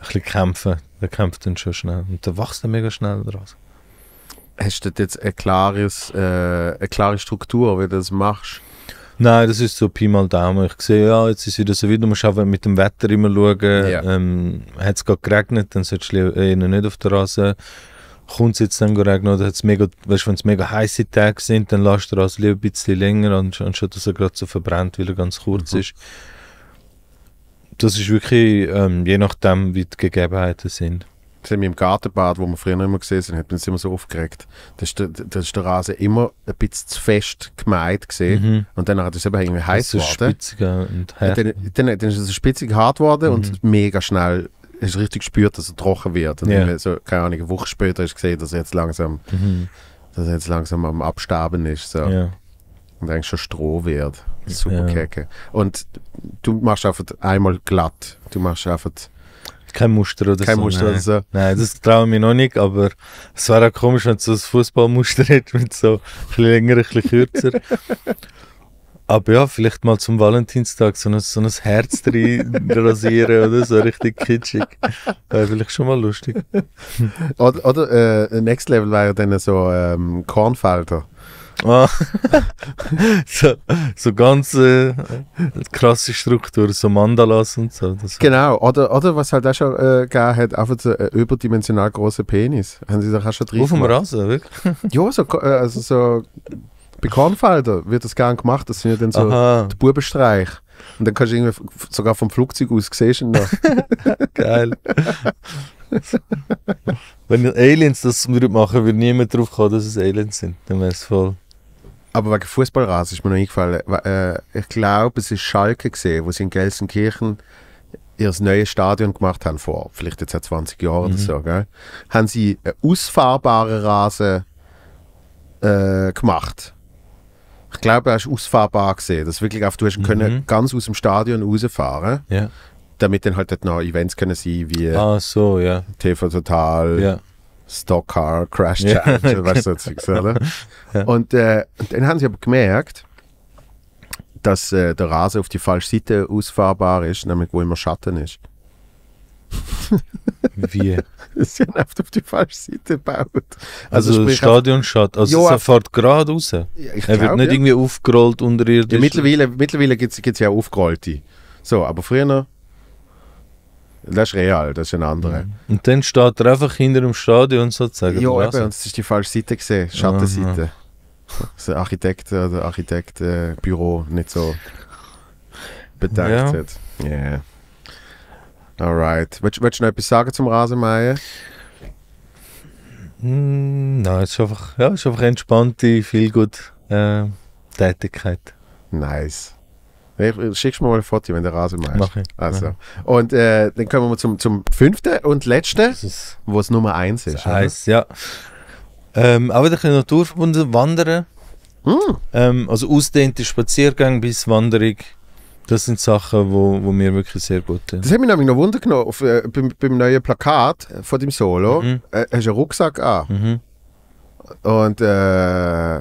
bisschen kämpfen. Dann kämpft dann schon schnell. Und dann wachst du mega schnell draus. Hast du jetzt eine, klares, äh, eine klare Struktur, wie du das machst? Nein, das ist so Pi mal Daumen. Ich sehe, ja, jetzt ist wieder so wieder, du musst auch mit dem Wetter immer schauen. Ja. Ähm, hat es gerade geregnet, dann solltest du eher nicht auf der Rasen. Kommt es jetzt dann geregnet oder hat's mega, weißt, wenn es mega heiße Tage sind, dann lass die Rasen lieber ein bisschen länger, anstatt dass er gerade so verbrennt, weil er ganz kurz mhm. ist. Das ist wirklich ähm, je nachdem, wie die Gegebenheiten sind gesehen, im Gartenbad, wo wir früher immer gesehen sind, hat man sich immer so aufgeregt. Da ist der, der Rasen immer ein bisschen zu fest gemeint gesehen. Mhm. Und danach hat es eben irgendwie heiß geworden. Ja, dann, dann, dann ist es spitzig hart geworden mhm. und mega schnell ist richtig gespürt, dass er trocken wird. Und yeah. so, keine Ahnung, eine Woche später hast gesehen, dass er jetzt langsam, mhm. dass er jetzt langsam am Absterben ist. So. Yeah. Und eigentlich schon Stroh wird. Super yeah. Kecke. Und du machst einfach einmal glatt. Du machst einfach kein Muster oder Kein so. Muster nein. oder Nein, das traue ich mir noch nicht, aber es wäre auch komisch, wenn es so ein Fußballmuster hätte mit so ein bisschen länger, ein bisschen kürzer. aber ja, vielleicht mal zum Valentinstag so ein, so ein Herz drin rasieren oder so richtig kitschig. Wäre vielleicht schon mal lustig. oder oder äh, Next Level wäre ja dann so ähm, Kornfelder. so, so ganz äh, krasse Struktur, so Mandalas und so. genau, oder, oder was halt auch schon äh, gegeben hat, einfach so äh, überdimensional großer Penis. Haben sie doch auch schon drin Auf dem Rasen, wirklich? ja, so, äh, also so bei Kornfelder wird das gern gemacht, das sind ja dann so Aha. die Bubenstreich. Und dann kannst du irgendwie sogar vom Flugzeug aus sehen. Geil. Wenn Aliens das machen würden, würde niemand drauf kommen, dass es Aliens sind. Dann wäre es voll. Aber wegen Fußballrasen ist mir noch eingefallen. Äh, ich glaube, es ist Schalke gesehen, wo sie in Gelsenkirchen ihr neues Stadion gemacht haben, vor vielleicht jetzt 20 Jahren mhm. oder so, gell? haben sie einen ausfahrbaren Rasen äh, gemacht. Ich glaube, er ist ausfahrbar gesehen, dass wirklich auf du hast mhm. können ganz aus dem Stadion rausfahren. Ja. Damit dann halt noch Events können sein wie ah, so, ja. TV Total, ja. Stock Car Crash Challenge, weißt du, so oder? Ja. Und äh, dann haben sie aber gemerkt, dass äh, der Rasen auf die falsche Seite ausfahrbar ist, nämlich wo immer Schatten ist. Wie? Sie haben oft auf die falsche Seite gebaut. Also, also Stadionschat, also ja, er fährt geradeaus. Ja, er glaub, wird nicht ja. irgendwie aufgerollt unterirdisch. Ja, mittlerweile mittlerweile gibt es ja auch aufgerollte. So, aber früher noch. Das ist real, das ist ein anderer. Mhm. Und dann steht er einfach hinter dem Stadion sozusagen. Ja, eben, und das ist die falsche Seite gesehen, Schattenseite. Das Architekt oder äh, Architektbüro äh, nicht so bedankt ja. hat. Yeah. Alright. Willst, willst du noch etwas sagen zum Rasenmähen? Mm, nein, es ist einfach, ja, es ist einfach entspannte, viel gut äh, Tätigkeit. Nice. Äh, Schickst du mir mal ein Foto, wenn der Rasen mal ist. Also. Und äh, dann kommen wir zum, zum fünften und letzten, wo es Nummer eins ist. Eins, ja. Ähm, auch wieder ein naturverbunden wandern. Mm. Ähm, also ausdehnte Spaziergänge bis Wanderung. Das sind Sachen, wo, wo mir wirklich sehr gut tun. Das hat mich nämlich noch wundern genommen. Auf, äh, beim, beim, neuen Plakat äh, von dem Solo mhm. äh, hast du einen Rucksack an. Mhm. Und äh,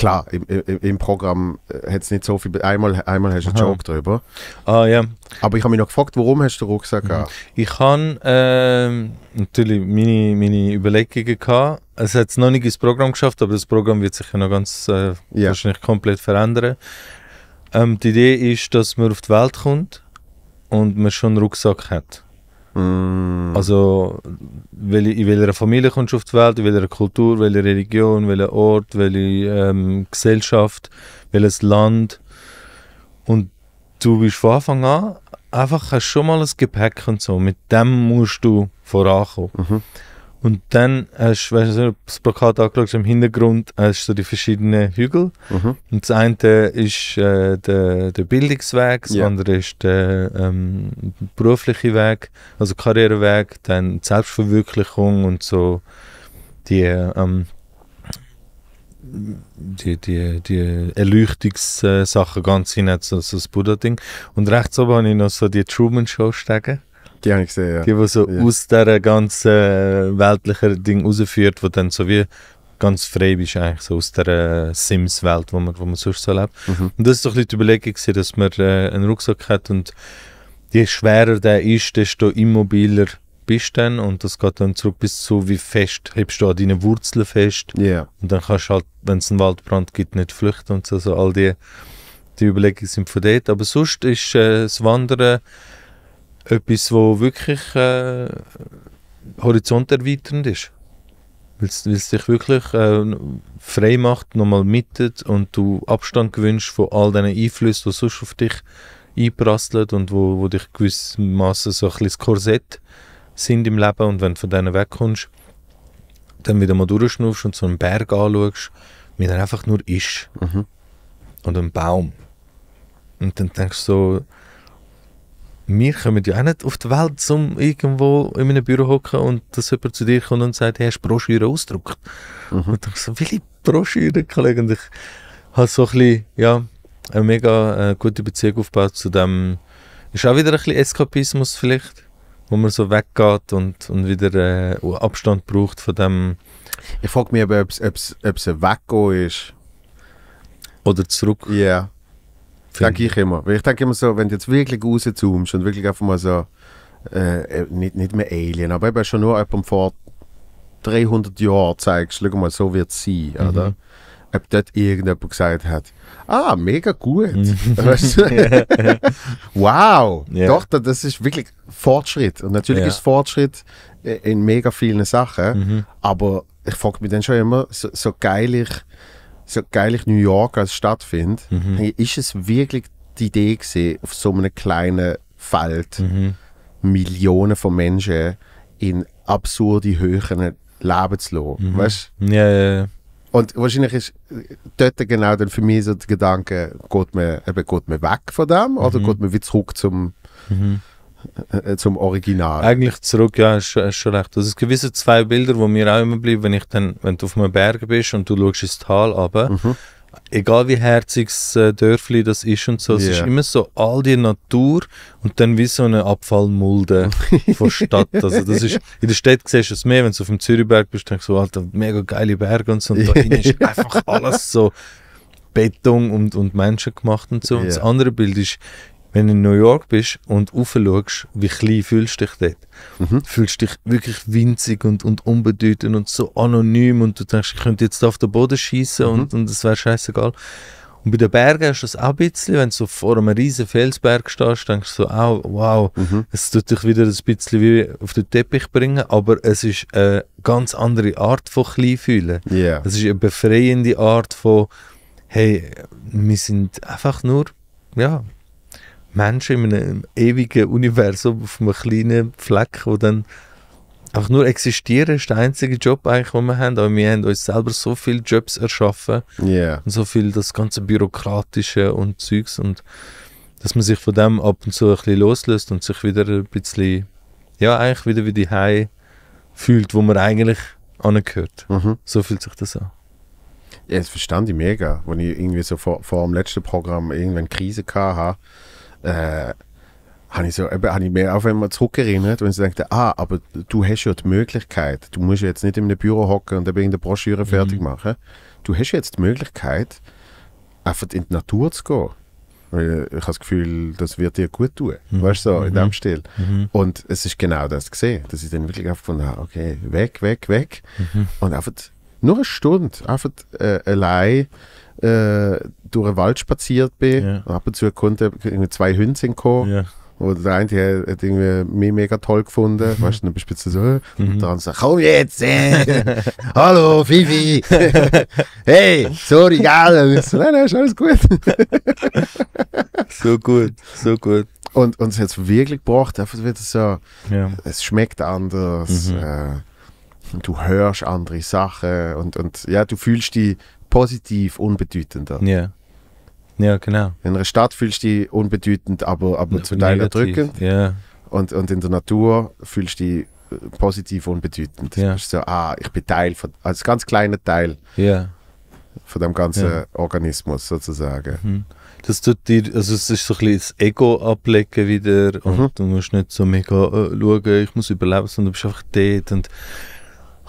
klar, im, im, im Programm äh, hat es nicht so viel. Einmal, einmal hast du einen Aha. Joke drüber. Ah ja. Aber ich habe mich noch gefragt, warum hast du den Rucksack mhm. Ich habe ähm, natürlich meine, meine Überlegungen gehabt. Es hat es noch nicht ins Programm geschafft, aber das Programm wird sich ja noch ganz äh, ja. wahrscheinlich komplett verändern. Ähm, die Idee ist, dass man auf die Welt kommt und man schon einen Rucksack hat. Mm. Also, welche, in welcher Familie kommst du auf die Welt, in welcher Kultur, welche Religion, welcher Ort, welche ähm, Gesellschaft, welches Land. Und du bist von Anfang an einfach hast schon mal ein Gepäck und so. Mit dem musst du vorankommen. Mhm. Und dann hast du, weißt du, das Plakat angeschaut, im Hintergrund hast du die verschiedenen Hügel. Mhm. Und das eine ist äh, der, der Bildungsweg, das yeah. andere ist der ähm, berufliche Weg, also Karriereweg, dann die Selbstverwirklichung und so die, ähm, die, die, die Erleuchtungssachen ganz hin, so, so das Buddha-Ding. Und rechts oben habe ich noch so die Truman-Show steigen. Die habe ich gesehen, ja. Die, die so ja. aus dieser ganzen äh, weltlichen Ding rausführt, wo dann so wie ganz frei bist, eigentlich, so aus dieser Sims-Welt, wo man, wo man sonst so lebt. Mhm. Und das ist so ein die Überlegung, gewesen, dass man äh, einen Rucksack hat und je schwerer der ist, desto immobiler bist du dann und das geht dann zurück bis zu, wie fest hebst du an deinen Wurzeln fest yeah. und dann kannst du halt, wenn es einen Waldbrand gibt, nicht flüchten und so, also all die, die Überlegungen sind von dort. Aber sonst ist äh, das Wandern etwas, wo wirklich äh, horizonterweiternd ist. Weil es dich wirklich äh, frei macht, nochmal mittet und du Abstand gewünscht von all diesen Einflüssen, die sonst auf dich einprasseln und wo, wo dich gewissermaßen so ein bisschen das Korsett sind im Leben und wenn du von denen wegkommst, dann wieder mal durchschnuffst und so einen Berg anschaust, wie er einfach nur ist. Mhm. Und einen Baum. Und dann denkst du so, wir kommen ja auch nicht auf die Welt, um irgendwo in einem Büro hocken und dass jemand zu dir kommt und sagt, hey, hast du Broschüre ausgedruckt? Mhm. Und ich so, viele Broschüre, Kollegen. Und ich habe so ein bisschen, ja, eine mega äh, gute Beziehung aufgebaut zu dem, ist auch wieder ein bisschen Eskapismus vielleicht, wo man so weggeht und, und wieder äh, Abstand braucht von dem. Ich frage mich aber, ob es ein Weggehen ist. Oder zurück. Ja. Yeah. Denke ich immer. Weil ich denke immer so, wenn du jetzt wirklich rauszoomst und wirklich einfach mal so, äh, äh nicht, nicht mehr Alien, aber eben schon nur jemandem vor 300 Jahren zeigst, schau mal, so wird es sein, mhm. oder? Ob dort irgendjemand gesagt hat, ah, mega gut. Mhm. weißt du? wow, yeah. doch, das ist wirklich Fortschritt. Und natürlich ja. ist Fortschritt äh, in mega vielen Sachen, mhm. aber ich frage mich dann schon immer, so, so geil ich so geil ich New York als Stadt finde, mhm. ist es wirklich die Idee gewesen, auf so einem kleinen Feld mhm. Millionen von Menschen in absurde Höhen leben zu lassen. Mhm. Weißt? Ja, ja, ja. Und wahrscheinlich ist dort genau dann für mich so der Gedanke, geht man, eben, geht man weg von dem oder mhm. geht man wieder zurück zum, mhm. Äh, äh, zum Original. Eigentlich zurück, ja, ist, hast schon recht. Also es gibt gewisse zwei Bilder, wo mir auch immer bleiben, wenn ich dann, wenn du auf einem Berg bist und du schaust ins Tal runter, mhm. egal wie herzig das äh, Dörfli das ist und so, yeah. es ist immer so all die Natur und dann wie so eine Abfallmulde von Stadt. Also das ist, in der Stadt siehst du es mehr, wenn du auf dem Zürichberg bist, denkst du, so, Alter, mega geile Berge und so, und da hinten ist einfach alles so Beton und, und Menschen gemacht und so. Yeah. Und das andere Bild ist wenn du in New York bist und raufschaust, wie klein fühlst du dich dort? Mhm. Fühlst dich wirklich winzig und, und unbedeutend und so anonym und du denkst, ich könnte jetzt auf den Boden schießen mhm. und, und das wäre scheißegal. Und bei den Bergen hast du das auch ein bisschen, wenn du so vor einem riesen Felsberg stehst, denkst du so, oh, wow, mhm. es tut dich wieder ein bisschen wie auf den Teppich bringen, aber es ist eine ganz andere Art von Kleinfühlen. Yeah. Es ist eine befreiende Art von, hey, wir sind einfach nur, ja, Menschen in einem ewigen Universum auf einem kleinen Fleck, wo dann einfach nur existieren, ist der einzige Job eigentlich, den wir haben. Aber wir haben uns selber so viele Jobs erschaffen yeah. und so viel das ganze Bürokratische und Zeugs und dass man sich von dem ab und zu ein bisschen loslöst und sich wieder ein bisschen, ja eigentlich wieder wie die Hei fühlt, wo man eigentlich angehört. Mhm. So fühlt sich das an. Ja, das verstand ich mega, wenn ich irgendwie so vor, vor dem letzten Programm irgendwann Krise hatte äh, habe ich, so, eben, habe ich mehr auf einmal zurückerinnert, wenn sie denken, ah, aber du hast ja die Möglichkeit, du musst jetzt nicht in einem Büro hocken und eine in der Broschüre mhm. fertig machen. Du hast jetzt die Möglichkeit, einfach in die Natur zu gehen. Weil ich habe das Gefühl, das wird dir gut tun. Mhm. Weißt du, so, in mhm. dem Stil. Mhm. Und es ist genau das gesehen, dass ich dann wirklich einfach von, ah, okay, weg, weg, weg. Mhm. Und einfach nur eine Stunde, einfach äh, allein äh, durch den Wald spaziert bin. Ja. Ab und zu konnte irgendwie zwei Hünzen kommen. Ja. Und der eine hat, hat irgendwie mich mega toll gefunden. Mhm. Weißt du, dann bist du so. Mhm. Und der andere sagt, komm jetzt! Äh. Hallo, Fifi! hey, sorry, geil! so, nein, nein, ist alles gut. so gut, so gut. Und uns hat es wirklich gebracht, einfach wieder so, ja. es schmeckt anders. Mhm. Äh, du hörst andere Sachen und, und ja, du fühlst dich positiv unbedeutender. Ja. Ja, genau. In einer Stadt fühlst du dich unbedeutend, aber, aber zum Teil negativ. erdrückend. Ja. Und, und in der Natur fühlst du dich äh, positiv unbedeutend. Ja. so, ah, ich bin Teil von, als ganz kleiner Teil ja. von dem ganzen ja. Organismus sozusagen. Mhm. Das tut dir, also es ist so ein bisschen das Ego ablecken wieder mhm. und mhm. du musst nicht so mega äh, schauen, ich muss überleben, sondern du bist einfach dort und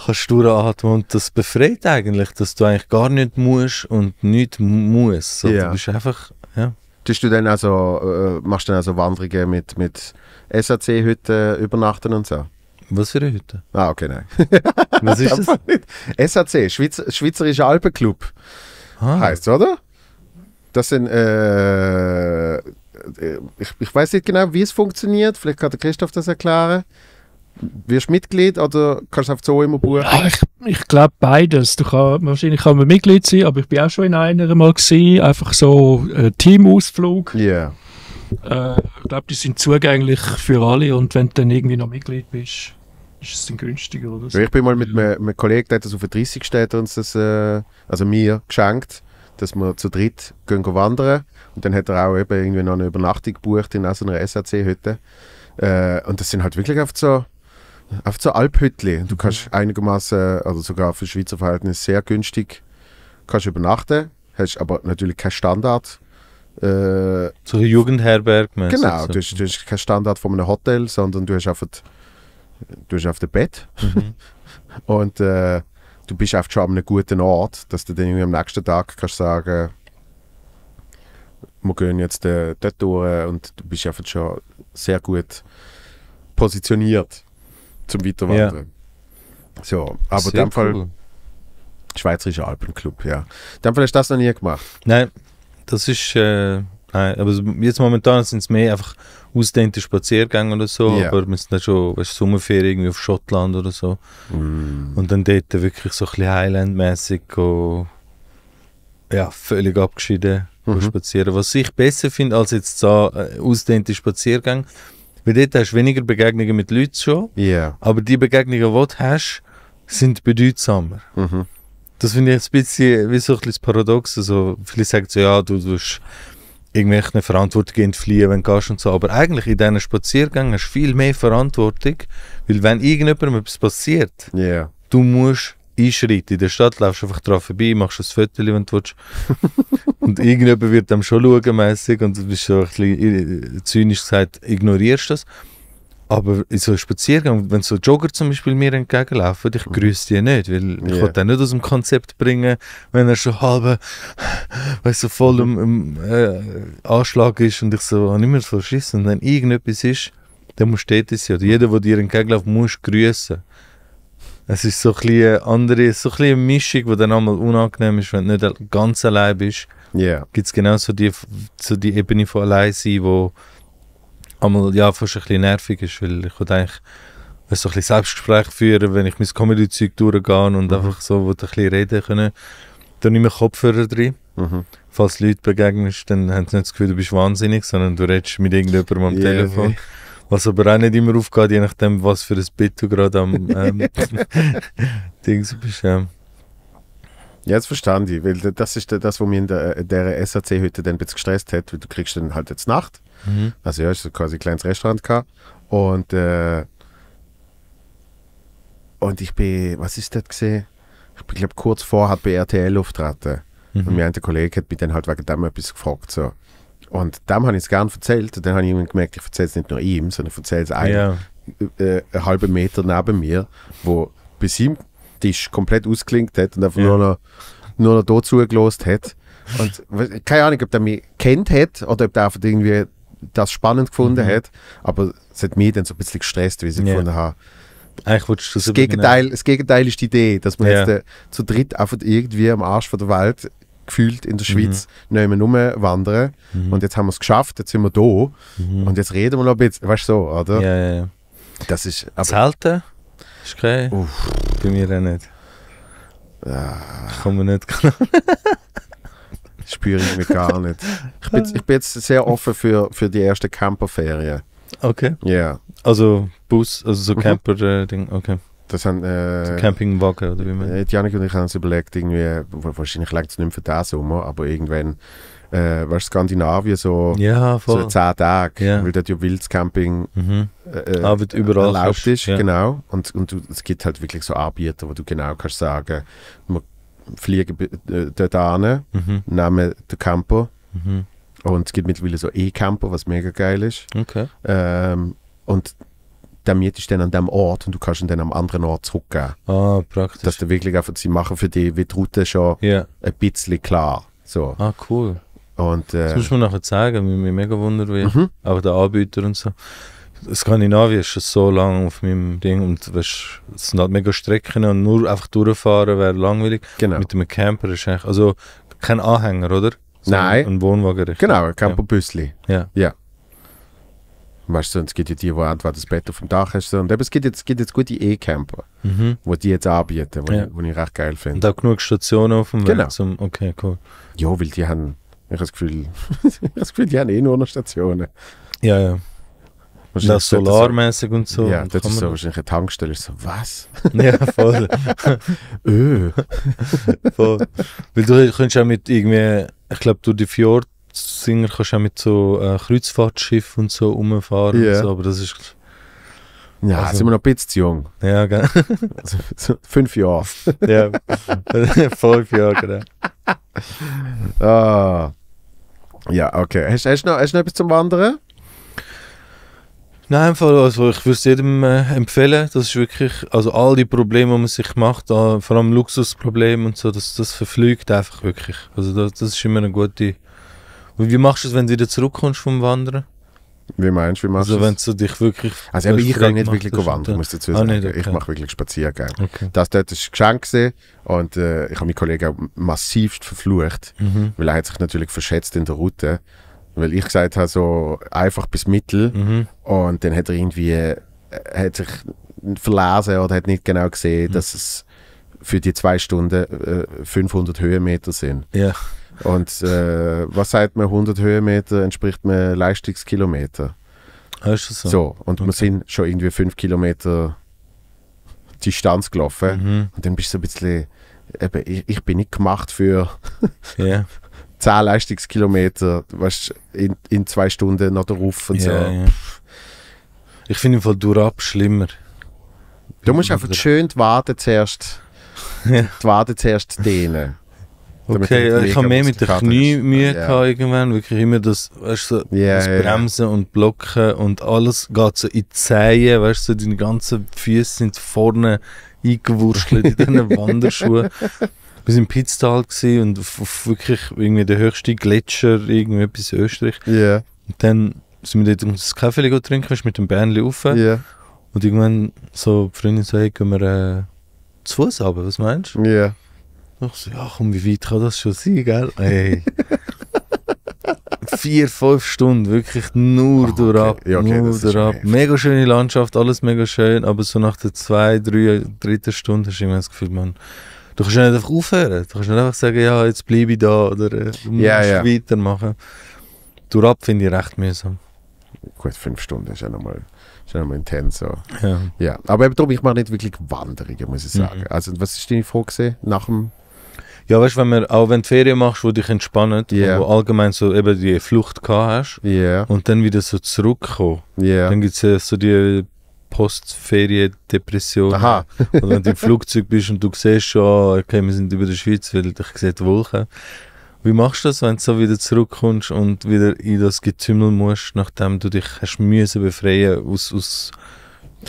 kannst du atmen und das befreit eigentlich, dass du eigentlich gar nicht musst und nicht musst. So, yeah. Du bist einfach, ja. Tust du dann also, äh, machst du dann also Wanderungen mit, mit SAC-Hütten übernachten und so? Was für eine Hütte? Ah, okay, nein. Was ist das? das? SAC, Schweiz, Schweizerischer Alpenclub. Ah. Heißt oder? Das sind. Äh, ich ich weiß nicht genau, wie es funktioniert. Vielleicht kann der Christoph das erklären. Wirst du Mitglied oder kannst du auf so immer buchen? Ja, ich, ich glaube beides. Du kann, wahrscheinlich kann man Mitglied sein, aber ich bin auch schon in einer mal gewesen. Einfach so äh, Teamausflug. Ja. Yeah. Äh, ich glaube, die sind zugänglich für alle und wenn du dann irgendwie noch Mitglied bist, ist es dann günstiger oder so. Ich bin mal mit einem, einem Kollegen, der hat das auf der 30 steht, uns das, äh, also mir, geschenkt, dass wir zu dritt gehen wandern. Und dann hat er auch eben irgendwie noch eine Übernachtung gebucht in so einer SAC-Hütte. Äh, und das sind halt wirklich oft so auf so Alphütli. Du kannst einigermaßen, also sogar für Schweizer Verhältnis sehr günstig kannst übernachten, hast aber natürlich keinen Standard. Äh, so eine Jugendherberg -mäßig. Genau, du hast, du hast keinen Standard von einem Hotel, sondern du hast auf, dem Bett. Mhm. Und äh, du bist einfach schon an einem guten Ort, dass du dann am nächsten Tag kannst sagen wir gehen jetzt äh, dort durch und du bist einfach schon sehr gut positioniert zum Weiterwandern. Ja. So, aber in dem Fall cool. Schweizerischer Alpenclub, ja. In dem Fall hast du das noch nie gemacht. Nein, das ist. Äh, nein, aber jetzt momentan sind es mehr einfach ausdehnte Spaziergänge oder so, Ja. aber wir sind dann schon, weißt du, Sommerferien irgendwie auf Schottland oder so. Mm. Und dann dort wirklich so ein bisschen Highland-mäßig ja, völlig abgeschieden mhm. spazieren. Was ich besser finde als jetzt so äh, ausdehnte Spaziergänge, weil dort hast du weniger Begegnungen mit Leuten schon. Yeah. Aber die Begegnungen, die du hast, sind bedeutsamer. Mhm. Das finde ich ein bisschen wie so ein Paradox. Also, viele sagen so, ja, du wirst irgendwelche Verantwortung entfliehen, wenn du gehst und so. Aber eigentlich in diesen Spaziergängen hast du viel mehr Verantwortung, weil wenn irgendjemandem etwas passiert, yeah. du musst einschreiten. In der Stadt laufst du einfach drauf vorbei, machst ein Foto, wenn du willst. und irgendjemand wird dem schon schauen mässig und du bist so ein bisschen äh, zynisch gesagt, ignorierst das. Aber in so einem Spaziergang, wenn so Jogger zum Beispiel mir entgegenlaufen, ich mhm. grüße die nicht, weil ich yeah. den nicht aus dem Konzept bringen, wenn er schon halb, weißt du, so voll mhm. im, um, äh, Anschlag ist und ich so, habe ah, nicht mehr so Schiss. Und wenn irgendetwas ist, dann musst du tätig sein. Oder jeder, der dir entgegenläuft, muss grüßen. Es ist so eine andere, so ein eine Mischung, die dann einmal unangenehm ist, wenn du nicht ganz allein bist. Yeah. Gibt es genau so die, so die Ebene von Alleinsein, wo einmal ja, fast ein bisschen nervig ist, weil ich würde eigentlich so ein bisschen Selbstgespräch führen, wenn ich mein Comedy-Zeug durchgehe und mhm. einfach so ein bisschen reden können. Da nehme ich Kopfhörer drin. Mhm. Falls Leute begegnest, dann haben sie nicht das Gefühl, du bist wahnsinnig, sondern du redest mit irgendjemandem am yeah. Telefon. Was aber auch nicht immer aufgeht, je nachdem, was für ein Bett du gerade am ähm, Dings bist. Ähm. Jetzt verstand ich, weil das ist das, was mich in der, äh, der SAC heute dann ein bisschen gestresst hat, weil du kriegst dann halt jetzt Nacht. Mhm. Also ja, ich hatte quasi ein kleines Restaurant gehabt und äh, und ich bin, was ist das gesehen? Ich glaube kurz vor hat bei RTL auftreten. Mhm. Und mir ein Kollege hat mich dann halt wegen dem etwas gefragt so. Und dem habe ich es gerne erzählt. Und dann habe ich ihm gemerkt, ich erzähle es nicht nur ihm, sondern ich erzähle es einem yeah. Äh, äh, einen halben Meter neben mir, wo bis ihm Tisch komplett ausklingt hat und einfach yeah. nur noch nur noch da zugelost hat. Und keine Ahnung, ob der mich kennt hat oder ob der einfach irgendwie das spannend gefunden mhm. hat. Aber es hat mich dann so ein bisschen gestresst, wie ich yeah. gefunden habe. Das Gegenteil, das Gegenteil ist die Idee, dass man ja. jetzt äh, zu dritt einfach irgendwie am Arsch von der Welt gefühlt in der mhm. Schweiz mhm. nicht mehr rumwandern. Mhm. Und jetzt haben wir es geschafft, jetzt sind wir da. Mhm. Und jetzt reden wir noch ein bisschen. Weißt du so, oder? Ja, ja, ja. Das ist. Aber Zelten? Ist okay. Bei mir auch nicht. Ja. Ah. Ich kann man nicht Spüre ich mich gar nicht. Ich bin, ich bin jetzt sehr offen für, für die erste Camperferien. Okay. Ja. Yeah. Also Bus, also so mhm. Camper-Ding, äh, okay. Das haben, äh, Campingwagen oder wie man. Äh, Janik und ich haben uns überlegt, irgendwie, wahrscheinlich längt es nicht mehr für diesen Sommer, aber irgendwann, äh, weißt Skandinavien so, ja, so zehn Tage, ja. weil dort ja Wildcamping mhm. äh, ah, überall erlaubt ist. Ja. Genau. Und, und du, es gibt halt wirklich so Anbieter, wo du genau kannst sagen, wir fliegen äh, dort an, mhm. nehmen den Camper. Mhm. Und es gibt mittlerweile so E-Camper, was mega geil ist. Okay. Ähm, und der mietest dann an dem Ort und du kannst ihn dann am anderen Ort zurückgeben. Ah, praktisch. Dass du wirklich einfach, sie machen für die, wie die Route schon yeah. ein bisschen klar. So. Ah, cool. Und, äh, das musst du mir nachher zeigen, mich, mich mega wundert, wie mhm. auch der Anbieter und so. Das kann ich ist schon so lange auf meinem Ding und weißt, es sind halt mega Strecken und nur einfach durchfahren wäre langweilig. Genau. Mit einem Camper ist eigentlich, also kein Anhänger, oder? So Nein. Ein Wohnwagen. Richtig. Genau, ein Camperbüsli. Ja. ja weißt du, es gibt ja die, die entweder das Bett auf dem Dach hast, und eben, es gibt jetzt, gibt jetzt gute E-Camper, mhm. die jetzt anbieten, die ja. ich, wo ich recht geil finde. Und auch genug Stationen auf dem genau. Weg zum, okay, cool. Ja, weil die haben, ich habe das Gefühl, das Gefühl, die haben eh nur noch Stationen. Ja, ja. Das solarmäßig und so. Ja, das ist so wahrscheinlich eine Tankstelle. So, was? ja, voll. Äh. voll. Weil du könntest ja mit irgendwie, ich glaube, durch die Fjord als Singer kannst du auch mit so äh, Kreuzfahrtschiff und so rumfahren. Yeah. Und so, aber das ist. Ja, also, sind wir noch ein bisschen zu jung. Ja, gell. Also, fünf Jahre. ja, fünf Jahre, genau. Ah. Ja, okay. Hast, hast, noch, hast du noch etwas zum Wandern? Nein, einfach, also ich würde es jedem äh, empfehlen. Das ist wirklich, also all die Probleme, die man sich macht, vor allem Luxusprobleme und so, das, das verflügt einfach wirklich. Also das, das ist immer eine gute und wie machst du es, wenn du wieder zurückkommst vom Wandern? Wie meinst du, wie machst also, wenn du dich wirklich. Also, eben, ich kann nicht wirklich wandern, muss dazu ah, sagen. Ah, nicht, okay. Ich mache wirklich Spaziergänge. Okay. Das dort war ein Geschenk und äh, ich habe meinen Kollegen auch massivst verflucht, mhm. weil er hat sich natürlich verschätzt in der Route. Weil ich gesagt habe, so einfach bis Mittel. Mhm. Und dann hat er irgendwie äh, hat sich verlesen oder hat nicht genau gesehen, mhm. dass es für die zwei Stunden äh, 500 Höhenmeter sind. Ja. Und äh, was sagt man, 100 Höhenmeter entspricht mir Leistungskilometer. Hast du so? so und okay. wir sind schon irgendwie 5 Kilometer Distanz gelaufen. Mhm. Und dann bist du so ein bisschen, eben, ich, ich bin nicht gemacht für yeah. 10 Leistungskilometer, weißt, in, in zwei Stunden noch drauf und yeah, so. Yeah. Ich finde im Fall durchab schlimmer. Du musst einfach schön die Wade zuerst, die Wade zuerst dehnen. Okay, ja, ich habe mehr mit den Knie Mühe yeah. gehabt irgendwann, wirklich immer das, weißt du, yeah, das Bremsen yeah. und Blocken und alles geht so in die Zehen, weißt du, deine ganzen Füße sind vorne eingewurschtelt in diesen Wanderschuhen. Wir waren im Pitztal und auf, auf wirklich irgendwie der höchste Gletscher irgendwie bis Österreich. Yeah. Und dann sind wir dort um das Kaffee trinken, mit dem Bähnchen rauf. Yeah. Und irgendwann so die Freundin so, hey, gehen wir äh, zu Fuß runter, was meinst du? Yeah. Ach so, ja komm, wie weit kann das schon sein, gell? Ey. Vier, fünf Stunden, wirklich nur oh, okay. ja, okay, nur durchab. Mega schöne Landschaft, alles mega schön, aber so nach der zwei, drei, dritten Stunde hast du immer das Gefühl, man, du kannst nicht einfach aufhören. Du kannst nicht einfach sagen, ja, jetzt bleibe ich da oder äh, du yeah, musst yeah. weitermachen. Durchab finde ich recht mühsam. Gut, fünf Stunden ist ja nochmal ist ja intens. So. Ja. ja. Aber eben darum, ich mache nicht wirklich Wanderungen, muss ich mhm. sagen. Mhm. Also, was ist deine Frage Nach dem ja, weißt du, wenn man, auch wenn du Ferien machst, wo dich entspannt, yeah. wo allgemein so eben die Flucht gehabt hast yeah. und dann wieder so zurückkommst, yeah. dann gibt es ja so die Postferien-Depression. Aha. Oder wenn du im Flugzeug bist und du siehst schon, ah, okay, wir sind über der Schweiz, weil ich sehe die Wolken. Wie machst du das, wenn du so wieder zurückkommst und wieder in das Getümmel musst, nachdem du dich hast müssen befreien aus, aus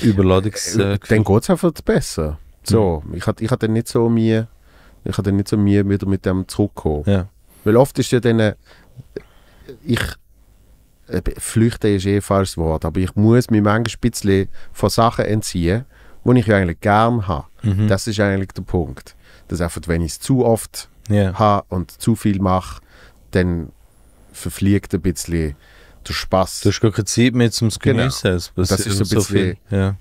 Überladungs... Äh, dann geht es einfach besser. So, mhm. ich hatte ich dann nicht so mir ich habe dann nicht so Mühe, wieder mit dem zurückkommen. Ja. Weil oft ist ja dann, äh, ich, äh, flüchten ist eh ein falsches Wort, aber ich muss mich manchmal ein bisschen von Sachen entziehen, die ich ja eigentlich gern habe. Mhm. Das ist eigentlich der Punkt. Dass einfach, wenn ich es zu oft yeah. habe und zu viel mache, dann verfliegt ein bisschen der Spaß. Du hast gar keine Zeit mehr zum Genießen. Genau. Das ist so ein bisschen, so viel. Ja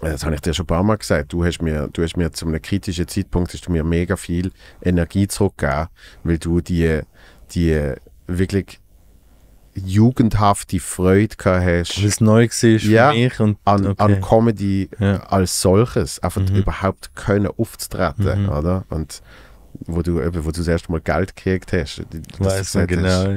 das habe ich dir schon ein paar Mal gesagt, du hast mir, du hast mir zu einem kritischen Zeitpunkt hast du mir mega viel Energie zurückgegeben, weil du die, die wirklich jugendhafte Freude gehabt hast. Weil es neu war ja, für mich. Und, an, okay. an Comedy ja. als solches, einfach mhm. überhaupt können aufzutreten, mhm. oder? Und wo du, eben, wo du das erste Mal Geld gekriegt hast. Weißt du genau.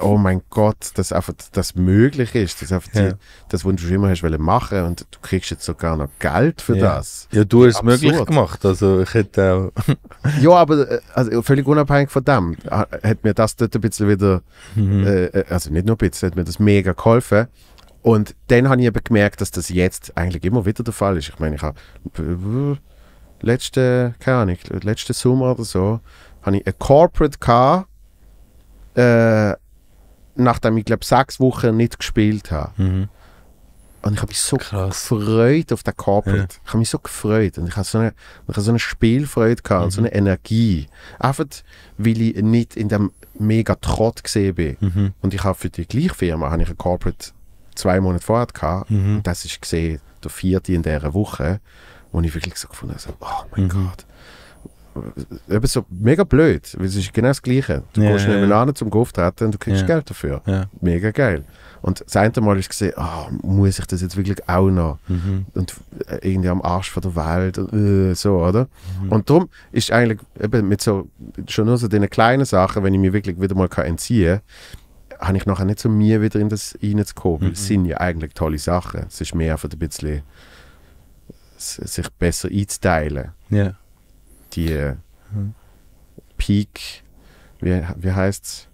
oh mein Gott, dass einfach das möglich ist. Dass einfach ja. die, das, was du schon immer hast wollen machen und du kriegst jetzt sogar noch Geld für ja. das. Ja, du hast es möglich gemacht. Also ich hätte auch... ja, aber äh, also, völlig unabhängig von dem, hat mir das dort ein bisschen wieder, mhm. Äh, äh, also nicht nur ein bisschen, hat mir das mega geholfen. Und dann habe ich eben gemerkt, dass das jetzt eigentlich immer wieder der Fall ist. Ich meine, ich habe letzten, keine Ahnung, letzten Sommer oder so, habe ich ein Corporate gehabt, äh, nachdem ich glaube sechs Wochen nicht gespielt habe. Mhm. Und ich habe mich so Krass. gefreut auf den Corporate. Ja. Ich habe mich so gefreut. Und ich habe so eine, ich so eine Spielfreude gehabt, mhm. so eine mhm. Energie. Einfach, weil ich nicht in dem mega Trott gesehen bin. Mhm. Und ich habe für die gleiche Firma ich ein Corporate zwei Monate vorher gehabt. Mhm. Und das ist gesehen, der vierte in dieser Woche wo ich wirklich so gefunden habe, oh mein mhm. Gott. Eben so mega blöd, weil es ist genau das Gleiche. Du ja, gehst ja, nicht mehr an zum Auftreten und du kriegst ja. Geld dafür. Ja. Mega geil. Und das eine Mal ist gesehen, oh, muss ich das jetzt wirklich auch noch? Mhm. Und äh, irgendwie am Arsch von der Welt und äh, so, oder? Mhm. Und darum ist eigentlich eben mit so, schon nur so diesen kleinen Sachen, wenn ich mir wirklich wieder mal kann entziehen kann, habe ich nachher nicht so mir wieder in das reinzukommen. Mhm. Es sind ja eigentlich tolle Sachen. Es ist mehr einfach ein bisschen sich besser einzuteilen. Ja. Die äh, mhm. Peak, wie, wie heißt es?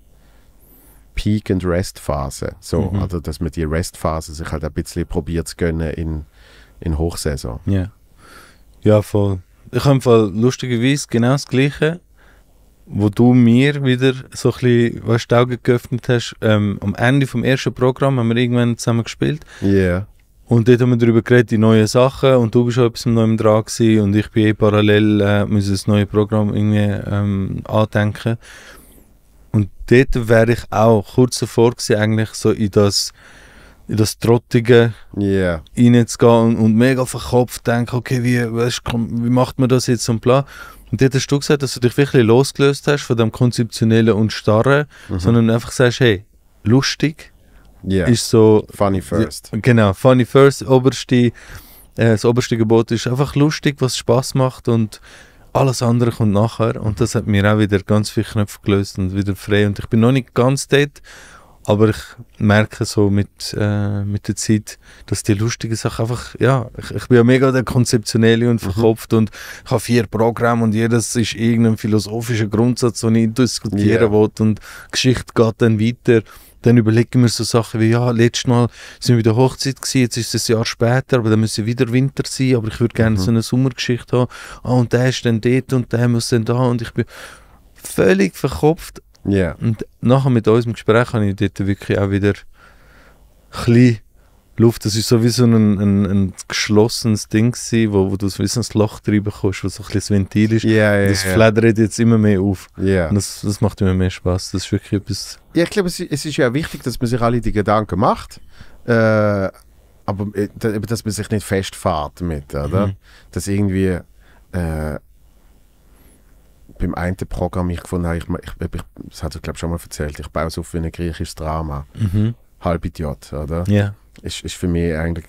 Peak- and Rest-Phase. So, mhm. also, dass man die Rest-Phase sich halt ein bisschen probiert zu gönnen in, in Hochsaison. Ja. Ja, voll. Ich habe im lustigerweise genau das Gleiche, wo du mir wieder so ein bisschen was die Augen geöffnet hast. Ähm, am Ende vom ersten Programm haben wir irgendwann zusammen gespielt. Ja. Yeah. Und dort haben wir darüber geredet, die neuen Sachen. Und du bist auch etwas im neuen dran gewesen. Und ich bin eh parallel, äh, muss das neue Programm irgendwie ähm, andenken. Und dort wäre ich auch kurz davor gewesen, eigentlich so in das, in das Trottige yeah. reinzugehen und, und mega verkopft denken, okay, wie, weißt, wie macht man das jetzt und bla. Und dort hast du gesagt, dass du dich wirklich losgelöst hast von dem Konzeptionellen und Starren, mhm. sondern einfach sagst, hey, lustig, Yeah. Ist so. Funny first. Genau, funny first, oberste, äh, das oberste Gebot ist einfach lustig, was Spaß macht und alles andere kommt nachher. Und das hat mir auch wieder ganz viele Knöpfe gelöst und wieder frei. Und ich bin noch nicht ganz dort, aber ich merke so mit, äh, mit der Zeit, dass die lustigen Sachen einfach, ja, ich, ich bin ja mega der Konzeptionelle und mhm. verkopft mhm. und ich habe vier Programme und jedes ist irgendein philosophischer Grundsatz, den ich diskutieren yeah. will und Geschichte geht dann weiter dann überlegen wir so Sachen wie, ja, letztes Mal sind wir wieder Hochzeit gewesen, jetzt ist es ein Jahr später, aber dann müsste wieder Winter sein, aber ich würde gerne mhm. so eine Sommergeschichte haben. Ah, und der ist dann dort und der muss dann da und ich bin völlig verkopft. Yeah. Und nachher mit unserem Gespräch habe ich dort wirklich auch wieder ein bisschen Luft, das ist sowieso ein, ein, ein geschlossenes Ding, gewesen, wo, wo du so ein Loch drüber kommst, wo so ein bisschen das Ventil ist. Yeah, yeah, das yeah. fladdert jetzt immer mehr auf. Yeah. Und das, das macht immer mehr Spaß. Das ist wirklich etwas. Ja, ich glaube, es, es ist ja wichtig, dass man sich alle die Gedanken macht. Äh, aber äh, dass man sich nicht festfahrt damit, oder? Mhm. Dass irgendwie. Äh, beim einen Programm ich gefunden habe, ich, ich, ich das hat ich glaube schon mal erzählt, ich baue es auf wie ein griechisches Drama. Mhm. Halb Idiot, oder? Yeah ist, ist für mich eigentlich,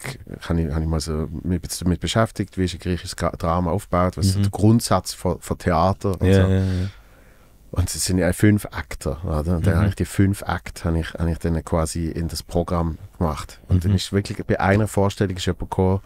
habe ich, hab ich mal so mich damit beschäftigt, wie ist ein griechisches Drama aufgebaut, was mhm. ist der Grundsatz von, von Theater und ja, so. Ja, ja. Und es sind ja fünf Akte, oder? Und dann mhm. habe ich die fünf Akte habe ich, habe ich dann quasi in das Programm gemacht. Und mhm. dann ist wirklich, bei einer Vorstellung ist jemand gekommen,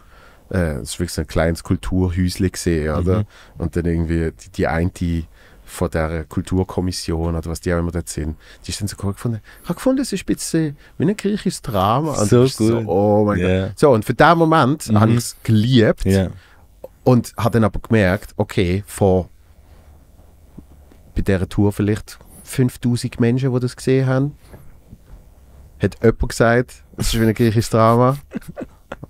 äh, es äh, ist wirklich so ein kleines Kulturhäuschen gesehen, oder? Mhm. Und dann irgendwie die, die eine, die von der Kulturkommission oder was die auch immer dort sind, die ist dann so cool gefunden. Ich habe gefunden, es ist ein bisschen wie ein griechisches Drama. Und so, gut. so oh mein yeah. Gott. So, und für den Moment mhm. habe ich es geliebt yeah. und habe dann aber gemerkt, okay, vor bei dieser Tour vielleicht 5000 Menschen, die das gesehen haben, hat jemand gesagt, es ist wie ein griechisches Drama.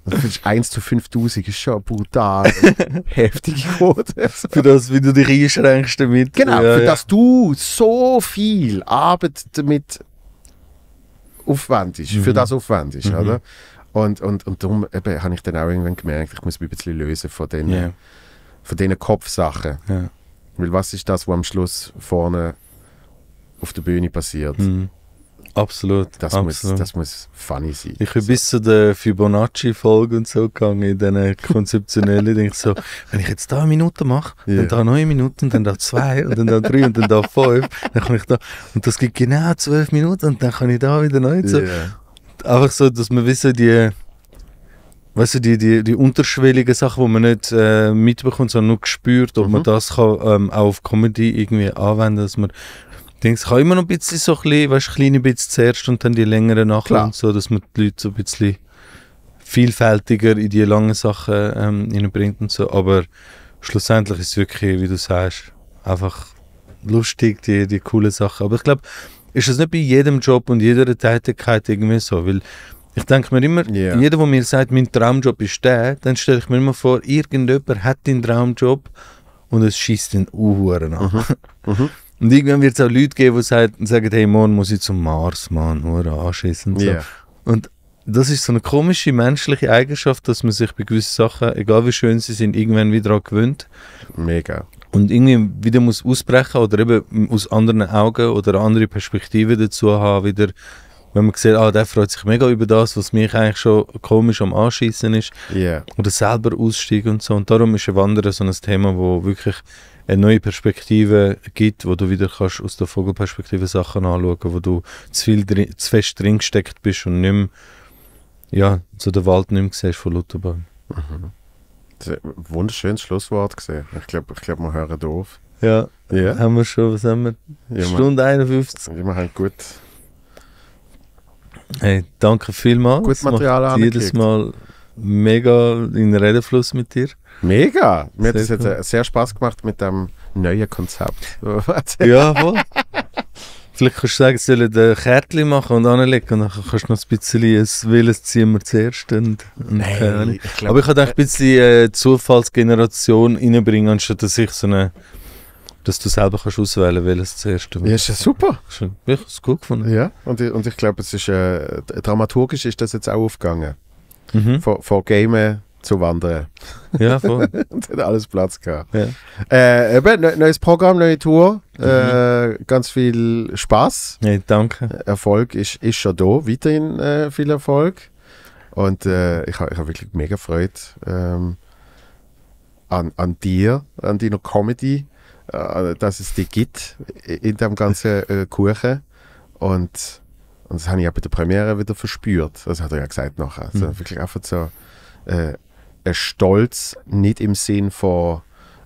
1 also zu 5000 ist schon brutal. Heftige Quote. für das, wie du dich einschränkst damit. Genau, ja, für ja. das du so viel Arbeit damit aufwendest. mhm. für das aufwendest, mhm. oder? Und, und, und darum habe ich dann auch irgendwann gemerkt, ich muss mich ein bisschen lösen von diesen, yeah. von diesen Kopfsachen. Yeah. Weil was ist das, was am Schluss vorne auf der Bühne passiert? Mhm. Absolut. Das, absolut. Muss, das muss funny sein. Ich bin so. bis zu der Fibonacci-Folge und so gegangen, in diesen konzeptionellen Dingen. So, wenn ich jetzt da eine Minute mache, yeah. dann da neun Minuten, dann da zwei, und dann da drei, und dann da fünf, dann kann ich da, und das gibt genau zwölf Minuten, und dann kann ich da wieder neu. So. Yeah. Einfach so, dass man wissen, die, weißt du, die, die, die unterschwelligen Sachen, die man nicht äh, mitbekommt, sondern nur spürt, ob mhm. man das kann, ähm, auch auf Comedy irgendwie anwenden dass man Denkst du, kann immer noch ein bisschen so ein bisschen, weißt, kleine Bits zuerst und dann die längeren nachher und so, dass man die Leute so ein bisschen vielfältiger in die langen Sachen ähm, hineinbringt und so. Aber schlussendlich ist es wirklich, wie du sagst, einfach lustig, die, die coole Sachen. Aber ich glaube, ist das nicht bei jedem Job und jeder Tätigkeit irgendwie so, weil ich denke mir immer, yeah. jeder, der mir sagt, mein Traumjob ist der, dann stelle ich mir immer vor, irgendjemand hat den Traumjob und es schießt den Uhren an. Mhm. Mhm. Und irgendwann wird es auch Leute geben, die sagen, hey, morgen muss ich zum Mars, Mann, nur anschissen. Und, so. Yeah. und das ist so eine komische menschliche Eigenschaft, dass man sich bei gewissen Sachen, egal wie schön sie sind, irgendwann wieder daran gewöhnt. Mega. Und irgendwie wieder muss ausbrechen oder eben aus anderen Augen oder eine andere Perspektive dazu haben, wieder wenn man sieht, ah, der freut sich mega über das, was mich eigentlich schon komisch am Anschießen ist. Yeah. Oder selber aussteigen und so. Und darum ist Wandern so ein Thema, wo wirklich eine neue Perspektive gibt, wo du wieder kannst aus der Vogelperspektive Sachen anschauen, wo du zu viel drin, zu fest drin gesteckt bist und nicht mehr, ja, so den Wald nicht mehr siehst von Lutherbahn. Mhm. Das ein wunderschönes Schlusswort gesehen. Ich glaube, ich glaub, wir hören auf. Ja, ja. Haben wir schon, was haben wir? Ja, Stunde 51. wir haben gut. Hey, danke vielmals. Gutes Material Jedes Mal mega in Redefluss mit dir. Mega! Mir sehr hat es jetzt cool. Äh, sehr Spaß gemacht mit dem neuen Konzept. ja, voll. Vielleicht kannst du sagen, sie sollen ein äh, Kärtchen machen und anlegen und dann kannst du noch ein bisschen, ein ziehen wir zuerst. Und, und Nein, ich glaub, Aber ich kann ein äh, bisschen äh, Zufallsgeneration reinbringen, anstatt dass ich so eine dass du selber kannst auswählen welches zuerst du Ja, ist ja super. Ich habe es gut gefunden. Ja, und, und ich glaube, es ist äh, dramaturgisch ist das jetzt auch aufgegangen. Mhm. Von, von Game zu wandern. Ja, voll. und hat alles Platz gehabt. Ja. Äh, eben, neues Programm, neue Tour. Mhm. Äh, ganz viel Spaß. Ja, danke. Erfolg ist, ist schon da. Weiterhin äh, viel Erfolg. Und äh, ich habe ich hab wirklich mega Freude ähm, an, an dir, an deiner Comedy, äh, dass es dich gibt in dem ganzen äh, Kuchen. Und, und das habe ich auch bei der Premiere wieder verspürt. Das hat er ja gesagt nachher. Also mhm. wirklich einfach so. Äh, ein Stolz nicht im Sinn von,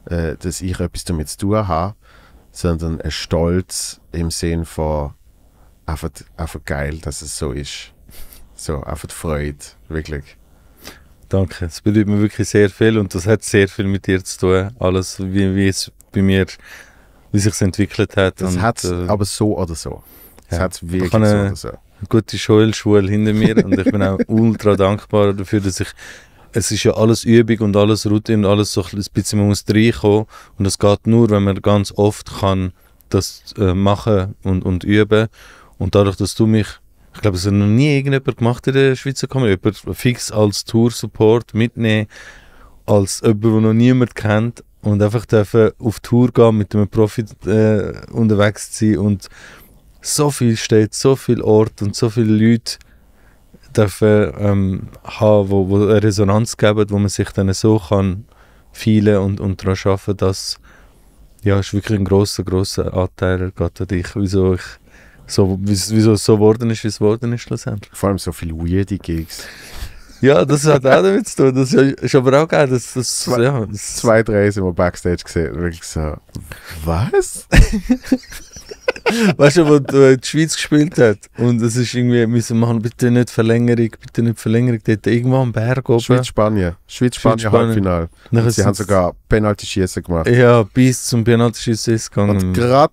äh, dass ich etwas damit zu tun habe, sondern ein Stolz im Sinn von einfach, einfach geil, dass es so ist. So, einfach Freude, wirklich. Danke, das bedeutet mir wirklich sehr viel und das hat sehr viel mit dir zu tun, alles, wie, wie es bei mir, wie sich entwickelt hat. Das hat äh, aber so oder so. Es ja, hat wirklich so oder so. Eine gute Schule hinter mir und ich bin auch ultra dankbar dafür, dass ich es ist ja alles Übung und alles Routine, alles so ein bisschen man muss reinkommen und das geht nur, wenn man ganz oft kann das äh, machen und, und üben und dadurch, dass du mich ich glaube, es hat noch nie irgendjemand gemacht in der Schweizer Kammer. Jemand fix als Tour-Support mitnehmen, als jemand, der noch niemand kennt und einfach dürfen auf Tour gehen, mit einem Profi äh, unterwegs sein und so viel steht, so viel Ort und so viele Leute dürfen ähm, haben, wo, wo eine Resonanz geben, wo man sich dann so kann feilen und, und daran arbeiten, dass ja, ist wirklich ein grosser, großer Anteil Gott an dich, wieso ich so, wieso es so geworden ist, wie es geworden ist schlussendlich. Vor allem so viele weirde Gigs. Ja, das hat auch damit zu tun. Das ist aber auch geil. Das, das, zwei, ja, das zwei, drei sind wir Backstage gesehen. und Wirklich so, was? weißt du, wo äh, die Schweiz gespielt hat? Und es ist irgendwie, müssen machen, bitte nicht Verlängerung, bitte nicht Verlängerung. Dort irgendwo am Berg oben. Schweiz-Spanien. Schweiz-Spanien Halbfinale. Sie haben sogar Penalty-Schießen gemacht. Ja, bis zum Penalty-Schießen ist gegangen. Und gerade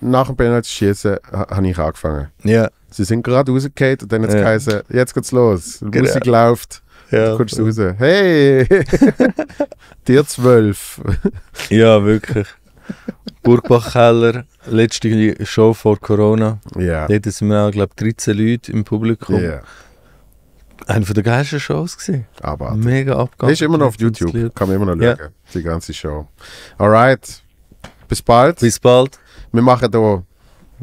nach dem Penalty-Schießen habe ich angefangen. Ja. Sie sind gerade rausgekehrt und dann hat es ja. geheißen, jetzt geht's los. Genau. Musik läuft. Ja. Du kommst raus. Hey! Dir zwölf. ja, wirklich. Burgbachkeller, letzte Show vor Corona. Yeah. Dort sind wir auch, glaube 13 Leute im Publikum. Yeah. Eine der geilsten Shows gesehen. Aber Mega abgegangen. Ist immer noch auf YouTube. Kann man immer noch schauen. Yeah. Die ganze Show. Alright. Bis bald. Bis bald. Wir machen da.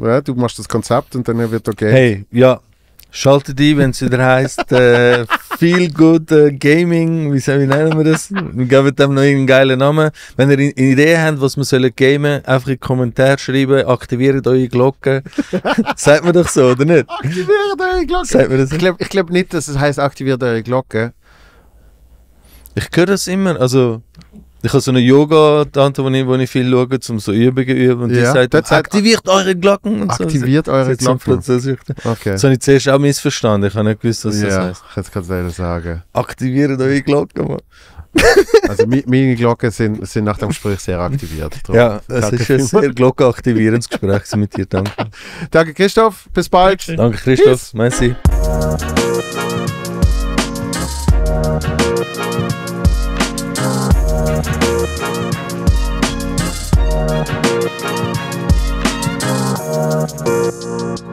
Ja, du machst das Konzept und dann wird okay. Hey, ja. Schaltet ein, wenn es wieder heisst, äh, viel gut äh, Gaming, wie, wie nennen wir das? Wir geben dem noch einen geilen Namen. Wenn ihr eine Idee habt, was wir sollen gamen, einfach in die Kommentare schreiben, aktiviert eure Glocke. Sagt man doch so, oder nicht? Aktiviert eure Glocke! Sagt man das ich glaube glaub nicht, dass es heisst, aktiviert eure Glocke. Ich höre das immer, also ich habe so eine Yoga-Tante, wo ich, wo ich viel schaue, um so Übungen zu üben. Und ja, sagt, sagt, aktiviert eure Glocken. Und aktiviert so. eure Glocken. Französisch. Okay. Das habe ich zuerst auch missverstanden. Ich habe nicht gewusst, was ja, das heißt. ich kann es leider sagen Aktiviert eure Glocken, Mann. also meine Glocken sind, sind nach dem Gespräch sehr aktiviert. Darum ja, es ist ein sehr glockenaktivierendes Gespräch mit dir. Danke. danke Christoph, bis bald. Danke Christoph, Peace. merci. Thank you.